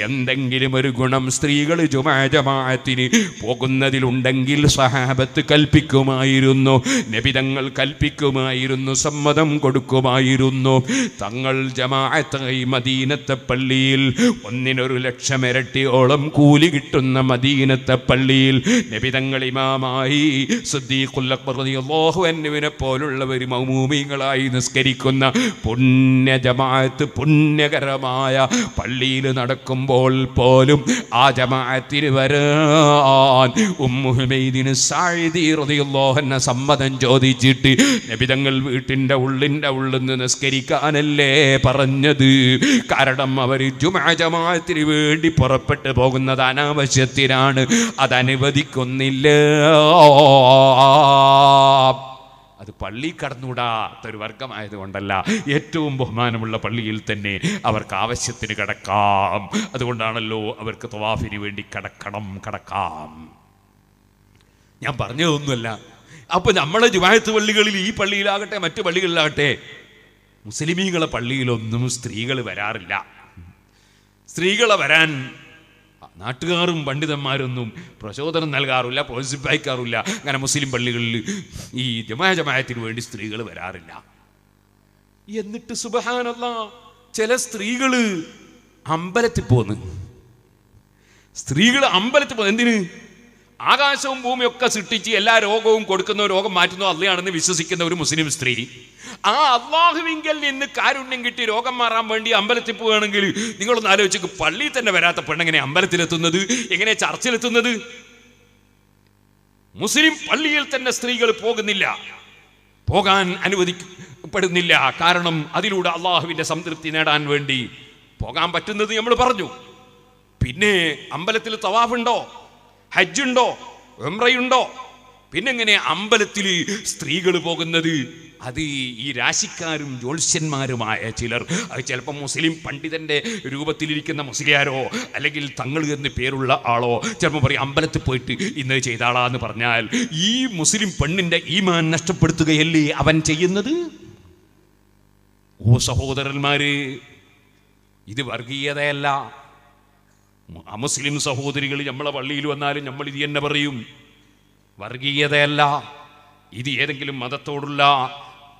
എന്തെങ്കിലും ഒരു ഗുണം സ്ത്രീകൾ ജുമാ ജമാഅത്തിന് പോകുന്നതിലുണ്ടെങ്കിൽ സഹാബത്ത് കൽപ്പിക്കുമായിരുന്നു നബിതങ്ങൾ കൽപ്പിക്കുമായിരുന്നു സമ്മതം കൊടുക്കുമായിരുന്നു തങ്ങൾ ജമാഅത്തായി മദീനത്തെ പള്ളിയിൽ ഒന്നിനൊരു ലക്ഷം ഇരട്ടിയോളം മാസം കൂലി കിട്ടുന്ന മദീനത്തെ പള്ളിയിൽ നബിതങ്ങൾ ഇമാമായി സുദ്ദീഖുല്ലുവിനെ പോലുള്ളവർ മൗമൂമികളായി നിസ്കരിക്കുന്ന പുണ്യ ജമാഅത്ത് പുണ്യകരമായ പള്ളിയിൽ നടക്കുമ്പോൾ പോലും ആ ജമാഅത്തിന് വരാൻ ഉമ്മുഹുമൈദിന് സാഴുതിയുള്ള സമ്മതം ചോദിച്ചിട്ട് നബിതങ്ങൾ വീട്ടിൻ്റെ ഉള്ളിൻ്റെ ഉള്ളിൽ നിന്ന് നിസ്കരിക്കാനല്ലേ പറഞ്ഞത് കാരണം അവർ ജുമാ ജമാഅത്തിന് വേണ്ടി പുറപ്പെട്ടു പോകും പോകുന്നത് അത് അതനുവദിക്കുന്നില്ല അത് പള്ളി കടന്നുകൂടാത്ത ഒരു വർഗമായതുകൊണ്ടല്ല ഏറ്റവും ബഹുമാനമുള്ള പള്ളിയിൽ തന്നെ അവർക്ക് ആവശ്യത്തിന് കടക്കാം അതുകൊണ്ടാണല്ലോ അവർക്ക് തവാഫിന് വേണ്ടി കടക്കണം കടക്കാം ഞാൻ പറഞ്ഞതൊന്നുമല്ല അപ്പോൾ നമ്മളെ ജുമായത്ത് പള്ളികളിൽ ഈ പള്ളിയിലാകട്ടെ മറ്റു പള്ളികളിലാകട്ടെ മുസ്ലിമീങ്ങളെ പള്ളിയിലൊന്നും സ്ത്രീകൾ വരാറില്ല സ്ത്രീകളെ വരാൻ നാട്ടുകാരും പണ്ഡിതന്മാരൊന്നും പ്രചോദനം നൽകാറില്ല പ്രോത്സാഹിപ്പിക്കാറില്ല അങ്ങനെ മുസ്ലിം പള്ളികളിൽ ഈ ജമായ ജമായത്തിന് വേണ്ടി സ്ത്രീകൾ വരാറില്ല എന്നിട്ട് സുബഹാനല്ല ചില സ്ത്രീകൾ അമ്പലത്തിൽ പോന്ന് സ്ത്രീകൾ അമ്പലത്തിൽ പോകുന്നു എന്തിന് ആകാശവും ഭൂമിയൊക്കെ സൃഷ്ടിച്ച് എല്ലാ രോഗവും കൊടുക്കുന്ന രോഗം മാറ്റുന്ന അല്ലയാണെന്ന് വിശ്വസിക്കുന്ന ഒരു മുസ്ലിം സ്ത്രീ ആ അള്ളാഹുവിങ്കിൽ നിന്ന് കാരുണ്യം കിട്ടി രോഗം മാറാൻ വേണ്ടി അമ്പലത്തിൽ പോവുകയാണെങ്കിൽ നിങ്ങളൊന്ന് ആലോചിച്ച് പള്ളിയിൽ തന്നെ വരാത്ത പെണ്ണെങ്ങനെ അമ്പലത്തിലെത്തുന്നത് എങ്ങനെ ചർച്ചിലെത്തുന്നത് മുസ്ലിം പള്ളിയിൽ തന്നെ സ്ത്രീകൾ പോകുന്നില്ല പോകാൻ അനുവദിക്കപ്പെടുന്നില്ല കാരണം അതിലൂടെ അള്ളാഹുവിന്റെ സംതൃപ്തി നേടാൻ വേണ്ടി പോകാൻ പറ്റുന്നത് നമ്മൾ പറഞ്ഞു പിന്നെ അമ്പലത്തിൽ തവാഫുണ്ടോ ഹജ്ജുണ്ടോ എംറയുണ്ടോ പിന്നെങ്ങനെ അമ്പലത്തിൽ സ്ത്രീകൾ പോകുന്നത് അത് ഈ രാശിക്കാരും ജ്യോത്സ്യന്മാരുമായ ചിലർ ചിലപ്പോൾ മുസ്ലിം പണ്ഡിതൻ്റെ രൂപത്തിലിരിക്കുന്ന മുസ്ലിയാരോ അല്ലെങ്കിൽ തങ്ങൾ എന്ന് പേരുള്ള ആളോ ചിലപ്പോൾ പറയും അമ്പലത്തിൽ പോയിട്ട് ഇന്നത് ചെയ്താളാന്ന് പറഞ്ഞാൽ ഈ മുസ്ലിം പെണ്ണിൻ്റെ ഈമാൻ നഷ്ടപ്പെടുത്തുകയല്ലേ അവൻ ചെയ്യുന്നത് ഓ സഹോദരന്മാർ ഇത് വർഗീയതയല്ല അമുസ്ലിം സഹോദരികൾ നമ്മളെ പള്ളിയിൽ വന്നാലും നമ്മൾ ഇത് തന്നെ പറയും വർഗീയതയല്ല ഇത് ഏതെങ്കിലും മതത്തോടുള്ള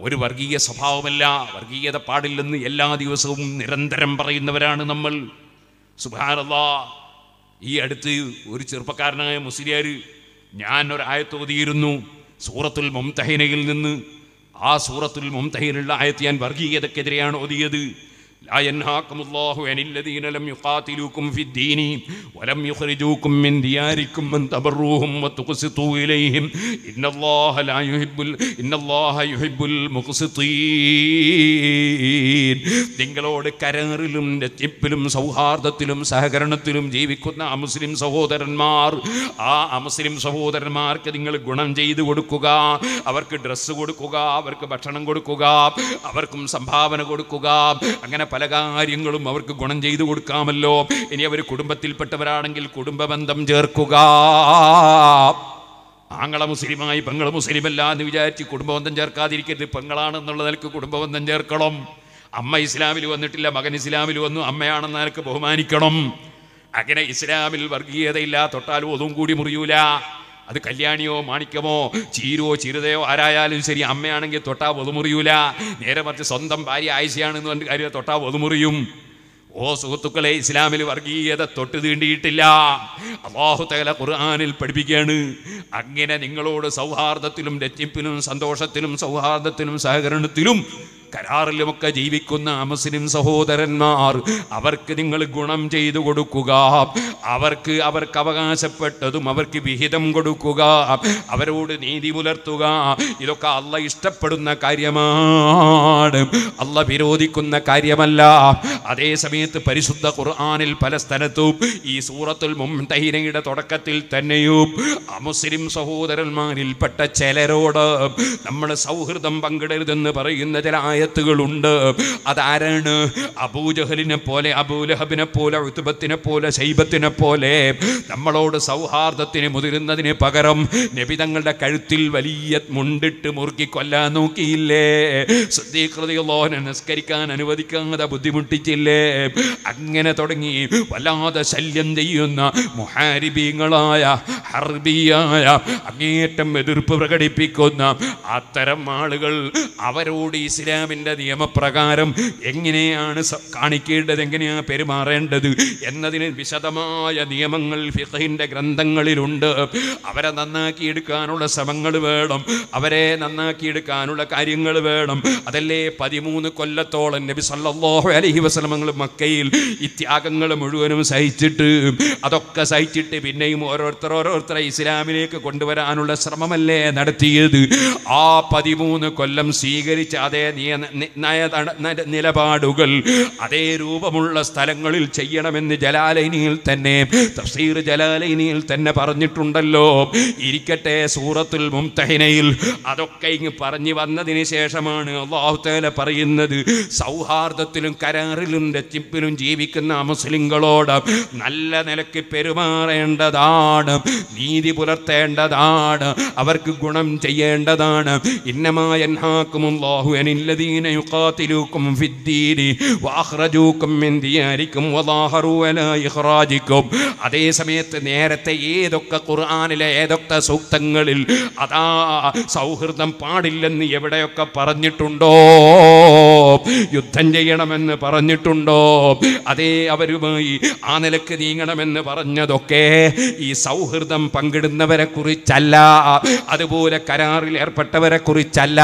ഒരു വർഗീയ സ്വഭാവമല്ല വർഗീയത പാടില്ലെന്ന് എല്ലാ ദിവസവും നിരന്തരം പറയുന്നവരാണ് നമ്മൾ സുബാനല്ലാ ഈ അടുത്ത് ഒരു ചെറുപ്പക്കാരനായ മുസ്ലിയാർ ഞാൻ ഓതിയിരുന്നു സൂറത്തുൽ മുംതഹിനയിൽ നിന്ന് ആ സൂറത്തുൽ മുംതഹീനുള്ള ആയത്ത് ഞാൻ വർഗീയതക്കെതിരെയാണ് ഓതിയത് لا നിങ്ങളോട് കരാറിലും സൗഹാർദ്ദത്തിലും സഹകരണത്തിലും ജീവിക്കുന്ന അമുസ്ലിം സഹോദരന്മാർ ആ അമുസ്ലിം സഹോദരന്മാർക്ക് നിങ്ങൾ ഗുണം ചെയ്തു കൊടുക്കുക അവർക്ക് ഡ്രസ്സ് കൊടുക്കുക അവർക്ക് ഭക്ഷണം കൊടുക്കുക അവർക്കും സംഭാവന കൊടുക്കുക അങ്ങനെ പല പല കാര്യങ്ങളും അവർക്ക് ഗുണം ചെയ്തു കൊടുക്കാമല്ലോ ഇനി അവർ കുടുംബത്തിൽപ്പെട്ടവരാണെങ്കിൽ കുടുംബബന്ധം ചേർക്കുക ആങ്ങള മുസ്ലിമായി പെങ്ങള് മുസ്ലിമല്ല എന്ന് വിചാരിച്ച് കുടുംബബന്ധം ചേർക്കാതിരിക്കരുത് പെങ്ങളാണെന്നുള്ള നിലക്ക് കുടുംബബന്ധം ചേർക്കണം അമ്മ ഇസ്ലാമിൽ വന്നിട്ടില്ല മകൻ ഇസ്ലാമിൽ വന്നു അമ്മയാണെന്ന നിലക്ക് ബഹുമാനിക്കണം അങ്ങനെ ഇസ്ലാമിൽ വർഗീയതയില്ല തൊട്ടാലും ഒതും കൂടി മുറിയൂല അത് കല്യാണിയോ മാണിക്കമോ ചീരുവോ ചിരുതയോ ആരായാലും ശരി അമ്മയാണെങ്കിൽ തൊട്ടാ ഒതുമുറിയൂല നേരെ മറിച്ച് സ്വന്തം ഭാര്യ ആയിഷയാണെന്ന് പറഞ്ഞ കാര്യം തൊട്ടാ ഒതുമുറിയും ഓ സുഹൃത്തുക്കളെ ഇസ്ലാമിൽ വർഗീയത തൊട്ട് തീണ്ടിയിട്ടില്ല അള്ളാഹു തകല ഖുർആാനിൽ പഠിപ്പിക്കുകയാണ് അങ്ങനെ നിങ്ങളോട് സൗഹാർദ്ദത്തിലും രറ്റിപ്പിലും സന്തോഷത്തിലും സൗഹാർദ്ദത്തിലും സഹകരണത്തിലും കരാറിലുമൊക്കെ ജീവിക്കുന്ന അമസിനും സഹോദരന്മാർ അവർക്ക് നിങ്ങൾ ഗുണം ചെയ്തു കൊടുക്കുക അവർക്ക് അവർക്ക് അവകാശപ്പെട്ടതും അവർക്ക് വിഹിതം കൊടുക്കുക അവരോട് നീതി പുലർത്തുക ഇതൊക്കെ അല്ല ഇഷ്ടപ്പെടുന്ന കാര്യമാണ് അല്ല വിരോധിക്കുന്ന കാര്യമല്ല അതേ സമയത്ത് പരിശുദ്ധ ഖുർആാനിൽ പല സ്ഥലത്തും ഈ സൂറത്തുൽ മുംതൈനയുടെ തുടക്കത്തിൽ തന്നെയും അമുസ്ലിം സഹോദരന്മാരിൽപ്പെട്ട ചിലരോട് നമ്മൾ സൗഹൃദം പങ്കിടരുതെന്ന് പറയുന്ന ചില ആയത്തുകളുണ്ട് അതാരാണ് അബൂജഹലിനെ പോലെ അബൂലഹബിനെ പോലെ ഉത്തുബത്തിനെ പോലെ ശൈബത്തിനെ പോലെ നമ്മളോട് സൗഹാർദ്ദത്തിന് മുതിരുന്നതിന് പകരം നബി തങ്ങളുടെ കഴുത്തിൽ വലിയ മുണ്ടിട്ട് മുറുക്കി കൊല്ലാൻ നോക്കിയില്ലേ ശ്രദ്ധീകൃതികളോ നമസ്കരിക്കാൻ അനുവദിക്കാതെ ബുദ്ധിമുട്ടിച്ചില്ലേ അങ്ങനെ തുടങ്ങി വല്ലാതെ ശല്യം ചെയ്യുന്ന മുഹാരിബീങ്ങളായ ഹർബിയായ അങ്ങേറ്റം എതിർപ്പ് പ്രകടിപ്പിക്കുന്ന അത്തരം ആളുകൾ അവരോട് ഇസ്ലാം കർത്താവിൻ്റെ നിയമപ്രകാരം എങ്ങനെയാണ് കാണിക്കേണ്ടത് എങ്ങനെയാണ് പെരുമാറേണ്ടത് എന്നതിന് വിശദമായ നിയമങ്ങൾ ഫിഖിൻ്റെ ഗ്രന്ഥങ്ങളിലുണ്ട് അവരെ നന്നാക്കിയെടുക്കാനുള്ള ശ്രമങ്ങൾ വേണം അവരെ നന്നാക്കിയെടുക്കാനുള്ള കാര്യങ്ങൾ വേണം അതല്ലേ പതിമൂന്ന് കൊല്ലത്തോളം നബി സല്ലാഹു അലഹി വസ്ലമങ്ങൾ മക്കയിൽ ഈ ത്യാഗങ്ങൾ മുഴുവനും സഹിച്ചിട്ട് അതൊക്കെ സഹിച്ചിട്ട് പിന്നെയും ഓരോരുത്തർ ഓരോരുത്തരെ ഇസ്ലാമിലേക്ക് കൊണ്ടുവരാനുള്ള ശ്രമമല്ലേ നടത്തിയത് ആ പതിമൂന്ന് കൊല്ലം സ്വീകരിച്ച അതേ നിയ നിലപാടുകൾ അതേ രൂപമുള്ള സ്ഥലങ്ങളിൽ ചെയ്യണമെന്ന് ജലാലൈനിയിൽ തന്നെ തഫ്സീർ ജലാലൈനിയിൽ തന്നെ പറഞ്ഞിട്ടുണ്ടല്ലോ ഇരിക്കട്ടെ സൂറത്തുൽ മുംതഹിനയിൽ അതൊക്കെ ഇങ്ങ് പറഞ്ഞു വന്നതിന് ശേഷമാണ് അള്ളാഹുത്തേല പറയുന്നത് സൗഹാർദ്ദത്തിലും കരാറിലും രച്ചിപ്പിലും ജീവിക്കുന്ന മുസ്ലിങ്ങളോട് നല്ല നിലയ്ക്ക് പെരുമാറേണ്ടതാണ് നീതി പുലർത്തേണ്ടതാണ് അവർക്ക് ഗുണം ചെയ്യേണ്ടതാണ് ഇന്നമായ എൻഹാക്കും അനില്ലതി الذين يقاتلوكم في الدين وأخرجوكم من دياركم وظاهروا على إخراجكم അതേ സമയത്ത് നേരത്തെ ഏതൊക്കെ ഖുർആാനിലെ ഏതൊക്കെ സൂക്തങ്ങളിൽ അതാ സൗഹൃദം പാടില്ലെന്ന് എവിടെയൊക്കെ പറഞ്ഞിട്ടുണ്ടോ യുദ്ധം ചെയ്യണമെന്ന് പറഞ്ഞിട്ടുണ്ടോ അതേ അവരുമായി ആ നിലക്ക് നീങ്ങണമെന്ന് പറഞ്ഞതൊക്കെ ഈ സൗഹൃദം പങ്കിടുന്നവരെ കുറിച്ചല്ല അതുപോലെ കരാറിൽ ഏർപ്പെട്ടവരെ കുറിച്ചല്ല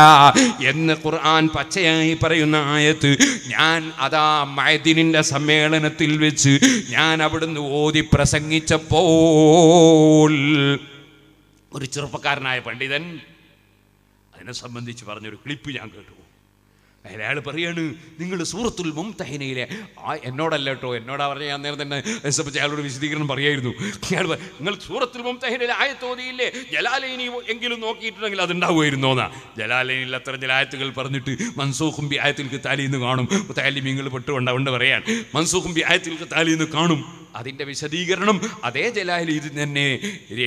എന്ന് ഖുർആൻ പച്ച തുടർച്ചയായി പറയുന്ന ആയത്ത് ഞാൻ അതാ മഴദിനിൻ്റെ സമ്മേളനത്തിൽ വെച്ച് ഞാൻ അവിടുന്ന് ഓതി പ്രസംഗിച്ചപ്പോൾ ഒരു ചെറുപ്പക്കാരനായ പണ്ഡിതൻ അതിനെ സംബന്ധിച്ച് പറഞ്ഞൊരു ക്ലിപ്പ് ഞാൻ കേട്ടു അയാൾ പറയാണ് നിങ്ങൾ സൂറത്തുൽ മുംതഹിനയിലെ എന്നോടല്ല കേട്ടോ എന്നോടാ പറഞ്ഞ ഞാൻ നേരം തന്നെ സംബന്ധിച്ച് അയാളോട് വിശദീകരണം പറയായിരുന്നു അയാൾ നിങ്ങൾ സൂറത്തുൽ മുംതഹിനയിലെ ആയത്തോതിയില്ലേ ജലാലയിനി എങ്കിലും നോക്കിയിട്ടുണ്ടെങ്കിൽ അതുണ്ടാവുമായിരുന്നോ എന്നാ ജലാലയിനിൽ അത്ര ജലായത്തുകൾ പറഞ്ഞിട്ട് മൻസൂഖും ബി ആയത്തിൽ താലിന്ന് കാണും താലി മീങ്ങൾ പെട്ടുകൊണ്ട് അതുകൊണ്ട് പറയാൻ മൻസൂഖും ബി ആയത്തിൽ താലിന്ന് കാണും അതിൻ്റെ വിശദീകരണം അതേ ജലാലിൽ ഇത് തന്നെ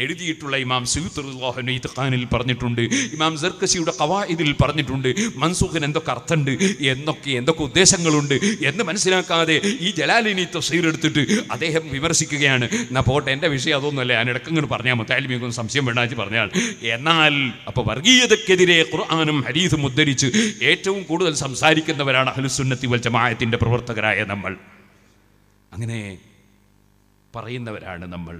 എഴുതിയിട്ടുള്ള ഇമാം സുഹൃത്തുല്ലാഹുന ഇത്ഖാനിൽ പറഞ്ഞിട്ടുണ്ട് ഇമാം സർക്കസിയുടെ ഇതിൽ പറഞ്ഞിട്ടുണ്ട് മൻസൂഖിന് എന്തൊക്കെ അർത്ഥമുണ്ട് എന്നൊക്കെ എന്തൊക്കെ ഉദ്ദേശങ്ങളുണ്ട് എന്ന് മനസ്സിലാക്കാതെ ഈ ജലാലിനി തഫ്സീർ എടുത്തിട്ട് അദ്ദേഹം വിമർശിക്കുകയാണ് എന്നാ പോട്ടെ എൻ്റെ വിഷയം അതൊന്നുമല്ല ഞാൻ ഇടക്കങ്ങൾ പറഞ്ഞാൽ മത്താലിമിക്കും സംശയം വേണാച്ച് പറഞ്ഞാൽ എന്നാൽ അപ്പോൾ വർഗീയതക്കെതിരെ ഖുർആാനും ഹരീഫും ഉദ്ധരിച്ച് ഏറ്റവും കൂടുതൽ സംസാരിക്കുന്നവരാണ് അഹ്ലുസുന്നത്തി വൽ ജമായത്തിൻ്റെ പ്രവർത്തകരായ നമ്മൾ അങ്ങനെ പറയുന്നവരാണ് നമ്മൾ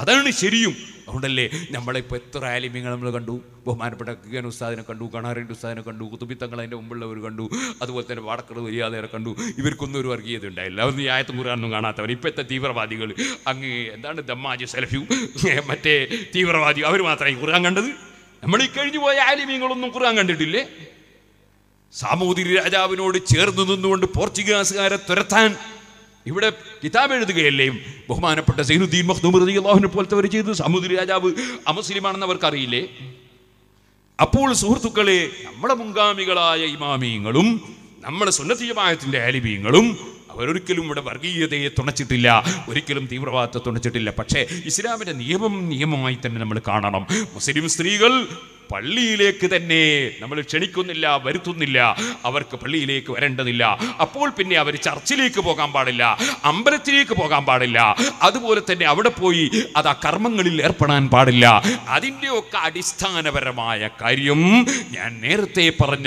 അതാണ് ശരിയും അതുകൊണ്ടല്ലേ നമ്മളിപ്പോൾ എത്ര ആലിമ്യങ്ങൾ നമ്മൾ കണ്ടു ബഹുമാനപ്പെട്ട കിയാൻ ഉസ്താദിനെ കണ്ടു കണാറിൻ്റെ ഉസ്താദിനെ കണ്ടു കുത്തുബിത്തങ്ങൾ അതിൻ്റെ മുമ്പുള്ളവർ കണ്ടു അതുപോലെ തന്നെ വാടക്കട വരിയാതെ കണ്ടു ഇവർക്കൊന്നും ഒരു വർഗീയത ഉണ്ടായില്ല അവർ ഈ ആയത്തും കുറാനൊന്നും കാണാത്തവർ ഇപ്പോഴത്തെ തീവ്രവാദികൾ അങ്ങ് എന്താണ് ദമ്മാജ് സെലഫ്യു മറ്റേ തീവ്രവാദി അവർ മാത്രമേ ഖുർആൻ കണ്ടത് നമ്മൾ ഈ കഴിഞ്ഞു പോയ ആലിമ്യങ്ങളൊന്നും ഖുർആൻ കണ്ടിട്ടില്ലേ സാമൂതിരി രാജാവിനോട് ചേർന്ന് നിന്നുകൊണ്ട് പോർച്ചുഗീസുകാരെ തുരത്താൻ ഇവിടെ കിതാബ് എഴുതുകയല്ലേ ബഹുമാനപ്പെട്ട സൈനുദ്ദീൻ മഖ്ദൂം റളിയല്ലാഹുവിനെ പോലത്തെ അവർ ചെയ്തു സമുദ്ര രാജാവ് അമുസ്ലിമാണെന്ന് അവർക്കറിയില്ലേ അപ്പോൾ സുഹൃത്തുക്കളെ നമ്മുടെ മുൻഗാമികളായ ഇമാമിയങ്ങളും നമ്മുടെ സുന്നതീയമായത്തിൻ്റെ ആലിമീങ്ങളും അവരൊരിക്കലും ഇവിടെ വർഗീയതയെ തുണച്ചിട്ടില്ല ഒരിക്കലും തീവ്രവാദത്തെ തുണച്ചിട്ടില്ല പക്ഷേ ഇസ്ലാമിൻ്റെ നിയമം നിയമമായി തന്നെ നമ്മൾ കാണണം മുസ്ലിം സ്ത്രീകൾ പള്ളിയിലേക്ക് തന്നെ നമ്മൾ ക്ഷണിക്കുന്നില്ല വരുത്തുന്നില്ല അവർക്ക് പള്ളിയിലേക്ക് വരേണ്ടതില്ല അപ്പോൾ പിന്നെ അവർ ചർച്ചിലേക്ക് പോകാൻ പാടില്ല അമ്പലത്തിലേക്ക് പോകാൻ പാടില്ല അതുപോലെ തന്നെ അവിടെ പോയി അത് ആ കർമ്മങ്ങളിൽ ഏർപ്പെടാൻ പാടില്ല അതിൻ്റെയൊക്കെ അടിസ്ഥാനപരമായ കാര്യം ഞാൻ നേരത്തെ പറഞ്ഞ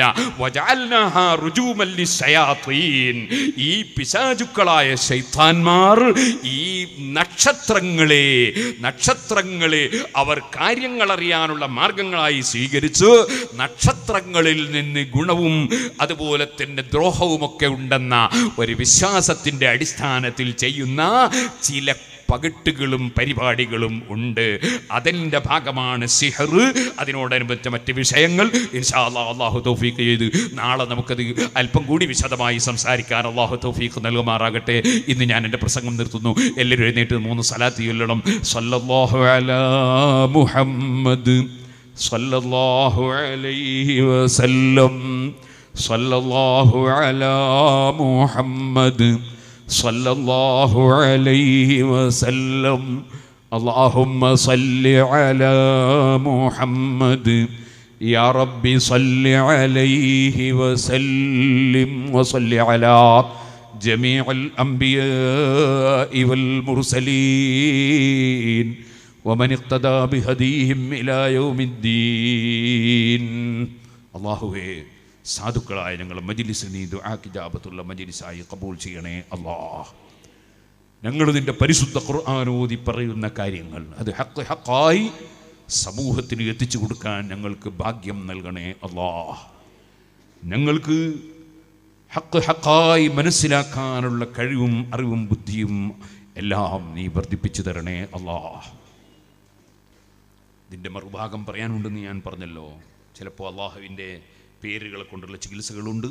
ഈ പിശാചുക്കളായ ശൈത്താൻമാർ ഈ നക്ഷത്രങ്ങളെ നക്ഷത്രങ്ങളെ അവർ കാര്യങ്ങൾ അറിയാനുള്ള മാർഗങ്ങളായി സ്വീകരിച്ച് നക്ഷത്രങ്ങളിൽ നിന്ന് ഗുണവും അതുപോലെ തന്നെ ദ്രോഹവുമൊക്കെ ഉണ്ടെന്ന ഒരു വിശ്വാസത്തിൻ്റെ അടിസ്ഥാനത്തിൽ ചെയ്യുന്ന ചില പകിട്ടുകളും പരിപാടികളും ഉണ്ട് അതിൻ്റെ ഭാഗമാണ് സിഹർ അതിനോടനുബന്ധിച്ച മറ്റ് വിഷയങ്ങൾ അള്ളാഹു തൗഫീഖ് ചെയ്ത് നാളെ നമുക്കത് അല്പം കൂടി വിശദമായി സംസാരിക്കാൻ അള്ളാഹു തൗഫീഖ് നൽകുമാറാകട്ടെ ഇന്ന് ഞാൻ എൻ്റെ പ്രസംഗം നിർത്തുന്നു എല്ലാവരും എഴുന്നേറ്റ് മൂന്ന് സലാത്തി ചൊല്ലണം അലാ മുഹമ്മദ് صلى الله عليه وسلم صلى الله على محمد صلى الله عليه وسلم اللهم صل على محمد يا رب صل عليه وسلم وصل على جميع الانبياء والمرسلين അള്ളാഹുവേ സാധുക്കളായ ഞങ്ങൾ മജിലിസ് നീ ദുആക്കിജാബത്തുള്ള മജിലിസായി കബൂൾ ചെയ്യണേ അള്ളാ ഞങ്ങൾ നിന്റെ പരിശുദ്ധ ഖുർആാനോതി പറയുന്ന കാര്യങ്ങൾ അത് ഹക്ക് ഹക്കായി സമൂഹത്തിന് എത്തിച്ചു കൊടുക്കാൻ ഞങ്ങൾക്ക് ഭാഗ്യം നൽകണേ അള്ളാ ഞങ്ങൾക്ക് ഹക്ക് ഹക്കായി മനസ്സിലാക്കാനുള്ള കഴിവും അറിവും ബുദ്ധിയും എല്ലാം നീ വർദ്ധിപ്പിച്ചു തരണേ അള്ളാഹ് ഇതിൻ്റെ മറുഭാഗം പറയാനുണ്ടെന്ന് ഞാൻ പറഞ്ഞല്ലോ ചിലപ്പോൾ അള്ളാഹുവിൻ്റെ പേരുകളെ കൊണ്ടുള്ള ചികിത്സകളുണ്ട്